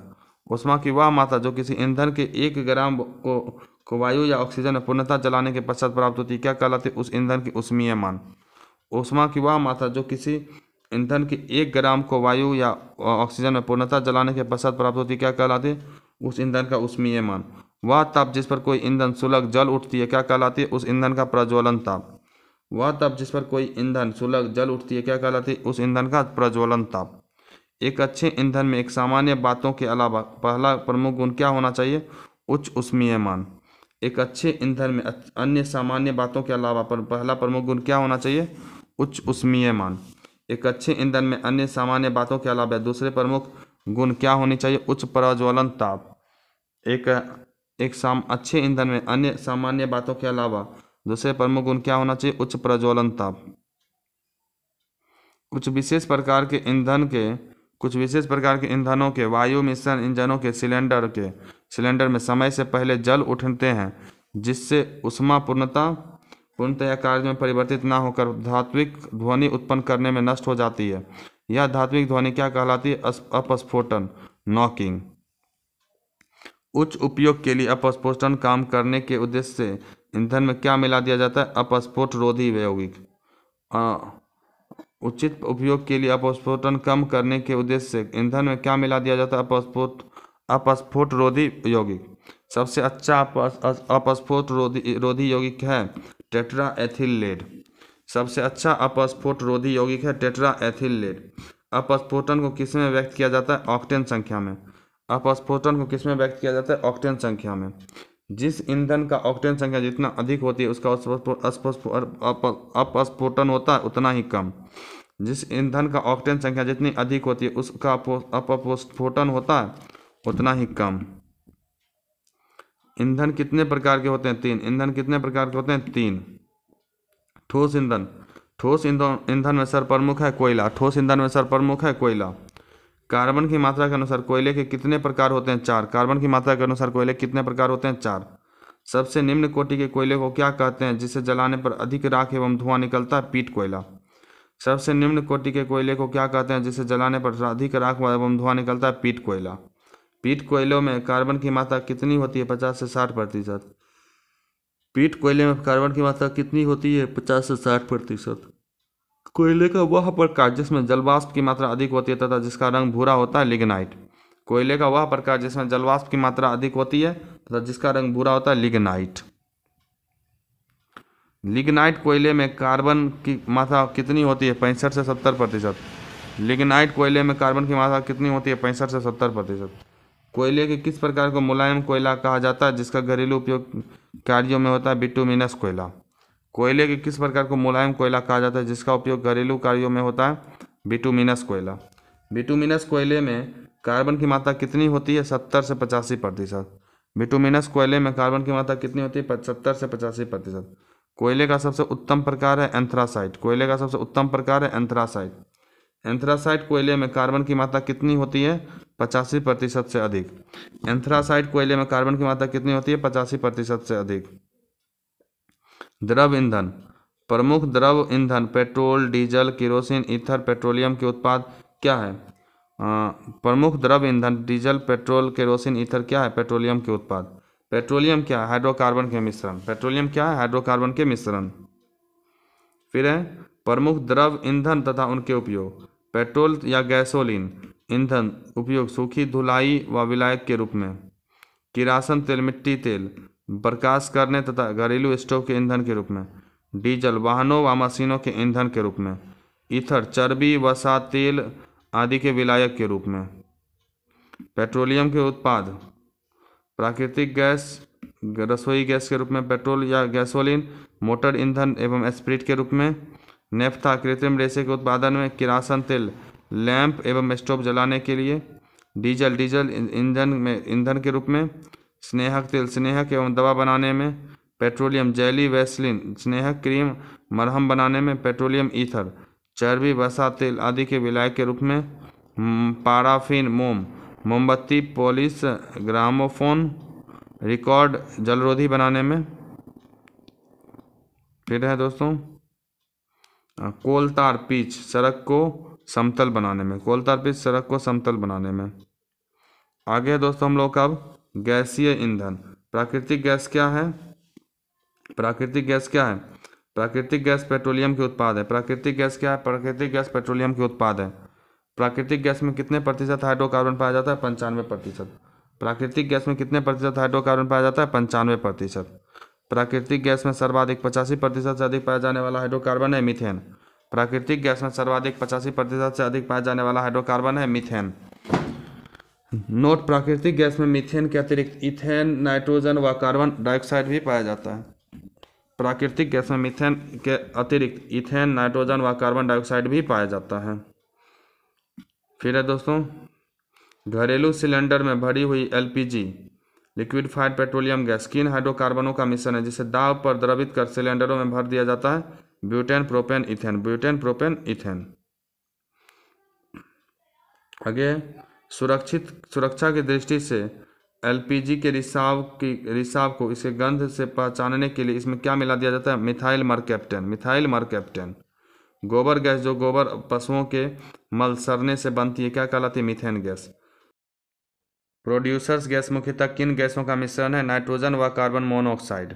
उष्मा की वह मात्रा जो किसी ईंधन के एक ग्राम को को वायु या ऑक्सीजन में पूर्णता जलाने के पश्चात प्राप्त होती है क्या कहलाती है उस ईंधन की उष्मीय मान उष्मा की वह मात्रा जो किसी ईंधन के एक ग्राम को वायु या ऑक्सीजन में पूर्णता जलाने के पश्चात प्राप्त होती है क्या कहलाती उस ईंधन का उष्मीय मान वह ताप जिस पर कोई ईंधन सुलग जल उठती है क्या कहलाती है उस ईंधन का प्रज्वलन ताप वह ताप जिस पर कोई ईंधन सुलग जल उठती है क्या कहलाती है उस ईंधन का प्रज्वलन ताप एक अच्छे ईंधन में एक सामान्य बातों के अलावा पहला प्रमुख गुण क्या होना चाहिए उच्च उष्मीय मान एक अच्छे ईंधन में अन्य सामान्य बातों के अलावा पर पहला प्रमुख गुण क्या होना चाहिए उच्च उष्मीय मान एक अच्छे ईंधन में अन्य सामान्य बातों के अलावा दूसरे प्रमुख गुण क्या होने चाहिए उच्च प्रज्वलन ताप एक एक साम अच्छे ईंधन में अन्य सामान्य बातों के अलावा दूसरे प्रमुख गुण क्या होना चाहिए उच्च प्रज्वलन ताप कुछ विशेष प्रकार के ईंधन के कुछ विशेष प्रकार के ईंधनों के वायु मिश्रण इंजनों के सिलेंडर के सिलेंडर में समय से पहले जल उठते हैं जिससे उष्मा पूर्णता पूर्णतया कार्य में परिवर्तित ना होकर धात्विक ध्वनि उत्पन्न करने में नष्ट हो जाती है यह धात्विक ध्वनि क्या कहलाती है अपस्फोटन नॉकिंग उच्च उपयोग के लिए अपस्फोटन काम करने के उद्देश्य से ईंधन में क्या मिला दिया जाता है अपस्फोट रोधी यौगिक उचित उपयोग के लिए अपस्फोटन कम करने के उद्देश्य से ईंधन में क्या मिला दिया जाता है अपस्फोट अपस्फोट रोधी यौगिक सबसे अच्छा अपस्फोट रोधी रोधी यौगिक है टेट्रा एथिल लेड सबसे अच्छा अपस्फोट रोधी यौगिक है टेट्रा एथिल लेड अपस्फोटन को किस में व्यक्त किया जाता है ऑक्टेन संख्या में अपस्फोटन को किस में व्यक्त किया जाता है ऑक्टेन संख्या में जिस ईंधन का ऑक्टेन संख्या जितना अधिक होती है उसका अपस्फोटन होता है उतना ही कम जिस ईंधन का ऑक्टेन संख्या जितनी अधिक होती है उसका अपस्फोटन होता है उतना ही कम ईंधन कितने प्रकार के होते हैं तीन ईंधन कितने प्रकार के होते हैं तीन ठोस ईंधन ठोस ईंधन में सर प्रमुख है कोयला ठोस ईंधन में प्रमुख है कोयला कार्बन की मात्रा के अनुसार कोयले के कितने प्रकार होते हैं चार कार्बन की मात्रा के अनुसार कोयले कितने प्रकार होते हैं चार सबसे निम्न कोटि के कोयले को क्या कहते हैं जिसे जलाने पर अधिक राख एवं धुआं निकलता है पीट कोयला सबसे निम्न कोटि के कोयले को क्या कहते हैं जिसे जलाने पर अधिक राख एवं धुआं निकलता है पीट कोयला पीट कोयलों में कार्बन की मात्रा कितनी होती है पचास से साठ प्रतिशत पीट कोयले में कार्बन की मात्रा कितनी होती है पचास से साठ प्रतिशत कोयले का वह प्रकार जिसमें जलवाष्प की मात्रा अधिक होती है तथा जिसका रंग भूरा होता है लिग्नाइट कोयले का वह प्रकार जिसमें जलवाष्प की मात्रा अधिक होती है तथा जिसका रंग भूरा होता है लिग्नाइट लिग्नाइट कोयले में कार्बन की मात्रा कितनी होती है पैंसठ से सत्तर प्रतिशत लिग्नाइट कोयले में कार्बन की मात्रा कितनी होती है पैंसठ से सत्तर प्रतिशत कोयले के किस प्रकार को मुलायम कोयला कहा जाता है जिसका घरेलू उपयोग कार्यों में होता है बिटुमिनस कोयला कोयले के किस प्रकार को मुलायम कोयला कहा जाता है जिसका उपयोग घरेलू कार्यों में होता है बिटुमिनस कोयला बिटूमिनस कोयले में कार्बन की मात्रा कितनी होती है सत्तर से पचासी प्रतिशत बिटुमिनस कोयले में कार्बन की मात्रा कितनी होती है पचहत्तर से पचासी प्रतिशत कोयले का सबसे उत्तम प्रकार है एंथ्रासाइट कोयले का सबसे उत्तम प्रकार है एंथ्रासाइट एंथ्रासाइट कोयले में कार्बन की मात्रा कितनी होती है पचासी प्रतिशत से अधिक एंथ्रासाइट कोयले में कार्बन की मात्रा कितनी होती है पचासी प्रतिशत से अधिक द्रव ईंधन प्रमुख द्रव ईंधन petrol diesel kerosene ether petroleum के उत्पाद क्या है प्रमुख द्रव ईंधन डीजल पेट्रोल केरोसिन ईथर क्या है पेट्रोलियम के उत्पाद पेट्रोलियम क्या है हाइड्रोकार्बन के मिश्रण पेट्रोलियम क्या है हाइड्रोकार्बन के मिश्रण फिर है प्रमुख द्रव ईंधन तथा उनके उपयोग पेट्रोल या गैसोलीन ईंधन उपयोग सूखी धुलाई व विलायक के रूप में किरासन तेल मिट्टी तेल बर्खास्त करने तथा घरेलू स्टोव के ईंधन के रूप में डीजल वाहनों व मशीनों के ईंधन के रूप में इथर चर्बी वसा तेल आदि के विलायक के रूप में पेट्रोलियम के उत्पाद प्राकृतिक गैस रसोई गैस के रूप में पेट्रोल या गैसोलीन मोटर ईंधन एवं स्प्रिट के रूप में नेफ्था कृत्रिम रेसे के उत्पादन में किरासन तेल लैंप एवं स्टोव जलाने के लिए डीजल डीजल ईंधन में ईंधन के रूप में स्नेहक तेल स्नेहक एवं दवा बनाने में पेट्रोलियम जैली वैसलिन स्नेहक क्रीम मरहम बनाने में पेट्रोलियम ईथर चर्बी वसा तेल आदि के विलायक के रूप में पाराफिन मोम मोमबत्ती पॉलिस ग्रामोफोन रिकॉर्ड जलरोधी बनाने में फिर है दोस्तों कोलतार पीच सड़क को समतल बनाने में कोलतार पीच सड़क को समतल बनाने में आगे है दोस्तों हम लोग अब गैसीय ईंधन प्राकृतिक गैस क्या है प्राकृतिक गैस क्या है प्राकृतिक गैस पेट्रोलियम के उत्पाद है प्राकृतिक गैस क्या है प्राकृतिक गैस पेट्रोलियम के उत्पाद है प्राकृतिक गैस में कितने प्रतिशत हाइड्रोकार्बन पाया जाता है पंचानवे प्रतिशत प्राकृतिक गैस में कितने प्रतिशत हाइड्रोकार्बन पाया जाता है पंचानवे प्रतिशत प्राकृतिक गैस में सर्वाधिक पचासी प्रतिशत से अधिक पाया जाने वाला हाइड्रोकार्बन है मिथेन प्राकृतिक गैस में सर्वाधिक पचासी प्रतिशत से अधिक पाया जाने वाला हाइड्रोकार्बन है मिथेन नोट प्राकृतिक गैस में मीथेन के अतिरिक्त इथेन नाइट्रोजन व कार्बन डाइऑक्साइड भी पाया जाता है प्राकृतिक गैस में मीथेन के अतिरिक्त इथेन नाइट्रोजन व कार्बन डाइऑक्साइड भी पाया जाता है फिर है दोस्तों घरेलू सिलेंडर में भरी हुई LPG liquefied petroleum gas किन हाइड्रोकार्बनों का मिश्रण है जिसे दाव पर द्रवित कर सिलेंडरों में भर दिया जाता है butane propane ethane butane propane ethane आगे सुरक्षित सुरक्षा की दृष्टि से एलपीजी के रिसाव की रिसाव को इसके गंध से पहचानने के लिए इसमें क्या मिला दिया जाता है मिथाइल मरकैप्टन मिथाइल मरकैप्टन गोबर गैस जो गोबर पशुओं के मल सड़ने से बनती है क्या कहलाती है मिथेन गैस प्रोड्यूसर्स गैस मुख्यतः किन गैसों का मिश्रण है नाइट्रोजन व कार्बन मोनोऑक्साइड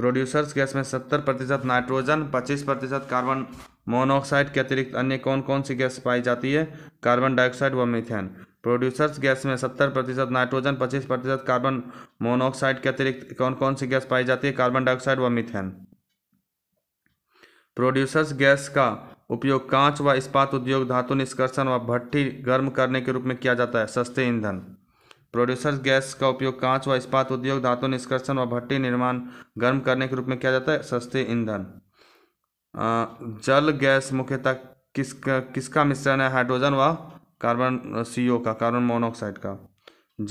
प्रोड्यूसर्स गैस में सत्तर प्रतिशत नाइट्रोजन पच्चीस प्रतिशत कार्बन मोनोऑक्साइड के अतिरिक्त अन्य कौन कौन सी गैस पाई जाती है कार्बन डाइऑक्साइड व मीथेन प्रोड्यूसर्स गैस में सत्तर प्रतिशत नाइट्रोजन पच्चीस प्रतिशत कार्बन मोनोऑक्साइड के अतिरिक्त कौन कौन सी गैस पाई जाती है कार्बन डाइऑक्साइड व मीथेन प्रोड्यूसर्स गैस का उपयोग कांच व इस्पात उद्योग धातु निष्कर्षण व भट्टी गर्म करने के रूप में किया जाता है सस्ते ईंधन प्रोड्यूसर्स गैस का उपयोग कांच व इस्पात उद्योग धातु निष्कर्षण व भट्टी निर्माण गर्म करने के रूप में किया जाता है सस्ते ईंधन जल गैस मुख्यतः किस किसका मिश्रण है हाइड्रोजन व कार्बन सी का कार्बन मोनोऑक्साइड का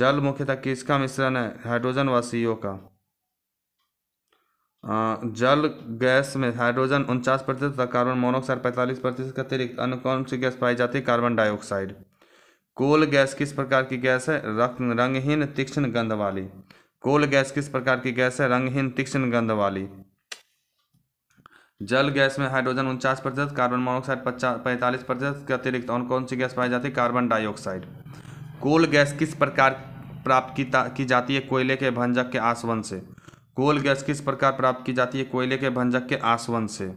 जल मुख्यतः किसका मिश्रण है हाइड्रोजन व सी का जल गैस में हाइड्रोजन उनचास प्रतिशत तथा कार्बन मोनोऑक्साइड पैंतालीस प्रतिशत के अतिरिक्त अन्य कौन सी गैस पाई जाती है कार्बन डाइऑक्साइड कोल गैस किस प्रकार की गैस है रंगहीन तीक्ष्ण गंध वाली कोल गैस किस प्रकार की गैस है रंगहीन तीक्ष्ण गंध वाली जल गैस में हाइड्रोजन उनचास प्रतिशत कार्बन मोनोक्साइड पचास पैंतालीस प्रतिशत के अतिरिक्त और कौन सी गैस पाई जाती है कार्बन डाइऑक्साइड कोल गैस किस प्रकार प्राप्त की, की जाती है कोयले के भंजक के आसवन से कोल गैस किस प्रकार प्राप्त की जाती है कोयले के भंजक के आसवन से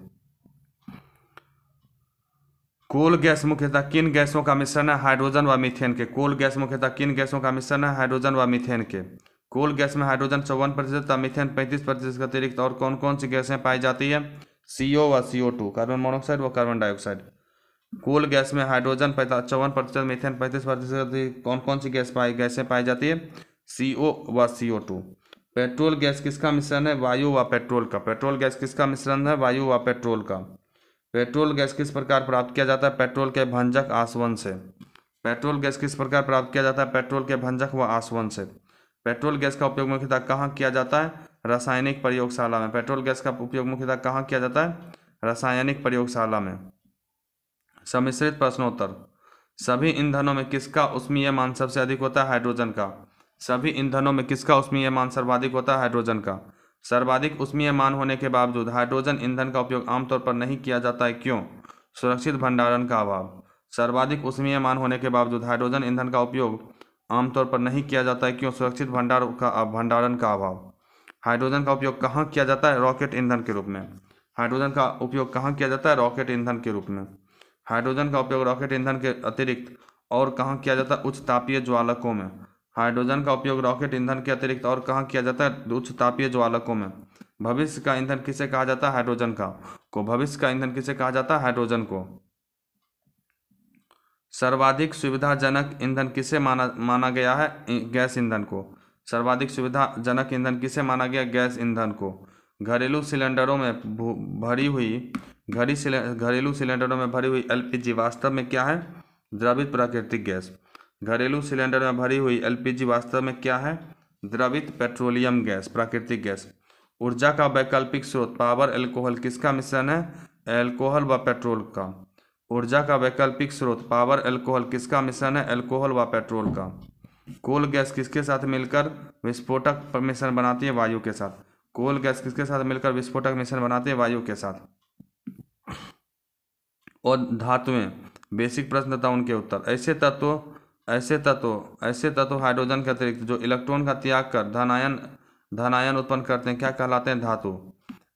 कोल गैस मुख्यतः किन गैसों का मिश्रण है हाइड्रोजन व मीथेन के कोल गैस मुख्यतः किन गैसों का मिश्रण है हाइड्रोजन व मीथेन के कोल गैस में हाइड्रोजन चौवन प्रतिशत और मीथेन पैंतीस प्रतिशत के अतिरिक्त और कौन कौन सी गैसें पाई जाती है सी ओ व C O two carbon monoxide व कार्बन डाइऑक्साइड कोल गैस में हाइड्रोजन चौवन प्रतिशत मिथेन पैंतीस प्रतिशत कौन कौन सी गैस पाई गैसें पाई जाती है सी ओ व C O two petrol gas किसका मिश्रण है वायु व पेट्रोल का पेट्रोल गैस किसका मिश्रण है वायु व पेट्रोल का पेट्रोल गैस किस प्रकार प्राप्त किया जाता है पेट्रोल के भंजक आसवन से पेट्रोल गैस किस प्रकार प्राप्त किया जाता है पेट्रोल के भंजक व आसवन से पेट्रोल गैस का उपयोग मुख्यतः कहाँ किया जाता है रासायनिक प्रयोगशाला में पेट्रोल गैस का उपयोग मुख्यतः कहाँ किया जाता है रासायनिक प्रयोगशाला में सम्मिश्रित प्रश्नोत्तर सभी ईंधनों में किसका उष्मीय मान सबसे अधिक होता है हाइड्रोजन का सभी ईंधनों में किसका उष्मीय मान सर्वाधिक होता है हाइड्रोजन का सर्वाधिक उष्मीय मान होने के बावजूद हाइड्रोजन ईंधन का उपयोग आमतौर पर नहीं किया जाता है क्यों सुरक्षित भंडारण का अभाव सर्वाधिक उष्मीय मान होने के बावजूद हाइड्रोजन ईंधन का उपयोग आमतौर पर नहीं किया जाता है क्यों सुरक्षित भंडार का भंडारण का अभाव हाइड्रोजन का उपयोग कहाँ किया जाता है रॉकेट ईंधन के रूप में हाइड्रोजन का उपयोग कहाँ किया जाता है रॉकेट ईंधन के रूप में हाइड्रोजन का उपयोग रॉकेट ईंधन के अतिरिक्त और कहाँ किया जाता है उच्च तापीय ज्वालकों में हाइड्रोजन का उपयोग रॉकेट ईंधन के अतिरिक्त और कहाँ किया जाता है उच्च तापीय ज्वालकों में भविष्य का ईंधन किसे कहा जाता है हाइड्रोजन का को भविष्य का ईंधन किसे कहा जाता है हाइड्रोजन को सर्वाधिक सुविधाजनक ईंधन किसे माना माना गया है गैस ईंधन को सर्वाधिक सुविधाजनक ईंधन किसे माना गया गैस ईंधन को घरेलू सिलेंडरों में भरी हुई घरी घरेलू सिलेंडरों में भरी हुई एलपीजी वास्तव में क्या है द्रवित प्राकृतिक गैस घरेलू सिलेंडर में भरी हुई एलपीजी वास्तव में क्या है द्रवित पेट्रोलियम गैस प्राकृतिक गैस ऊर्जा का वैकल्पिक स्रोत पावर एल्कोहल किसका मिश्रण है एल्कोहल व पेट्रोल का ऊर्जा का वैकल्पिक स्रोत पावर एल्कोहल किसका मिश्रण है एल्कोहल व पेट्रोल का कोल गैस किसके साथ मिलकर विस्फोटक मिश्रण बनाती है वायु के साथ कोल गैस किसके साथ मिलकर विस्फोटक मिश्रण बनाती है वायु के साथ और धातुएं बेसिक प्रश्न था उनके उत्तर ऐसे तत्व ऐसे तत्व ऐसे तत्व हाइड्रोजन के अतिरिक्त जो इलेक्ट्रॉन का त्याग कर धनायन धनायन उत्पन्न करते हैं क्या कहलाते हैं धातु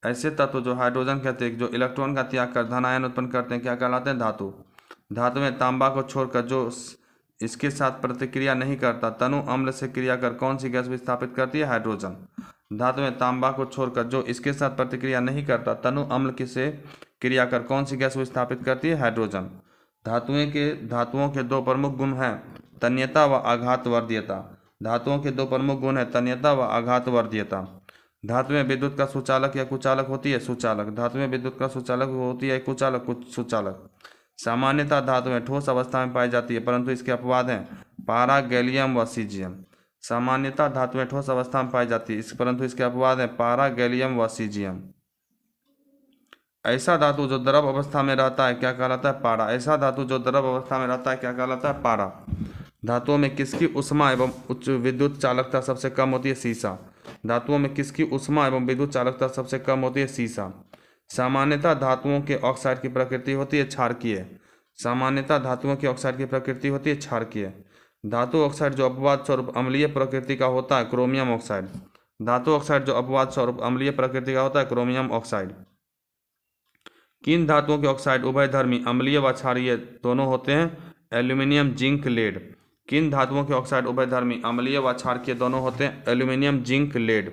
ऐसे तत्व जो हाइड्रोजन के अतिरिक्त जो इलेक्ट्रॉन का त्याग कर धनायन उत्पन्न करते हैं क्या कहलाते हैं धातु धातु में तांबा को छोड़कर जो इसके साथ प्रतिक्रिया नहीं करता तनु अम्ल से क्रिया कर कौन सी गैस विस्थापित करती है हाइड्रोजन धातु में तांबा को छोड़कर जो इसके साथ प्रतिक्रिया नहीं करता तनु अम्ल से क्रिया कर कौन सी गैस विस्थापित करती है हाइड्रोजन धातुएं के धातुओं के दो प्रमुख गुण हैं तन्यता व आघात वर्ध्यता धातुओं के दो प्रमुख गुण हैं तन्यता व आघात वर्ध्यता धातु में विद्युत का सुचालक या कुचालक होती है सुचालक धातु में विद्युत का सुचालक होती है कुचालक कुछ सुचालक सामान्यता धातु में ठोस अवस्था में पाई जाती है परंतु इसके अपवाद हैं पारा गैलियम व सीजियम सामान्यता धातु में ठोस अवस्था में पाई जाती है इस परंतु इसके अपवाद हैं पारा गैलियम व सीजियम ऐसा धातु जो द्रव अवस्था में रहता है क्या कहलाता है पारा ऐसा धातु जो द्रव अवस्था में रहता है क्या कहलाता है पारा धातुओं में किसकी उष्मा एवं उच्च विद्युत चालकता सबसे कम होती है सीसा धातुओं में किसकी उष्मा एवं विद्युत चालकता सबसे कम होती है सीसा सामान्यतः धातुओं के ऑक्साइड की प्रकृति होती है क्षारकीय सामान्यतः धातुओं की ऑक्साइड की प्रकृति होती है क्षारकीय धातु ऑक्साइड जो अपवाद स्वरूप अम्लीय प्रकृति का होता है क्रोमियम ऑक्साइड धातु ऑक्साइड जो अपवाद स्वरूप अम्लीय प्रकृति का होता है क्रोमियम ऑक्साइड किन धातुओं के ऑक्साइड उभयधर्मी अम्लीय व क्षारीय दोनों होते हैं एल्यूमिनियम जिंक लेड किन धातुओं के ऑक्साइड उभयधर्मी अम्लीय व क्षारकीय दोनों होते हैं एल्यूमिनियम जिंक लेड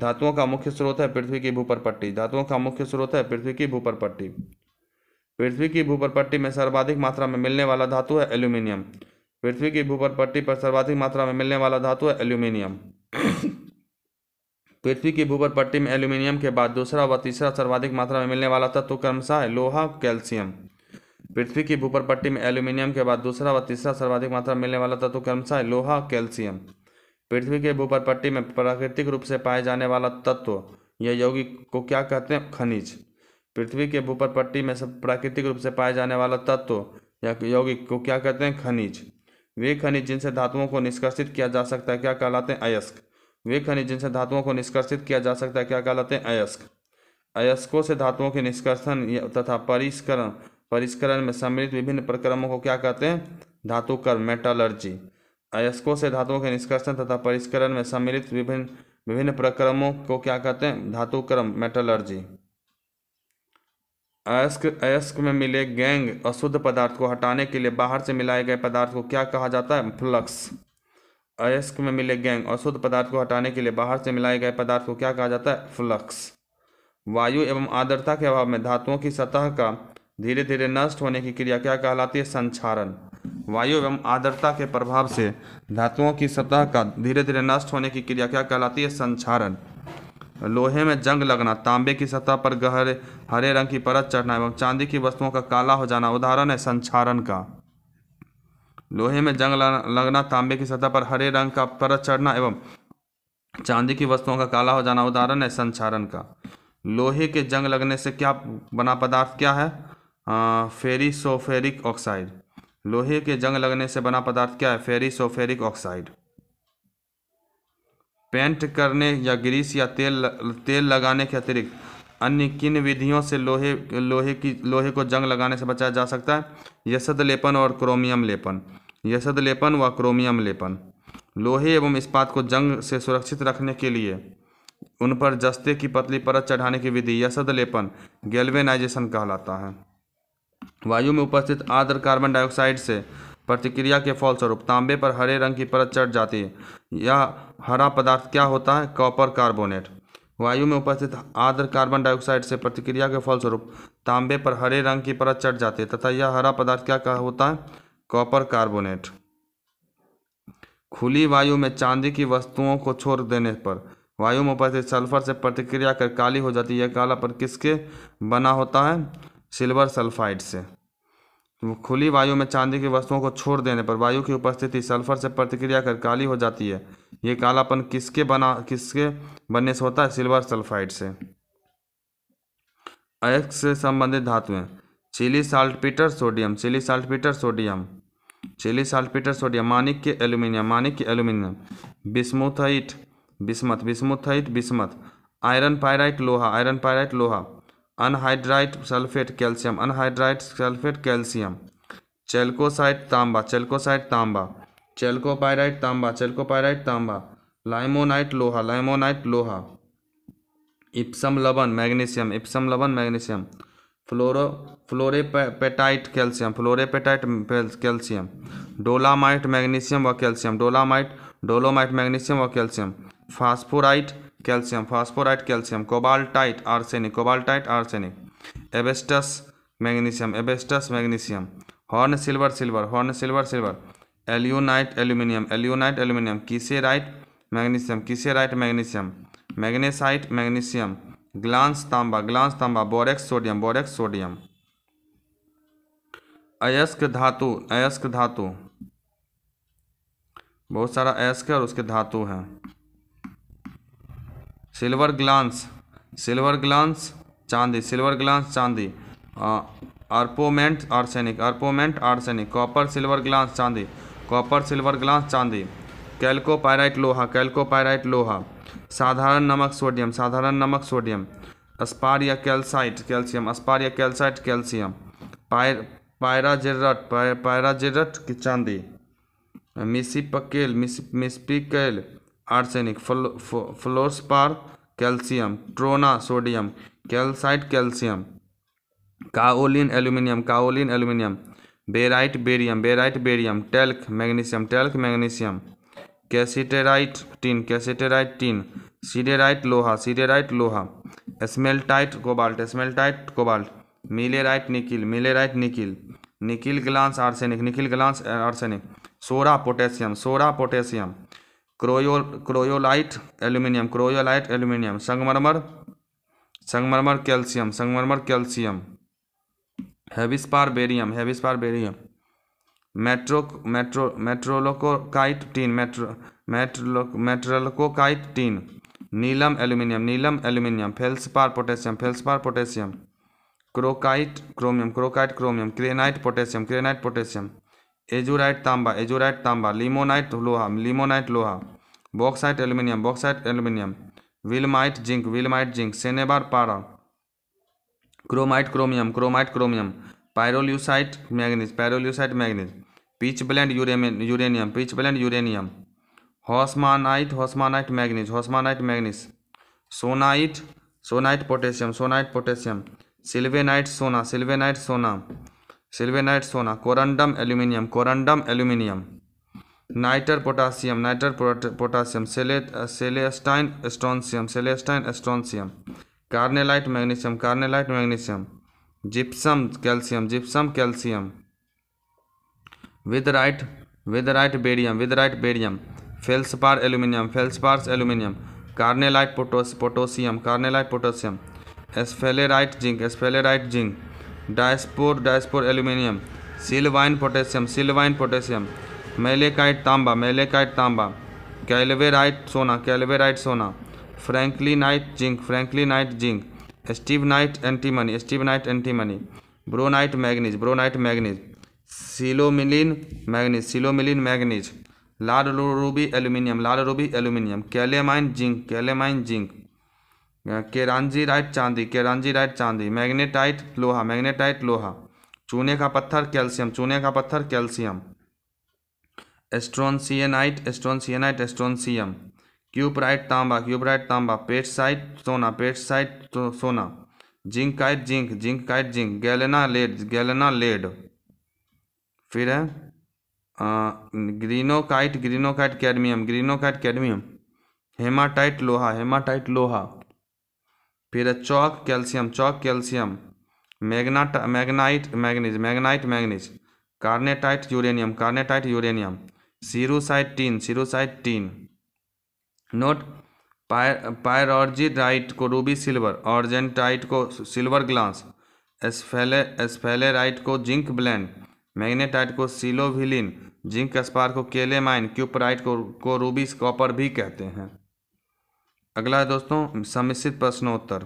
धातुओं का मुख्य स्रोत है पृथ्वी की भूपरपट्टी धातुओं का मुख्य स्रोत है पृथ्वी की भूपरपट्टी पृथ्वी की भूपरपट्टी में सर्वाधिक मात्रा में मिलने वाला धातु है एल्यूमिनियम पृथ्वी की भूपरपट्टी पर सर्वाधिक मात्रा में मिलने वाला धातु है एल्यूमिनियम पृथ्वी की भूपरपट्टी में एल्यूमिनियम के बाद दूसरा व तीसरा सर्वाधिक मात्रा में मिलने वाला तत्व क्रमशः लोहा कैल्शियम पृथ्वी की भूपर पट्टी में एल्यूमिनियम के बाद दूसरा व तीसरा सर्वाधिक मात्रा मिलने वाला तत्व क्रमशः लोहा कैल्शियम पृथ्वी के भूपर पट्टी में प्राकृतिक रूप से पाए जाने वाला तत्व या यौगिक को क्या कहते हैं खनिज पृथ्वी के भूपर पट्टी में सब प्राकृतिक रूप से पाए जाने वाला तत्व या यौगिक को क्या कहते हैं खनिज वे खनिज जिनसे धातुओं को निष्कर्षित किया जा सकता है क्या कहलाते हैं अयस्क वे खनिज जिनसे धातुओं को निष्कर्षित किया जा सकता है क्या कहलाते हैं अयस्क अयस्कों से धातुओं के निष्कर्षण तथा परिष्करण परिष्करण में सम्मिलित विभिन्न प्रक्रमों को क्या कहते हैं धातु कर्म मेटालर्जी अयस्कों से धातुओं के निष्कर्षण तथा परिष्करण में सम्मिलित विभिन्न विभिन्न प्रक्रमों को क्या कहते हैं धातु कर्म मेटलर्जी अयस्क अयस्क में मिले गैंग अशुद्ध पदार्थ को हटाने के लिए बाहर से मिलाए गए पदार्थ को क्या कहा जाता है फ्लक्स अयस्क में मिले गैंग अशुद्ध पदार्थ को हटाने के लिए बाहर से मिलाए गए पदार्थ को क्या कहा जाता है फ्लक्स वायु एवं आर्द्रता के अभाव में धातुओं की सतह का धीरे धीरे नष्ट होने की क्रिया क्या कहलाती है संचारण वायु एवं आर्द्रता के प्रभाव से धातुओं की सतह का धीरे धीरे नष्ट होने की क्रिया क्या कहलाती है संचारण लोहे में जंग लगना तांबे की सतह पर गहरे हरे रंग की परत चढ़ना एवं चांदी की वस्तुओं का काला हो जाना उदाहरण है संचारण का लोहे में जंग लगना तांबे की सतह पर हरे रंग का परत चढ़ना एवं चांदी की वस्तुओं का काला हो जाना उदाहरण है संचारण का लोहे के जंग लगने से क्या बना पदार्थ क्या है फेरिसोफेरिक ऑक्साइड लोहे के जंग लगने से बना पदार्थ क्या है फेरिसोफेरिक ऑक्साइड पेंट करने या ग्रीस या तेल तेल लगाने के अतिरिक्त अन्य किन विधियों से लोहे लोहे की लोहे को जंग लगाने से बचाया जा सकता है यशद लेपन और क्रोमियम लेपन यशद लेपन व क्रोमियम लेपन लोहे एवं इस्पात को जंग से सुरक्षित रखने के लिए उन पर जस्ते की पतली परत चढ़ाने की विधि यशद लेपन गेलवेनाइजेशन कहलाता है वायु में उपस्थित आर्द्र कार्बन डाइऑक्साइड से प्रतिक्रिया के फलस्वरूप तांबे पर हरे रंग की परत चढ़ जाती है यह हरा पदार्थ क्या होता है कॉपर कार्बोनेट वायु में उपस्थित आर्द्र कार्बन डाइऑक्साइड से प्रतिक्रिया के फलस्वरूप तांबे पर हरे रंग की परत चढ़ जाती है तथा यह हरा पदार्थ क्या होता है कॉपर कार्बोनेट खुली वायु में चांदी की वस्तुओं को छोड़ देने पर वायु में उपस्थित सल्फर से प्रतिक्रिया कर काली हो जाती है काला पर किसके बना होता है सिल्वर सल्फाइड से खुली वायु में चांदी की वस्तुओं को छोड़ देने पर वायु की उपस्थिति सल्फर से प्रतिक्रिया कर काली हो जाती है ये कालापन किसके बना किसके बनने से होता है सिल्वर सल्फाइड से अयस्क से संबंधित धातुएं Chile saltpetre sodium Chile saltpetre sodium Chile saltpetre sodium मानिक के एल्यूमिनियम मानिक के aluminium bismuthite bismuth bismuthite bismuth iron pyrite लोहा आयरन पायराइट लोहा anhydrite sulphate calcium anhydrite sulphate calcium chalcocite तांबा चेल्कोसाइट तांबा चेल्कोपायराइट तांबा चेल्कोपायराइट तांबा लाइमोनाइट लोहा लाइमोनाइट लोहा इप्सम लवन मैग्नीशियम इप्सम लवन magnesium fluoro fluorapatite calcium fluorapatite calcium dolomite magnesium व कैल्शियम डोलामाइट डोलोमाइट मैग्नीशियम व calcium phosphorite calcium phosphorite calcium cobaltite arsenic cobaltite arsenic asbestos magnesium asbestos magnesium horn silver silver horn silver silver alunite aluminium alunite aluminium kieserite magnesium kieserite magnesium magnesite magnesium glance तांबा glance तांबा borax sodium borax sodium अयस्क धातु अयस्क धातु बहुत सारा अयस्क और उसके धातु हैं सिल्वर ग्लांस सिल्वर ग्लांस चांदी सिल्वर ग्लांस चांदी orpiment arsenic orpiment arsenic copper silver glance चांदी कॉपर सिल्वर ग्लांस चांदी कैल्कोपायराइट लोहा कैल्कोपायराइट लोहा साधारण नमक सोडियम साधारण नमक सोडियम अस्पार या कैल्साइट कैल्शियम अस्पार या कैल्साइट कैल्शियम पायर पायराजेरट पायराजेरट की चांदी मिसिपकेल मिस mispickel arsenic fluorspar calcium trona sodium calcite calcium kaolin aluminium kaolin aluminium barite barium barite barium talc magnesium talc magnesium cassiterite tin cassiterite tin siderite लोहा siderite लोहा smaltite cobalt smaltite cobalt millerite nickel millerite nickel nickel glance arsenic nickel glance arsenic सोरा potassium सोरा potassium क्रोयो cryolite aluminium cryolite aluminium संगमरमर संगमरमर calcium संगमरमर calcium हैविस्पार barium heavy spar barium मेट्रो मेट्रो मेट्रोलोकोकाइट टीन मेट्रो मेट्रो मेट्रोलोकोकाइट टीन नीलम एल्यूमिनियम नीलम aluminium feldspar potassium feldspar potassium crocoite chromium crocoite chromium क्रेनाइट पोटेशियम क्रेनाइट पोटेशियम एजुराइट तांबा एजुराइट तांबा लिमोनाइट लोहा लिमोनाइट लोहा bauxite aluminium bauxite aluminium willemite zinc willemite zinc cinnabar पारा chromite chromium chromite chromium pyrolusite manganese pyrolusite manganese pitchblende uranium pitchblende uranium hausmannite hausmannite manganese hausmannite manganese schoenite schoenite potassium schoenite potassium सिल्वेनाइट सोना sylvanite सोना sylvanite सोना corundum aluminium corundum aluminium nitre potassium nitre potassium celestine strontium celestine strontium carnallite magnesium carnallite magnesium gypsum calcium gypsum calcium witherite witherite barium witherite barium feldspar aluminium feldspars aluminium carnallite पोटोस potassium carnallite potassium sphalerite zinc sphalerite zinc diaspore diaspore aluminium sylvine potassium sylvine potassium malachite तांबा malachite तांबा calaverite सोना calaverite सोना नाइट zinc नाइट zinc नाइट antimony नाइट antimony ब्रोनाइट manganese braunite manganese psilomelane manganese psilomelane manganese लाल रूबी एल्यूमिनियम लाल ruby aluminium calamine zinc calamine zinc kerargyrite चांदी केरानजी राइट चांदी मैग्नेटाइट लोहा मैग्नेटाइट लोहा चूने का पत्थर कैल्शियम चूने का पत्थर calcium strontianite strontianite strontium cuprite तांबा क्यूपराइट तांबा पेटसाइट सोना पेट साइट तो सोना zincite zinc zincite zinc galena lead galena lead फिर है greenockite greenockite cadmium greenockite cadmium hematite लोहा हेमाटाइट लोहा फिर चौक कैल्शियम चौक कैल्शियम मैगनाट manganite manganese manganite manganese carnotite uranium carnotite uranium cerussite tin cerussite tin note pyrargyrite को ruby silver ऑर्जेंटाइट को silver glass एसफेले एसफेलेराइट को zinc bland magnetite को सिलोविलिन zinc spar को केले माइन क्यूपराइट को, को रूबी कॉपर भी कहते हैं अगला है दोस्तों समिश्रित प्रश्नोत्तर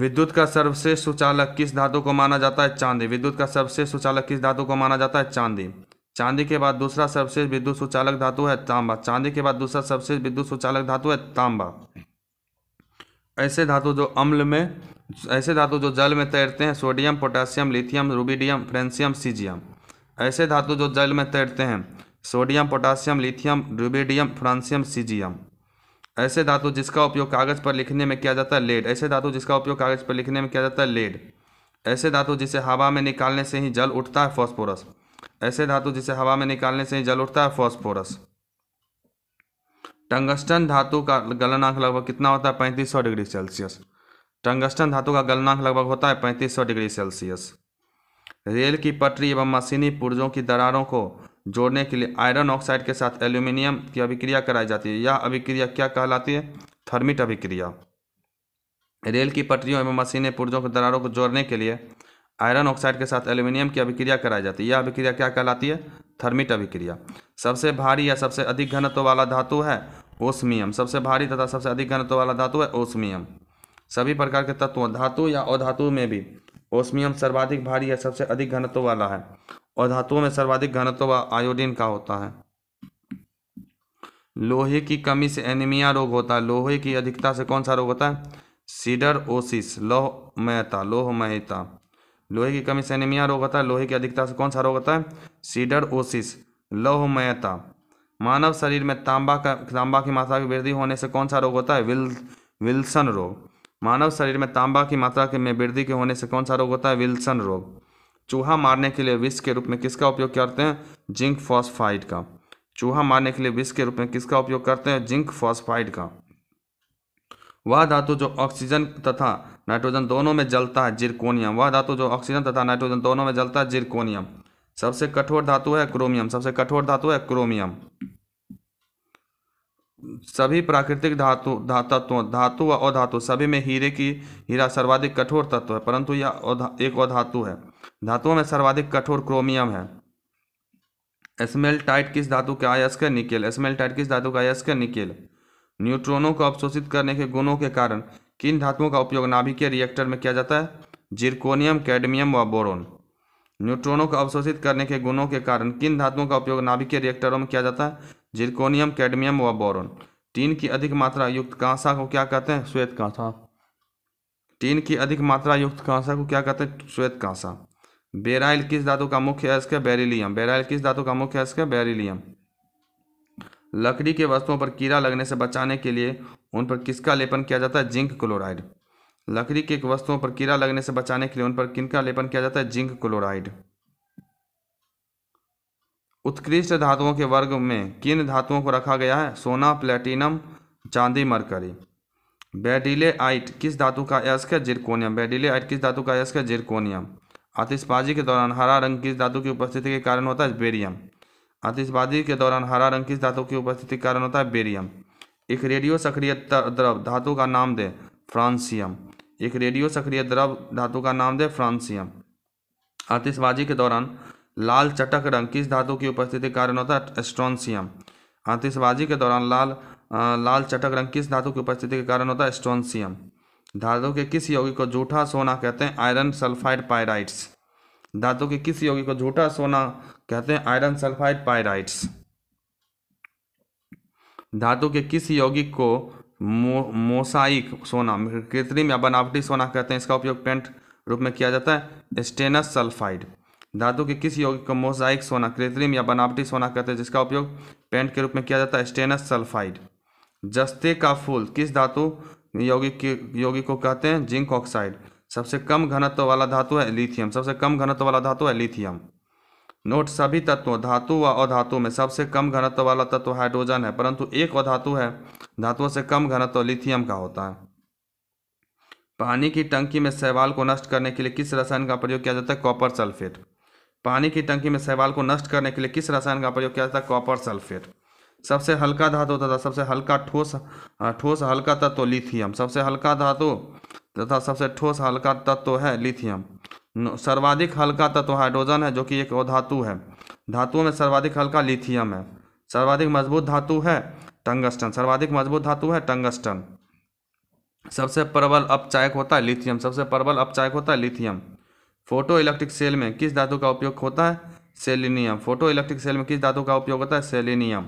विद्युत का सर्वश्रेष्ठ सुचालक किस धातु को माना जाता है चांदी विद्युत का सर्वश्रेष्ठ सुचालक किस धातु को माना जाता है चांदी चांदी के बाद दूसरा सर्वश्रेष्ठ विद्युत सुचालक धातु है तांबा चांदी के बाद दूसरा सर्वश्रेष्ठ विद्युत सुचालक धातु है तांबा ऐसे धातु जो अम्ल में ऐसे धातु जो जल में तैरते हैं sodium potassium lithium rubidium francium caesium ऐसे धातु जो जल में तैरते हैं sodium potassium lithium rubidium francium caesium ऐसे धातु जिसका उपयोग कागज़ पर लिखने में किया जाता है लेड ऐसे धातु जिसका उपयोग कागज़ पर लिखने में किया जाता है लेड ऐसे धातु जिसे हवा में निकालने से ही जल उठता है फॉस्फोरस ऐसे धातु जिसे हवा में निकालने से ही जल उठता है फॉस्फोरस टंगस्टन धातु का गलनांक लगभग कितना होता है पैंतीस सौ डिग्री सेल्सियस टंगस्टन धातु का गलनांक लगभग होता है पैंतीस सौ डिग्री सेल्सियस रेल की पटरी एवं मशीनी पुर्जों की दरारों को जोड़ने के लिए आयरन ऑक्साइड के साथ एल्यूमिनियम की अभिक्रिया कराई जाती है यह अभिक्रिया क्या कहलाती है थर्मिट अभिक्रिया रेल की पटरियों एवं मशीनें पुर्जों के दरारों को जोड़ने के लिए आयरन ऑक्साइड के साथ एल्यूमिनियम की अभिक्रिया कराई जाती है यह अभिक्रिया क्या कहलाती है थर्मिट अभिक्रिया सबसे भारी या सबसे अधिक घनत्व वाला धातु है ओस्मियम सबसे भारी तथा सबसे अधिक घनत्व वाला धातु है ओस्मियम सभी प्रकार के तत्वों धातु या अधातु में भी ओस्मियम सर्वाधिक भारी या सबसे अधिक घनत्व वाला है और धातुओं में सर्वाधिक घनत्व व आयोडीन का होता है लोहे की कमी से एनीमिया रोग होता है लोहे की अधिकता से कौन सा रोग होता है सीडर ओसिस लोहमयता लोहमयता लोहे की कमी से एनीमिया रोग होता है लोहे की अधिकता से कौन सा रोग होता है सीडर ओसिस लोहमयता मानव शरीर में तांबा का तांबा की मात्रा की वृद्धि होने से कौन सा रोग होता है विल विल्सन रोग मानव शरीर में तांबा की मात्रा के में वृद्धि के होने से कौन सा रोग होता है विल्सन रोग चूहा मारने के लिए विष के रूप में किसका उपयोग करते हैं जिंक फॉस्फाइड का चूहा मारने के लिए विष के रूप में किसका उपयोग करते हैं जिंक फॉस्फाइड का वह धातु जो ऑक्सीजन तथा नाइट्रोजन दोनों में जलता है जिरकोनियम वह धातु जो ऑक्सीजन तथा नाइट्रोजन दोनों में जलता है जिरकोनियम सबसे कठोर धातु है क्रोमियम सबसे कठोर धातु है क्रोमियम सभी प्राकृतिक धातु धातत्वों धातु व अधातु सभी में हीरे की हीरा सर्वाधिक कठोर तत्व है परंतु यह एक अधातु है धातुओं में सर्वाधिक कठोर क्रोमियम है टाइट किस धातु का अयस्कर निकेल टाइट किस धातु का अयस्कर निकेल न्यूट्रॉनों को अवशोषित करने के गुणों के कारण किन धातुओं का उपयोग नाभिकीय रिएक्टर में किया जाता है जिरकोनियम कैडमियम व बोरोन न्यूट्रॉनों को अवशोषित करने के गुणों के कारण किन धातुओं का उपयोग नाभिकीय रिएक्टरों में किया जाता है जिरकोनियम कैडमियम व बोरोन टीन की अधिक मात्रा युक्त कांसा को क्या कहते हैं श्वेत कांसा टीन की अधिक मात्रा युक्त कांसा को क्या कहते हैं श्वेत कांसा बेराइल किस धातु का मुख्य अस्क है बेरिलियम बेराइल किस धातु का मुख्य अस्क है बेरिलियम लकड़ी के वस्तुओं पर कीड़ा लगने से बचाने के लिए उन पर किसका लेपन किया जाता है जिंक क्लोराइड लकड़ी के वस्तुओं पर कीड़ा लगने से बचाने के लिए उन पर किनका लेपन किया जाता है जिंक क्लोराइड उत्कृष्ट धातुओं के वर्ग में किन धातुओं को रखा गया है सोना प्लेटिनम चांदी मरकरी बेडिले आइट किस धातु का यश्क है जिरकोनियम बेडिले आइट किस धातु का यश्क है जिरकोनियम आतिशबाजी के दौरान हरा रंग किस धातु की उपस्थिति के कारण होता है बेरियम आतिशबाजी के दौरान हरा रंग किस धातु की उपस्थिति के कारण होता है बेरियम एक रेडियो सक्रिय द्रव धातु का नाम दे फ्रांसियम एक रेडियो सक्रिय द्रव धातु का नाम दे फ्रांसियम आतिशबाजी के दौरान लाल चटक रंग किस धातु की उपस्थिति के कारण होता है स्ट्रॉन्सियम आतिशबाजी के दौरान लाल आ, लाल चटक रंग किस धातु की उपस्थिति के कारण होता है स्ट्रॉन्सियम धातु के किस यौगिक को झूठा सोना कहते हैं आयरन सल्फाइड पायराइट्स धातु के किस यौगिक को झूठा सोना कहते हैं आयरन सल्फाइड पायराइट्स धातु के किस यौगिक को मोसाइक सोना कृत्रिम या बनावटी सोना कहते हैं इसका उपयोग पेंट रूप में किया जाता है स्टेनस सल्फाइड धातु के किस यौगिक को मोसाइक सोना कृत्रिम या बनावटी सोना कहते हैं जिसका उपयोग पेंट के रूप में किया जाता है स्टेनस सल्फाइड जस्ते का फूल किस धातु यौगिक यौगिक को कहते हैं जिंक ऑक्साइड सबसे कम घनत्व वाला धातु है लिथियम सबसे कम घनत्व वाला धातु है लिथियम नोट सभी तत्वों धातु व अधातु में सबसे कम घनत्व वाला तत्व हाइड्रोजन है परंतु एक अधातु है धातुओं से कम घनत्व लिथियम का होता है पानी की टंकी में शैवाल को नष्ट करने के लिए किस रसायन का प्रयोग किया जाता है कॉपर सल्फेट पानी की टंकी में शैवाल को नष्ट करने के लिए किस रसायन का प्रयोग किया जाता है कॉपर सल्फेट सबसे हल्का धातु तथा सबसे हल्का ठोस ठोस हल्का तत्व तो लिथियम सबसे हल्का धातु तथा सबसे ठोस हल्का तत्व तो है लिथियम सर्वाधिक हल्का तत्व तो हाइड्रोजन है जो कि एक धातु है धातुओं में सर्वाधिक हल्का लिथियम है सर्वाधिक मजबूत धातु है टंगस्टन सर्वाधिक मजबूत धातु है टंगस्टन सबसे प्रबल अपचायक होता है लिथियम सबसे प्रबल अपचायक होता है लिथियम फोटो इलेक्ट्रिक सेल में किस धातु का उपयोग होता है सेलिनियम फोटो इलेक्ट्रिक सेल में किस धातु का उपयोग होता है सेलिनियम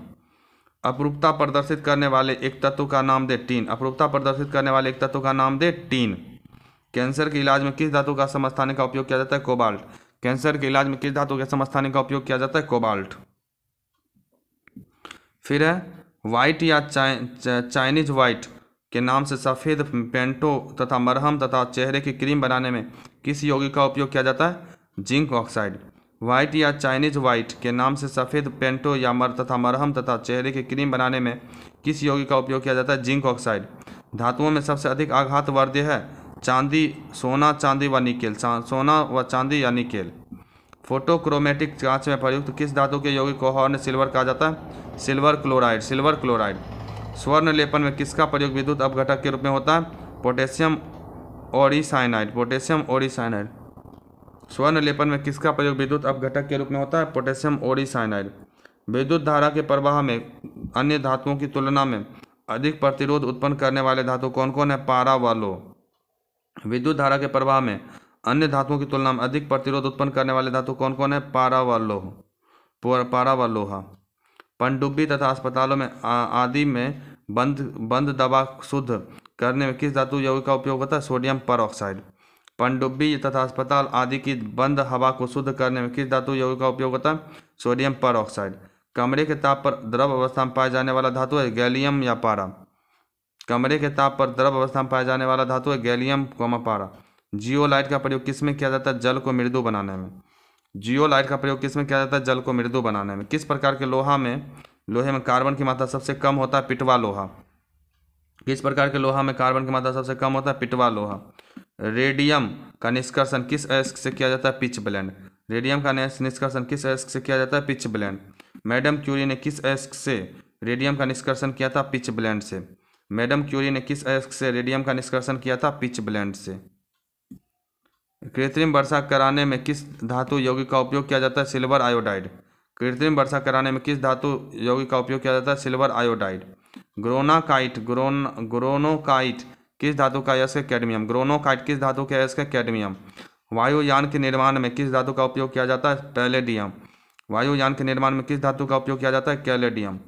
अपरूपता प्रदर्शित करने वाले एक तत्व का नाम दे टीन अपरूपता प्रदर्शित करने वाले एक तत्व का नाम दे टीन कैंसर के इलाज में किस धातु का समस्थाने का उपयोग किया जाता है कोबाल्ट कैंसर के इलाज में किस धातु के समस्थाने का उपयोग किया जाता है कोबाल्ट फिर है वाइट या चाइनीज वाइट के नाम से सफ़ेद पेंटो तथा मरहम तथा चेहरे की क्रीम बनाने में किस यौगिक का उपयोग किया जाता है जिंक ऑक्साइड व्हाइट या चाइनीज व्हाइट के नाम से सफ़ेद पेंटो या मर तथा मरहम तथा चेहरे की क्रीम बनाने में किस यौगिक का उपयोग किया जाता है जिंक ऑक्साइड धातुओं में सबसे अधिक आघात वर्ध्य है चांदी सोना चांदी व निकेल सोना व चांदी या निकेल फोटोक्रोमेटिक कांच में प्रयुक्त किस धातु के यौगिक को हॉर्न सिल्वर कहा जाता है सिल्वर क्लोराइड सिल्वर क्लोराइड स्वर्ण लेपन में किसका प्रयोग विद्युत अपघटक के रूप में होता है पोटेशियम ओडिसाइनाइड पोटेशियम ओडिसाइनाइड स्वर्ण लेपन में किसका प्रयोग विद्युत अपघटक के रूप में होता है पोटेशियम ओरिसाइनाइड विद्युत धारा के प्रवाह में अन्य धातुओं की तुलना में अधिक प्रतिरोध उत्पन्न करने वाले धातु कौन कौन है पारा वालो विद्युत धारा के प्रवाह में अन्य धातुओं की तुलना में अधिक प्रतिरोध उत्पन्न करने वाले धातु कौन कौन है पारा व लोह पारा व लोहा पनडुब्बी तथा अस्पतालों में आदि में बंद बंद दवा शुद्ध करने में किस धातु यौगिक का उपयोग होता है सोडियम पर पनडुब्बी तथा अस्पताल आदि की बंद हवा को शुद्ध करने में किस धातु यौगिक का उपयोग होता है सोडियम पर ऑक्साइड कमरे के ताप पर द्रव अवस्था में पाया जाने वाला धातु है गैलियम या पारा कमरे के ताप पर द्रव अवस्था में पाया जाने वाला धातु है गैलियम कोमा पारा जियोलाइट का प्रयोग किस में किया जाता है जल को मृदु बनाने में जियोलाइट का प्रयोग किस में किया जाता है जल को मृदु बनाने में किस प्रकार के लोहा में लोहे में कार्बन की मात्रा सबसे कम होता है पिटवा लोहा किस प्रकार के लोहा में कार्बन की मात्रा सबसे कम होता है पिटवा लोहा रेडियम का निष्कर्षण किस अयस्क से किया जाता है पिच ब्लैंड रेडियम का निष्कर्षण किस अयस्क से किया जाता है पिच ब्लैंड मैडम क्यूरी ने किस अयस्क से रेडियम का निष्कर्षण किया था पिच ब्लैंड से मैडम क्यूरी ने किस अयस्क से रेडियम का निष्कर्षण किया था पिच ब्लैंड से कृत्रिम वर्षा कराने में किस धातु यौगिक का उपयोग किया जाता है सिल्वर आयोडाइड कृत्रिम वर्षा कराने में किस धातु यौगिक का उपयोग किया जाता है सिल्वर आयोडाइड ग्रोनाकाइट ग्रोन ग्रोनोकाइट किस धातु का अयस्क कैडमियम ग्रोनोकाइट किस धातु के अयस्क कैडमियम वायुयान के निर्माण में किस धातु का उपयोग किया जाता है पैलेडियम वायुयान के निर्माण में किस धातु का उपयोग किया जाता है कैलेडियम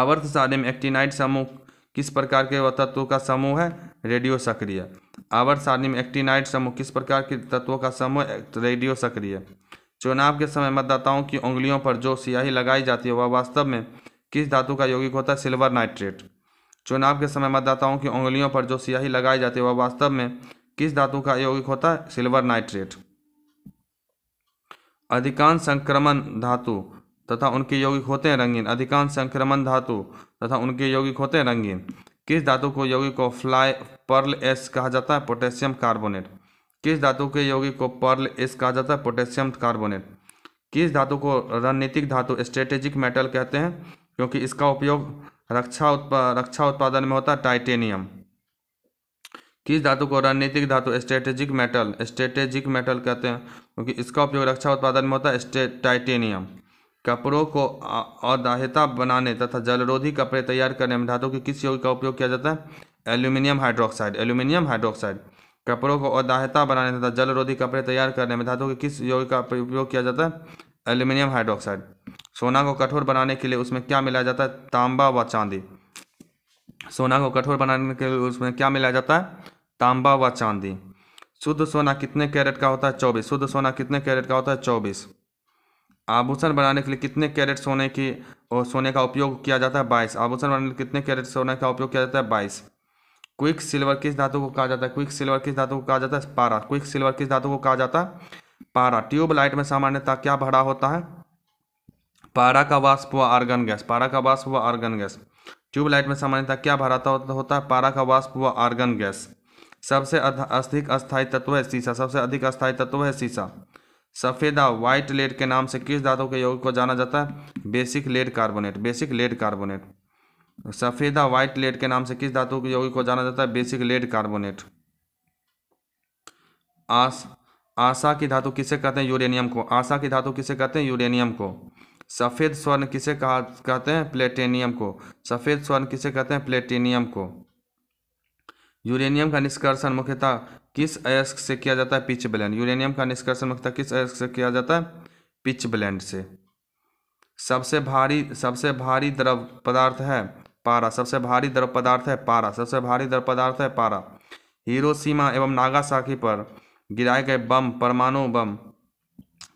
आवर्त सारणी में एक्टिनाइट समूह किस प्रकार के तत्वों का समूह है रेडियो सक्रिय आवर्त सारणी में एक्टिनाइट समूह किस प्रकार के तत्वों का समूह रेडियो सक्रिय चुनाव के समय मतदाताओं की उंगलियों पर जो सियाही लगाई जाती है वह वास्तव में किस धातु का यौगिक होता है सिल्वर नाइट्रेट चुनाव के समय मतदाताओं की उंगलियों पर जो सियाही लगाई जाती है वह वास्तव में किस धातु का यौगिक होता है सिल्वर नाइट्रेट अधिकांश संक्रमण धातु तथा उनके यौगिक होते हैं रंगीन अधिकांश संक्रमण धातु तथा उनके यौगिक होते हैं रंगीन किस धातु को यौगिक को फ्लाई पर्ल एस कहा जाता है पोटेशियम कार्बोनेट किस धातु के यौगिक को पर्ल एस कहा जाता है पोटेशियम कार्बोनेट किस धातु को रणनीतिक धातु स्ट्रेटेजिक मेटल कहते हैं क्योंकि इसका उपयोग रक्षा उत्पा रक्षा उत्पादन में होता है टाइटेनियम किस धातु को रणनीतिक धातु स्ट्रेटेजिक मेटल स्ट्रेटेजिक मेटल कहते हैं क्योंकि इसका उपयोग रक्षा उत्पादन में होता है टाइटेनियम कपड़ों को अदाहता बनाने तथा जलरोधी कपड़े तैयार करने में धातु के किस योग का उपयोग किया जाता है एल्यूमिनियम हाइड्रोक्साइड एल्यूमिनियम हाइड्रोक्साइड कपड़ों को अदाहता बनाने तथा जलरोधी कपड़े तैयार करने में धातु के किस योग का उपयोग किया जाता है एल्यूमिनियम हाइड्रोक्साइड सोना को कठोर बनाने के लिए उसमें क्या मिलाया जाता है तांबा व चांदी सोना को कठोर बनाने के लिए उसमें क्या मिलाया जाता है तांबा व चांदी शुद्ध सोना कितने कैरेट का होता है चौबीस शुद्ध सोना कितने कैरेट का होता है चौबीस आभूषण बनाने के लिए कितने कैरेट सोने की और सोने का उपयोग किया जाता है बाईस आभूषण बनाने के लिए कितने कैरेट सोने का उपयोग किया जाता है बाईस क्विक सिल्वर किस धातु को कहा जाता है क्विक सिल्वर किस धातु को कहा जाता है पारा क्विक सिल्वर किस धातु को कहा जाता है पारा ट्यूब लाइट में सामान्यतः क्या भरा होता है पारा का वाष्प व आर्गन गैस पारा का वाष्प व आर्गन गैस ट्यूबलाइट में सामान्यतः क्या भराता होता है पारा का वाष्प व आर्गन गैस सबसे अधिक अस्थायी तत्व है सीसा सबसे अधिक अस्थायी तत्व है सीसा सफ़ेदा व्हाइट लेड के नाम से किस धातु के यौगिक को जाना जाता है basic lead carbonate basic lead carbonate सफ़ेदा व्हाइट लेड के नाम से किस धातु के यौगिक को जाना जाता है बेसिक लेड कार्बोनेट आस आशा की धातु किसे कहते हैं यूरेनियम को आशा की धातु किसे कहते हैं यूरेनियम को सफ़ेद स्वर्ण किसे कहा कहते हैं प्लेटेनियम को सफ़ेद स्वर्ण किसे कहते हैं प्लेटेनियम को यूरेनियम का निष्कर्षण मुख्यतः किस अयस्क से किया जाता है पिच ब्लैंड यूरेनियम का निष्कर्षण मुख्यतः किस अयस्क से किया जाता है पिच ब्लैंड से सबसे भारी सबसे भारी द्रव पदार्थ है पारा सबसे भारी द्रव पदार्थ है पारा सबसे भारी द्रव पदार्थ है पारा हीरोसीमा एवं नागासाकी पर गिराए गए बम परमाणु बम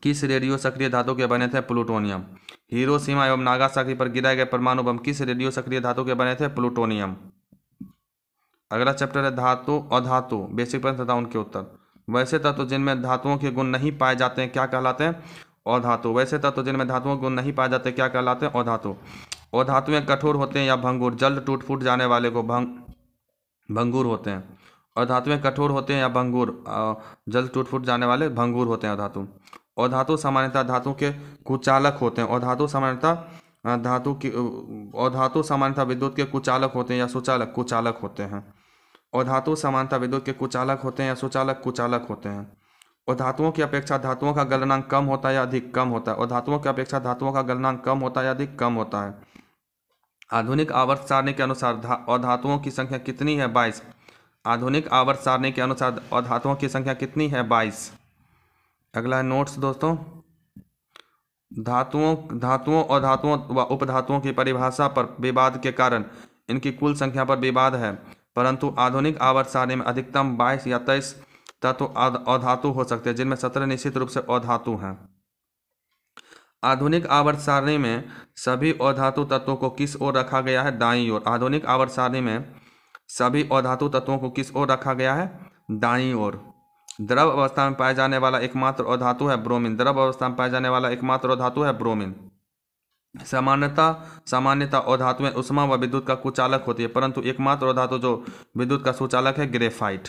किस रेडियो सक्रिय धातु के बने थे प्लूटोनियम हिरोशिमा एवं नागासाकी पर गिराए गए परमाणु बम किस रेडियो सक्रिय धातु के बने थे प्लूटोनियम अगला चैप्टर है धातु अधातु बेसिक प्रश्न तथा उनके उत्तर वैसे तत्व तो जिनमें धातुओं के गुण नहीं पाए जाते हैं क्या कहलाते हैं अधातु वैसे तत्व तो जिनमें धातुओं के गुण नहीं पाए जाते क्या कहलाते हैं अधातु अधातुएं कठोर होते हैं या भंगुर जल्द टूट फूट जाने वाले को भंग भंगुर होते हैं अधातुएं कठोर होते हैं या भंगुर जल्द टूट फूट जाने वाले भंगुर होते हैं अधातु अधातु सामान्यता धातु के कुचालक होते हैं अधातु सामान्यता धातु की अधातु सामान्यता विद्युत के कुचालक होते हैं या सुचालक कुचालक होते हैं अधातु सामान्यता विद्युत के कुचालक होते हैं या सुचालक कुचालक होते हैं और धातुओं की अपेक्षा धातुओं का गलनांक कम होता है या अधिक कम होता है और धातुओं की अपेक्षा धातुओं का गलनांक कम होता है या अधिक कम होता है आधुनिक आवर्त सारणी के अनुसार अधातुओं की संख्या कितनी है बाईस आधुनिक आवर्त सारणी के अनुसार अधातुओं की संख्या कितनी है बाईस अगला है नोट्स दोस्तों धातुओं धातुओं और धातुओं व उपधातुओं की परिभाषा पर विवाद के कारण इनकी कुल संख्या पर विवाद है परंतु आधुनिक आवर्त सारणी में अधिकतम बाईस या तेईस तत्व अधातु हो सकते हैं जिनमें सत्रह निश्चित रूप से अधातु हैं आधुनिक आवर्त सारणी में सभी अधातु तत्वों को किस ओर रखा गया है दाई ओर आधुनिक आवर्त सारणी में सभी अधातु तत्वों को किस ओर रखा गया है दाई ओर द्रव अवस्था में पाया जाने वाला एकमात्र अधातु है ब्रोमिन द्रव अवस्था में पाया जाने वाला एकमात्र अधातु है ब्रोमिन सामान्यता सामान्यता अधातुएं उष्मा व विद्युत का कुचालक होती है परंतु एकमात्र अधातु जो विद्युत का सुचालक है ग्रेफाइट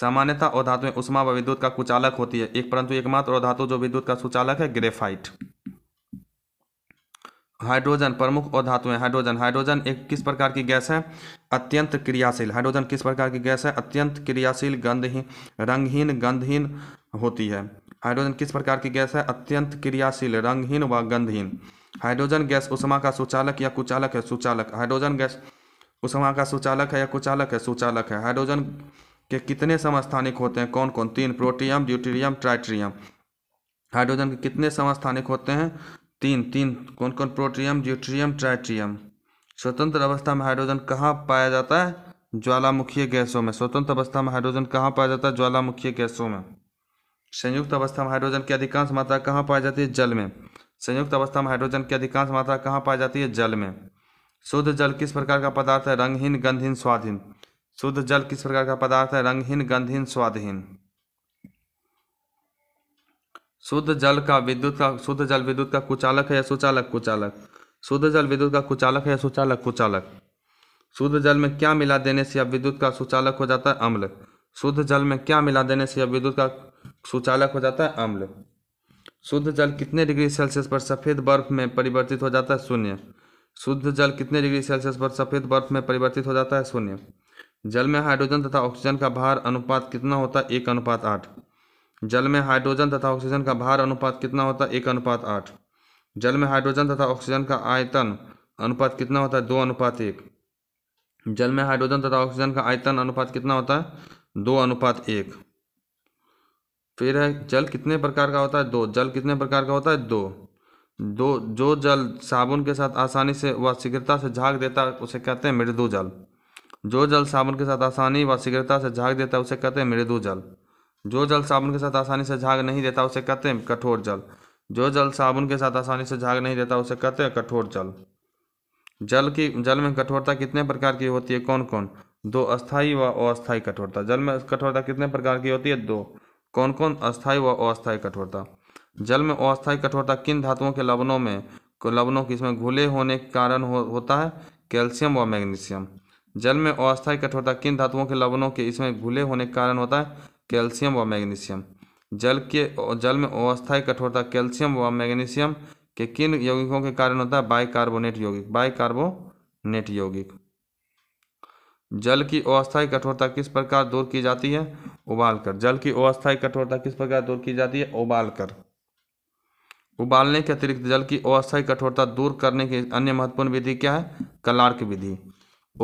सामान्यता अधातुएं उष्मा व विद्युत का कुचालक होती है एक परंतु एकमात्र अधातु जो विद्युत का सुचालक है ग्रेफाइट हाइड्रोजन प्रमुख और धातु है हाइड्रोजन हाइड्रोजन एक किस प्रकार की गैस है अत्यंत क्रियाशील हाइड्रोजन किस प्रकार की गैस है अत्यंत क्रियाशील गंधहीन रंगहीन गंधहीन होती है हाइड्रोजन किस प्रकार की गैस है अत्यंत क्रियाशील रंगहीन व गंधहीन हाइड्रोजन गैस उष्मा का सुचालक या कुचालक है सुचालक हाइड्रोजन गैस उष्मा का सुचालक है या कुचालक है सुचालक है हाइड्रोजन के कितने समस्थानिक होते हैं कौन कौन तीन प्रोटियम ड्यूटेरियम ट्राइट्रियम हाइड्रोजन के कितने समस्थानिक होते हैं तीन तीन कौन कौन प्रोट्रियम ड्यूट्रियम ट्राइट्रियम स्वतंत्र अवस्था में हाइड्रोजन कहाँ पाया जाता है ज्वालामुखीय गैसों में स्वतंत्र अवस्था में हाइड्रोजन कहाँ पाया जाता है ज्वालामुखीय गैसों में संयुक्त अवस्था में हाइड्रोजन की अधिकांश मात्रा कहाँ पाई जाती है जल में संयुक्त अवस्था में हाइड्रोजन की अधिकांश मात्रा कहाँ पाई जाती है जल में शुद्ध जल किस प्रकार का पदार्थ है रंगहीन गंधहीन स्वाधीन शुद्ध जल किस प्रकार का पदार्थ है रंगहीन गंधहीन स्वादहीन शुद्ध जल का विद्युत का शुद्ध जल विद्युत का कुचालक है या सुचालक कुचालक शुद्ध जल विद्युत का कुचालक है या सुचालक कुचालक शुद्ध जल में क्या मिला देने से अब विद्युत का सुचालक हो जाता है अम्ल शुद्ध जल में क्या मिला देने से अब विद्युत का सुचालक हो जाता है अम्ल शुद्ध जल कितने डिग्री सेल्सियस पर सफ़ेद बर्फ में परिवर्तित हो जाता है शून्य शुद्ध जल कितने डिग्री सेल्सियस पर सफ़ेद बर्फ में परिवर्तित हो जाता है शून्य जल में हाइड्रोजन तथा ऑक्सीजन का भार अनुपात कितना होता है एक अनुपात आठ जल में हाइड्रोजन तथा ऑक्सीजन का भार अनुपात कितना होता है एक अनुपात आठ जल में हाइड्रोजन तथा ऑक्सीजन का आयतन अनुपात कितना होता है दो अनुपात एक जल में हाइड्रोजन तथा ऑक्सीजन का आयतन अनुपात कितना होता है दो अनुपात एक फिर है जल कितने प्रकार का होता है दो जल कितने प्रकार का होता है दो दो जो जल साबुन के साथ आसानी से व शीघ्रता से झाग देता है उसे कहते हैं मृदु जल जो जल साबुन के साथ आसानी व शीघ्रता से झाग देता है उसे कहते हैं मृदु जल जो जल साबुन के साथ आसानी से झाग नहीं देता उसे कहते हैं कठोर जल जो जल साबुन के साथ आसानी से झाग नहीं देता उसे कहते हैं कठोर जल जल की जल में कठोरता कितने प्रकार की होती है कौन कौन दो अस्थाई व अस्थाई कठोरता जल में कठोरता कितने प्रकार की होती है दो कौन कौन अस्थाई व अस्थाई कठोरता जल में अस्थाई कठोरता किन धातुओं के लवणों में लवणों की इसमें घुले होने के कारण हो, होता है कैल्शियम व मैग्नीशियम जल में अस्थाई कठोरता किन धातुओं के लवणों के इसमें घुले होने के कारण होता है कैल्शियम व मैग्नीशियम जल के जल में अवस्थाई कठोरता कैल्शियम व मैग्नीशियम के किन यौगिकों के कारण होता है बाइकार्बोनेट यौगिक बाइकार्बोनेट यौगिक जल की अवस्थाई कठोरता किस प्रकार दूर की जाती है उबाल कर जल की अवस्थाई कठोरता किस प्रकार दूर की जाती है उबाल कर उबालने के अतिरिक्त जल की अवस्थाई कठोरता दूर करने की अन्य महत्वपूर्ण विधि क्या है कलार्क विधि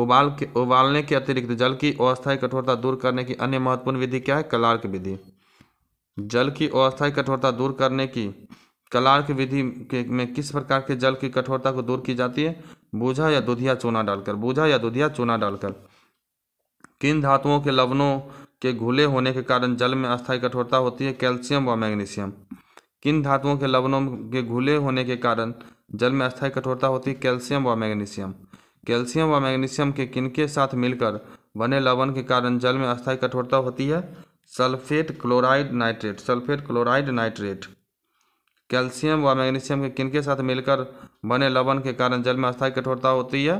उबाल के उबालने के अतिरिक्त जल की अस्थायी कठोरता दूर करने की अन्य महत्वपूर्ण विधि क्या है कलार्क विधि जल की अस्थायी कठोरता दूर करने की कलार्क विधि में किस प्रकार के जल की कठोरता को दूर की जाती है बूझा या दुधिया चूना डालकर बूझा या दुधिया चूना डालकर किन धातुओं के लवणों के घुले होने के कारण जल में अस्थायी कठोरता होती है कैल्शियम व मैग्नीशियम किन धातुओं के लवणों के घुले होने के कारण जल में अस्थायी कठोरता होती है कैल्शियम व मैग्नीशियम कैल्शियम व मैग्नीशियम के किनके साथ मिलकर बने लवण के कारण जल में अस्थायी कठोरता होती है sulphate chloride nitrate sulphate chloride nitrate calcium व मैग्नीशियम के किनके साथ मिलकर बने लवण के कारण जल में अस्थायी कठोरता होती है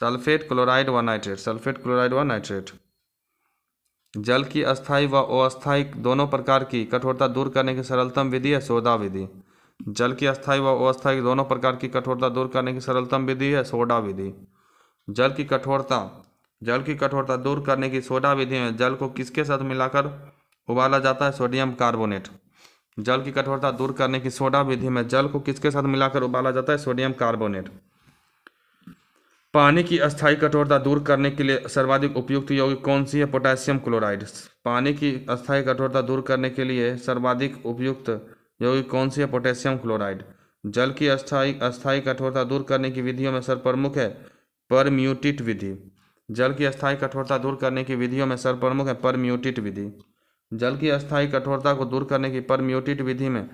सल्फेट क्लोराइड व नाइट्रेट सल्फेट क्लोराइड व नाइट्रेट जल की अस्थायी व अस्थायी दोनों प्रकार की कठोरता दूर करने की सरलतम विधि है सोडा विधि जल की अस्थायी व अस्थायी दोनों प्रकार की कठोरता दूर करने की सरलतम विधि है सोडा विधि जल की कठोरता जल की कठोरता दूर करने की सोडा विधि में जल को किसके साथ मिलाकर उबाला जाता है सोडियम कार्बोनेट जल की कठोरता दूर करने की सोडा विधि में जल को किसके साथ मिलाकर उबाला जाता है सोडियम कार्बोनेट पानी की अस्थायी कठोरता दूर करने के लिए सर्वाधिक उपयुक्त यौगिक कौन सी है पोटेशियम क्लोराइड पानी की अस्थायी कठोरता दूर करने के लिए सर्वाधिक उपयुक्त यौगिक कौन सी है पोटेशियम क्लोराइड जल की अस्थायी अस्थायी कठोरता दूर करने की विधियों में सर्वप्रमुख है परम्यूटिट विधि जल की स्थायी कठोरता दूर करने की विधियों में सर्वप्रमुख है परम्यूटिट विधि जल की अस्थायी कठोरता को दूर करने की परम्यूटिट विधि में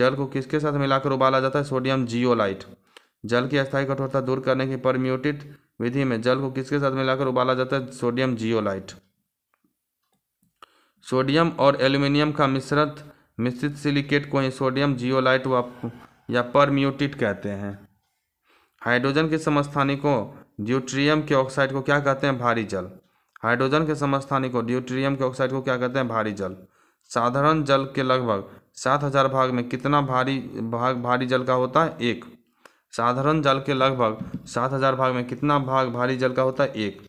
जल को किसके साथ मिलाकर उबाला जाता है सोडियम जियोलाइट जल की अस्थायी कठोरता दूर करने की परम्यूटिट विधि में जल को किसके साथ मिलाकर उबाला जाता है सोडियम जियोलाइट सोडियम और एल्यूमिनियम का मिश्रत मिश्रित सिलिकेट को ही सोडियम जियोलाइट व या परम्यूटिट कहते हैं हाइड्रोजन के समस्थानिकों ड्यूट्रियम के ऑक्साइड को क्या कहते हैं भारी जल हाइड्रोजन के समस्थानी को ड्यूट्रियम के ऑक्साइड को क्या कहते हैं भारी जल साधारण जल के लगभग सात हजार भाग में कितना भारी भाग भारी जल का होता है एक साधारण जल के लगभग सात हजार भाग में कितना भाग भारी जल का होता है एक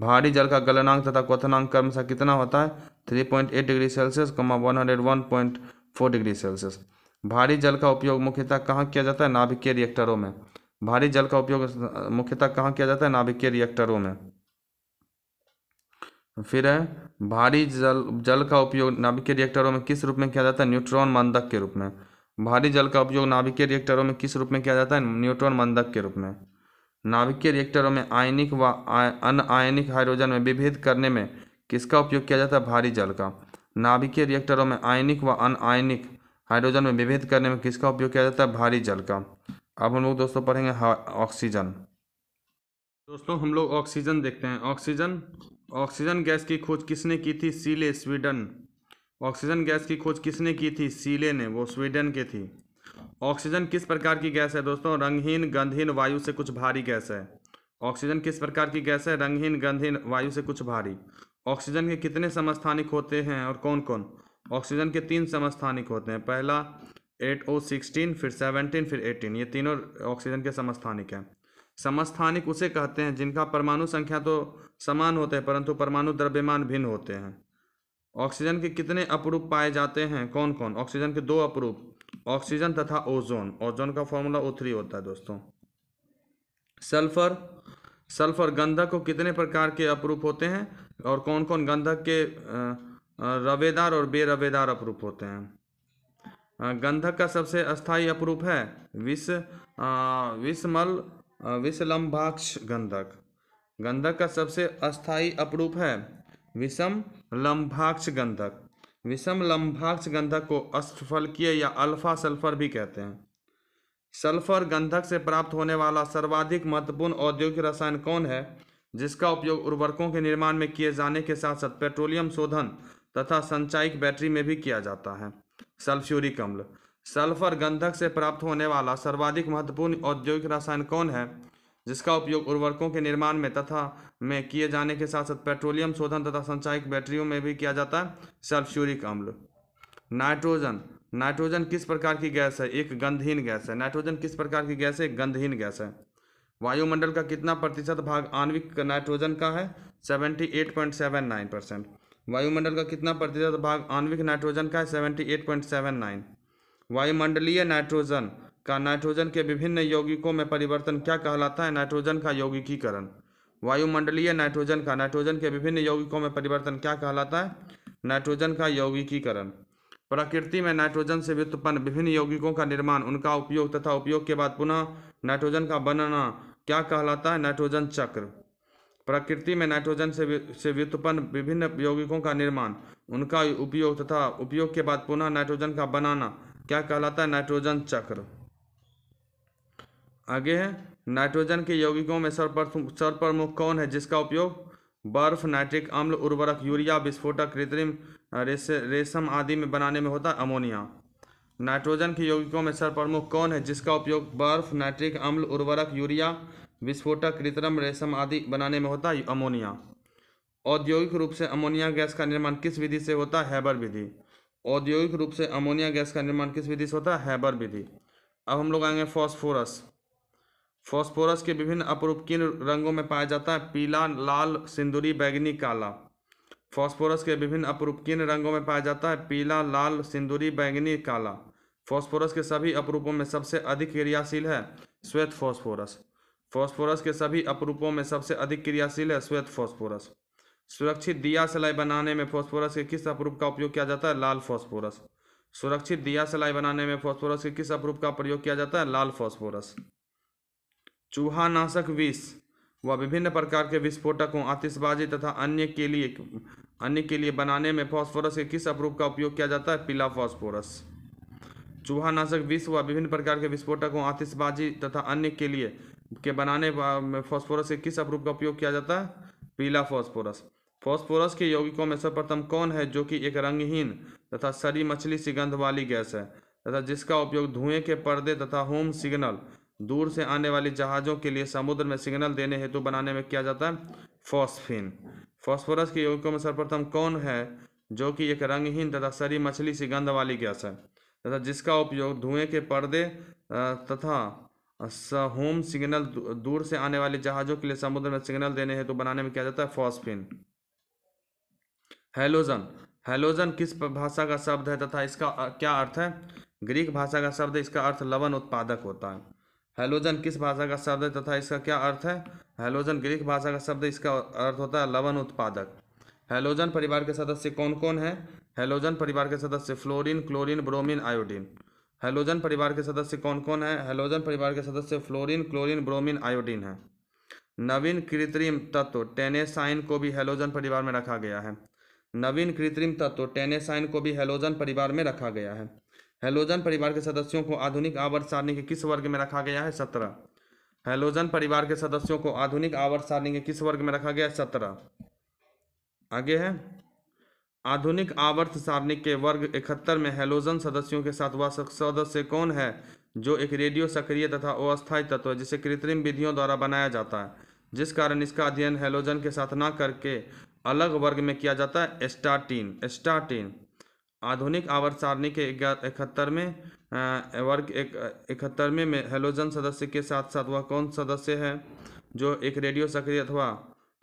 भारी जल का गलनांक तथा क्वथनांक क्रम सा कितना होता है three point eight degree Celsius comma one hundred one point four degree Celsius भारी जल का उपयोग मुख्यतः कहाँ किया जाता है नाभिकीय रिएक्टरों में भारी जल का उपयोग मुख्यतः कहाँ किया जाता है नाभिकीय रिएक्टरों में फिर है भारी जल जल का उपयोग नाभिकीय रिएक्टरों में किस रूप में किया जाता है न्यूट्रॉन मंदक के रूप में भारी जल का उपयोग नाभिकीय रिएक्टरों में किस रूप में किया जाता है न्यूट्रॉन मंदक के रूप में नाभिकीय रिएक्टरों में आयनिक व अन आयनिक हाइड्रोजन में विभेद करने में किसका उपयोग किया जाता है भारी जल का नाभिकीय रिएक्टरों में आयनिक व अन आयनिक हाइड्रोजन में विभेद करने में किसका उपयोग किया जाता है भारी जल का अब हम लोग दोस्तों पढ़ेंगे हाँ, ऑक्सीजन दोस्तों हम लोग ऑक्सीजन देखते हैं ऑक्सीजन ऑक्सीजन गैस की खोज किसने की थी सीले स्वीडन ऑक्सीजन गैस की खोज किसने की थी सीले ने वो स्वीडन के थी ऑक्सीजन किस प्रकार की गैस है दोस्तों रंगहीन गंधहीन वायु से कुछ भारी गैस है ऑक्सीजन किस प्रकार की गैस है रंगहीन गंधहीन वायु से कुछ भारी ऑक्सीजन के कितने समस्थानिक होते हैं और कौन कौन ऑक्सीजन के तीन समस्थानिक होते हैं पहला एट ओ सिक्सटीन फिर सेवनटीन फिर एटीन ये तीनों ऑक्सीजन के समस्थानिक हैं समस्थानिक उसे कहते हैं जिनका परमाणु संख्या तो समान होते हैं परंतु परमाणु द्रव्यमान भिन्न होते हैं ऑक्सीजन के कितने अपरूप पाए जाते हैं कौन कौन ऑक्सीजन के दो अपरूप ऑक्सीजन तथा ओजोन ओजोन का फॉर्मूला ओ थ्री होता है दोस्तों सल्फर सल्फर गंधक को कितने प्रकार के अपरूप होते हैं और कौन कौन गंधक के रवेदार और बेरवेदार अपरूप होते हैं गंधक का सबसे अस्थायी अपरूप है विष विषमल विषलम्भाक्ष गंधक गंधक का सबसे अस्थायी अपरूप है विषम लम्भाक्ष गंधक विषम लम्भाक्ष गंधक को अष्टफलकीय या अल्फा सल्फर भी कहते हैं सल्फर गंधक से प्राप्त होने वाला सर्वाधिक महत्वपूर्ण औद्योगिक रसायन कौन है जिसका उपयोग उर्वरकों के निर्माण में किए जाने के साथ साथ पेट्रोलियम शोधन तथा संचायिक बैटरी में भी किया जाता है सल्फ्यूरिक अम्ल सल्फर गंधक से प्राप्त होने वाला सर्वाधिक महत्वपूर्ण औद्योगिक रसायन कौन है जिसका उपयोग उर्वरकों के निर्माण में तथा में किए जाने के साथ साथ पेट्रोलियम शोधन तथा संचायक बैटरियों में भी किया जाता है सल्फ्यूरिक अम्ल नाइट्रोजन नाइट्रोजन किस प्रकार की गैस है एक गंधहीन गैस है नाइट्रोजन किस प्रकार की गैस है एक गंधहीन गैस है वायुमंडल का कितना प्रतिशत भाग आणविक नाइट्रोजन का है seventy eight point seven nine percent वायुमंडल का कितना प्रतिशत भाग आणविक नाइट्रोजन का है seventy eight point seven nine वायुमंडलीय नाइट्रोजन का नाइट्रोजन के विभिन्न यौगिकों में परिवर्तन क्या कहलाता है नाइट्रोजन का यौगिकीकरण वायुमंडलीय नाइट्रोजन का नाइट्रोजन के विभिन्न यौगिकों में परिवर्तन क्या कहलाता है नाइट्रोजन का यौगिकीकरण प्रकृति में नाइट्रोजन से व्युत्पन्न विभिन्न यौगिकों का निर्माण उनका उपयोग तथा उपयोग के बाद पुनः नाइट्रोजन का बनना क्या कहलाता है नाइट्रोजन चक्र प्रकृति में नाइट्रोजन से से व्युत्पन्न विभिन्न यौगिकों का निर्माण उनका उपयोग तथा उपयोग के बाद पुनः नाइट्रोजन का बनाना क्या कहलाता है नाइट्रोजन चक्र आगे है नाइट्रोजन के यौगिकों में सर्वप्रथम सर्वप्रमुख कौन है जिसका उपयोग बर्फ नाइट्रिक अम्ल उर्वरक यूरिया विस्फोटक कृत्रिम रेशम आदि में बनाने में होता है अमोनिया नाइट्रोजन के यौगिकों में सर्वप्रमुख कौन है जिसका उपयोग बर्फ नाइट्रिक अम्ल उर्वरक यूरिया विस्फोटक कृत्रिम रेशम आदि बनाने में होता है अमोनिया औद्योगिक रूप से अमोनिया गैस का निर्माण किस विधि से होता है हैबर विधि औद्योगिक रूप से अमोनिया गैस का निर्माण किस विधि से होता है हैबर विधि अब हम लोग आएंगे फॉस्फोरस फॉस्फोरस के विभिन्न अपरूप किन रंगों में पाया जाता है पीला लाल सिंदूरी बैगनी काला फॉस्फोरस के विभिन्न अपरूप किन रंगों में पाया जाता है पीला लाल सिंदूरी बैगनी काला फॉस्फोरस के सभी अपरूपों में सबसे अधिक क्रियाशील है श्वेत फॉस्फोरस फास्फोरस के सभी अपरूपों में सबसे अधिक क्रियाशील है श्वेत फास्फोरस सुरक्षित दिया सलाई बनाने में फास्फोरस के किस अपरूप का उपयोग किया जाता है लाल फास्फोरस सुरक्षित दिया सलाई बनाने में फास्फोरस के किस अपरूप का प्रयोग किया जाता है लाल फास्फोरस चूहा नाशक विष व विभिन्न प्रकार के विस्फोटकों आतिशबाजी तथा अन्य के लिए अन्य के लिए बनाने में फास्फोरस के किस अपरूप का उपयोग किया जाता है पीला फास्फोरस चूहा नाशक विष व विभिन्न प्रकार के विस्फोटकों आतिशबाजी तथा अन्य के लिए के बनाने में फॉस्फोरस के किस अपरूप का उपयोग किया जाता है पीला फॉस्फोरस फॉस्फोरस के यौगिकों में सर्वप्रथम कौन है जो कि एक रंगहीन तथा सरी मछली सी गंध वाली गैस है तथा जिसका उपयोग धुएं के पर्दे तथा होम सिग्नल दूर से आने वाले जहाज़ों के लिए समुद्र में सिग्नल देने हेतु बनाने में किया जाता है फॉस्फिन फॉस्फोरस के यौगिकों में सर्वप्रथम कौन है जो कि एक रंगहीन तथा सरी मछली सी गंध वाली गैस है तथा जिसका उपयोग धुएं के पर्दे तथा होम सिग्नल दूर से आने वाले जहाज़ों के लिए समुद्र में सिग्नल देने हैं तो बनाने में क्या जाता है फॉस्फिन हेलोजन हेलोजन किस भाषा का शब्द है तथा इसका क्या अर्थ है ग्रीक भाषा का शब्द इसका अर्थ लवन उत्पादक होता है हेलोजन किस भाषा का शब्द है तथा इसका क्या अर्थ है हेलोजन ग्रीक भाषा का शब्द इसका अर्थ होता है लवन उत्पादक हेलोजन परिवार के सदस्य कौन कौन है हेलोजन परिवार के सदस्य fluorine chlorine bromine iodine halogen परिवार के सदस्य कौन कौन है हेलोजन परिवार के सदस्य फ्लोरीन क्लोरीन ब्रोमीन आयोडीन है नवीन कृत्रिम तत्व टेनेसाइन को भी हेलोजन परिवार में रखा गया है नवीन कृत्रिम तत्व टेनेसाइन को भी हेलोजन परिवार में रखा गया है हेलोजन परिवार के सदस्यों को आधुनिक आवर्त सारणी के किस वर्ग में रखा गया है सत्रह हेलोजन परिवार के सदस्यों को आधुनिक आवर्त सारणी के किस वर्ग में रखा गया है सत्रह आगे है आधुनिक आवर्त सारणी के वर्ग इकहत्तर में हेलोजन सदस्यों के साथ वह सदस्य कौन है जो एक रेडियो सक्रिय तथा अस्थायी तत्व जिसे कृत्रिम विधियों द्वारा बनाया जाता है जिस कारण इसका अध्ययन हेलोजन के साथ ना करके अलग वर्ग में किया जाता है एस्टाटीन एस्टाटीन आधुनिक आवर्त सारणी के इकहत्तर में वर्ग एक इकहत्तरवें में हेलोजन सदस्य के साथ साथ वह कौन सदस्य है जो एक रेडियो सक्रिय अथवा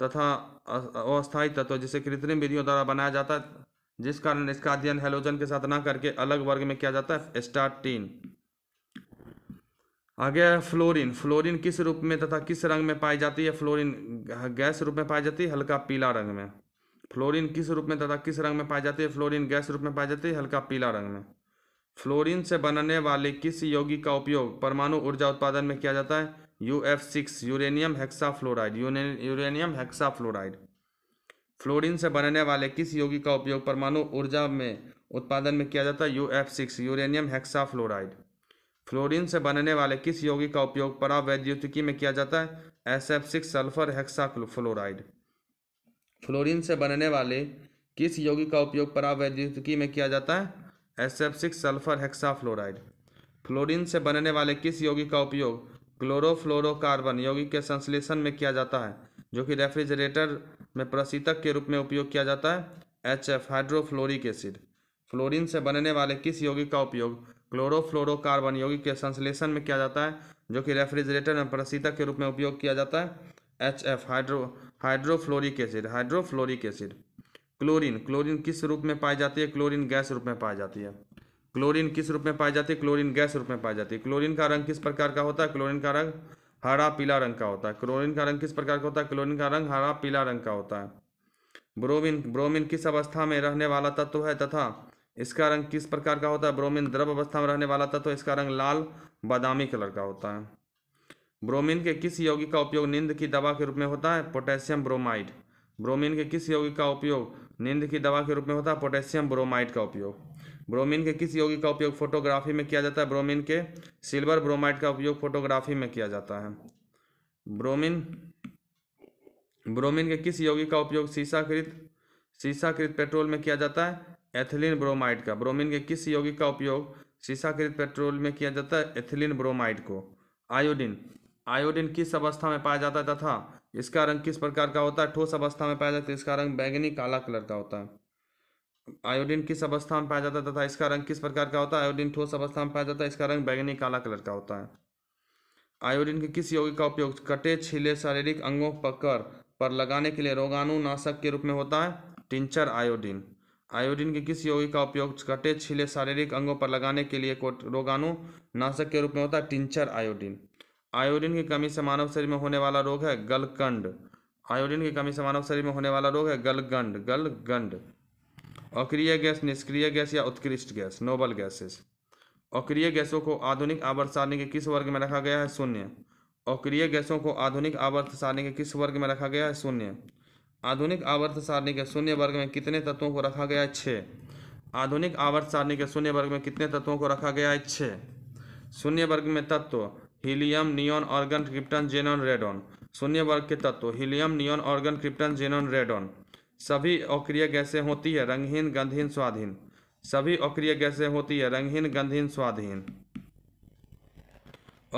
तथा अस्थायी तत्व जिसे कृत्रिम विधियों द्वारा बनाया जाता है जिस कारण इसका अध्ययन हेलोजन के साथ ना करके अलग वर्ग में किया जाता है स्टार्टीन आगे है फ्लोरिन फ्लोरिन किस रूप में तथा किस रंग में पाई जाती है फ्लोरिन गैस रूप में पाई जाती है हल्का पीला रंग में फ्लोरिन किस रूप में तथा किस रंग में पाई जाती है फ्लोरिन गैस रूप में पाई जाती है हल्का पीला रंग में फ्लोरिन से बनने वाले किस यौगिक का उपयोग परमाणु ऊर्जा उत्पादन में किया जाता है U F six uranium hexafluoride uranium hexafluoride fluorine से बनने वाले किस यौगिक का उपयोग परमाणु ऊर्जा में उत्पादन में किया जाता है U F six uranium hexafluoride fluorine से बनने वाले किस यौगिक का उपयोग परावैद्युतिकी में किया जाता है S F six sulphur hexafluoride fluorine से बनने वाले किस यौगिक का उपयोग परावैद्युतिकी में किया जाता है S F six sulphur hexafluoride fluorine से बनने वाले किस यौगिक का उपयोग क्लोरोफ्लोरोकार्बन यौगिक के संश्लेषण में किया जाता है जो कि रेफ्रिजरेटर में प्रशीतक के रूप में उपयोग किया जाता है H F hydrofluoric acid fluorine से बनने वाले किस यौगिक का उपयोग क्लोरोफ्लोरोकार्बन यौगिक के संश्लेषण में किया जाता है जो कि रेफ्रिजरेटर में प्रशीतक के रूप में उपयोग किया जाता है H F hydro hydrofluoric acid hydrofluoric acid chlorine chlorine किस रूप में पाई जाती है क्लोरिन गैस रूप में पाई जाती है क्लोरीन किस रूप में पाई जाती है क्लोरीन गैस रूप में पाई जाती है क्लोरीन का रंग किस प्रकार का होता है क्लोरीन का रंग हरा पीला रंग का होता है क्लोरीन का रंग किस प्रकार का होता है क्लोरीन का रंग हरा पीला रंग का होता है ब्रोमिन ब्रोमिन किस अवस्था में रहने वाला तत्व है तथा इसका रंग किस प्रकार का होता है ब्रोमिन द्रव अवस्था में रहने वाला तत्व इसका रंग लाल बादामी कलर का होता है ब्रोमीन के किस यौगिक का उपयोग नींद की दवा के रूप में होता है पोटेशियम ब्रोमाइड ब्रोमीन के किस यौगिक का उपयोग नींद की दवा के रूप में होता है पोटेशियम ब्रोमाइड का उपयोग ब्रोमीन के किस यौगिक का उपयोग फोटोग्राफी में किया जाता है ब्रोमीन के सिल्वर ब्रोमाइड का उपयोग फोटोग्राफी में किया जाता है ब्रोमीन ब्रोमीन के किस यौगिक का उपयोग शीशाकृत शीशाकृत पेट्रोल में किया जाता है एथिलीन ब्रोमाइड का ब्रोमीन के किस यौगिक का उपयोग शीशाकृत पेट्रोल में किया जाता है एथिलीन ब्रोमाइड को आयोडीन आयोडीन किस अवस्था में पाया जाता है तथा इसका रंग किस प्रकार का होता है ठोस अवस्था में पाया जाता है तो इसका रंग बैंगनी काला कलर का होता है आयोडीन किस अवस्था में पाया जाता है तथा इसका रंग किस प्रकार का होता है आयोडीन ठोस अवस्था में पाया जाता है इसका रंग बैंगनी काला कलर का होता है आयोडीन के किस यौगिक का उपयोग कटे छिले शारीरिक अंगों पकड़ पर लगाने के लिए रोगाणुनाशक के रूप में होता है टिंचर आयोडीन आयोडीन के किस यौगिक का उपयोग कटे छिले शारीरिक अंगों पर लगाने के लिए रोगाणुनाशक के रूप में होता है टिंचर आयोडीन आयोडीन की कमी से मानव शरीर में होने वाला रोग है गलकंड आयोडीन की कमी से मानव शरीर में होने वाला रोग है गलगंड गलगंड अक्रिय गैस निष्क्रिय गैस या उत्कृष्ट गैस नोबल गैसेस अक्रिय गैसों को आधुनिक आवर्त सारणी के किस वर्ग में रखा गया है शून्य अक्रिय गैसों को आधुनिक आवर्त सारणी के किस वर्ग में रखा गया है शून्य आधुनिक आवर्त सारणी के शून्य वर्ग में कितने तत्वों को रखा गया है छः आधुनिक आवर्त सारणी के शून्य वर्ग में कितने तत्वों को रखा गया है छः शून्य वर्ग में तत्व helium neon argon krypton xenon radon शून्य वर्ग के तत्व helium neon argon krypton xenon radon सभी अक्रिय गैसें होती है रंगहीन गंधहीन स्वाधीन सभी अक्रिय गैसें होती है रंगहीन गंधहीन स्वाधीन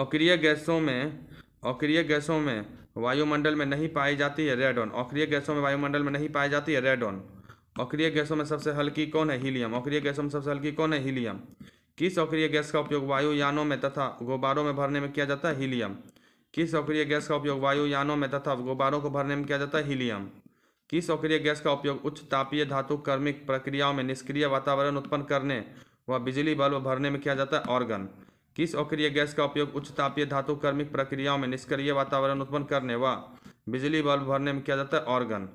अक्रिय गैसों में अक्रिय गैसों में वायुमंडल में नहीं पाई जाती है रेडॉन अक्रिय गैसों में वायुमंडल में नहीं पाई जाती है रेडोन अक्रिय गैसों में सबसे हल्की कौन है हीलियम अक्रिय गैसों में सबसे हल्की कौन है हीलियम किस अक्रिय गैस का उपयोग वायुयानों में तथा गुब्बारों में भरने में किया जाता है हीलियम किस अक्रिय गैस का उपयोग वायुयानों में तथा गुब्बारों को भरने में किया जाता है हीलियम कि सौक्रिय गैस का उपयोग उच्च तापीय धातु कर्मिक प्रक्रियाओं में निष्क्रिय वातावरण उत्पन्न करने व बिजली बल्ब भरने में किया जाता है ऑर्गन किस औक्रिय गैस का उपयोग उच्च तापीय धातु कर्मिक प्रक्रियाओं में निष्क्रिय वातावरण उत्पन्न करने व बिजली बल्ब भरने में किया जाता है ऑर्गन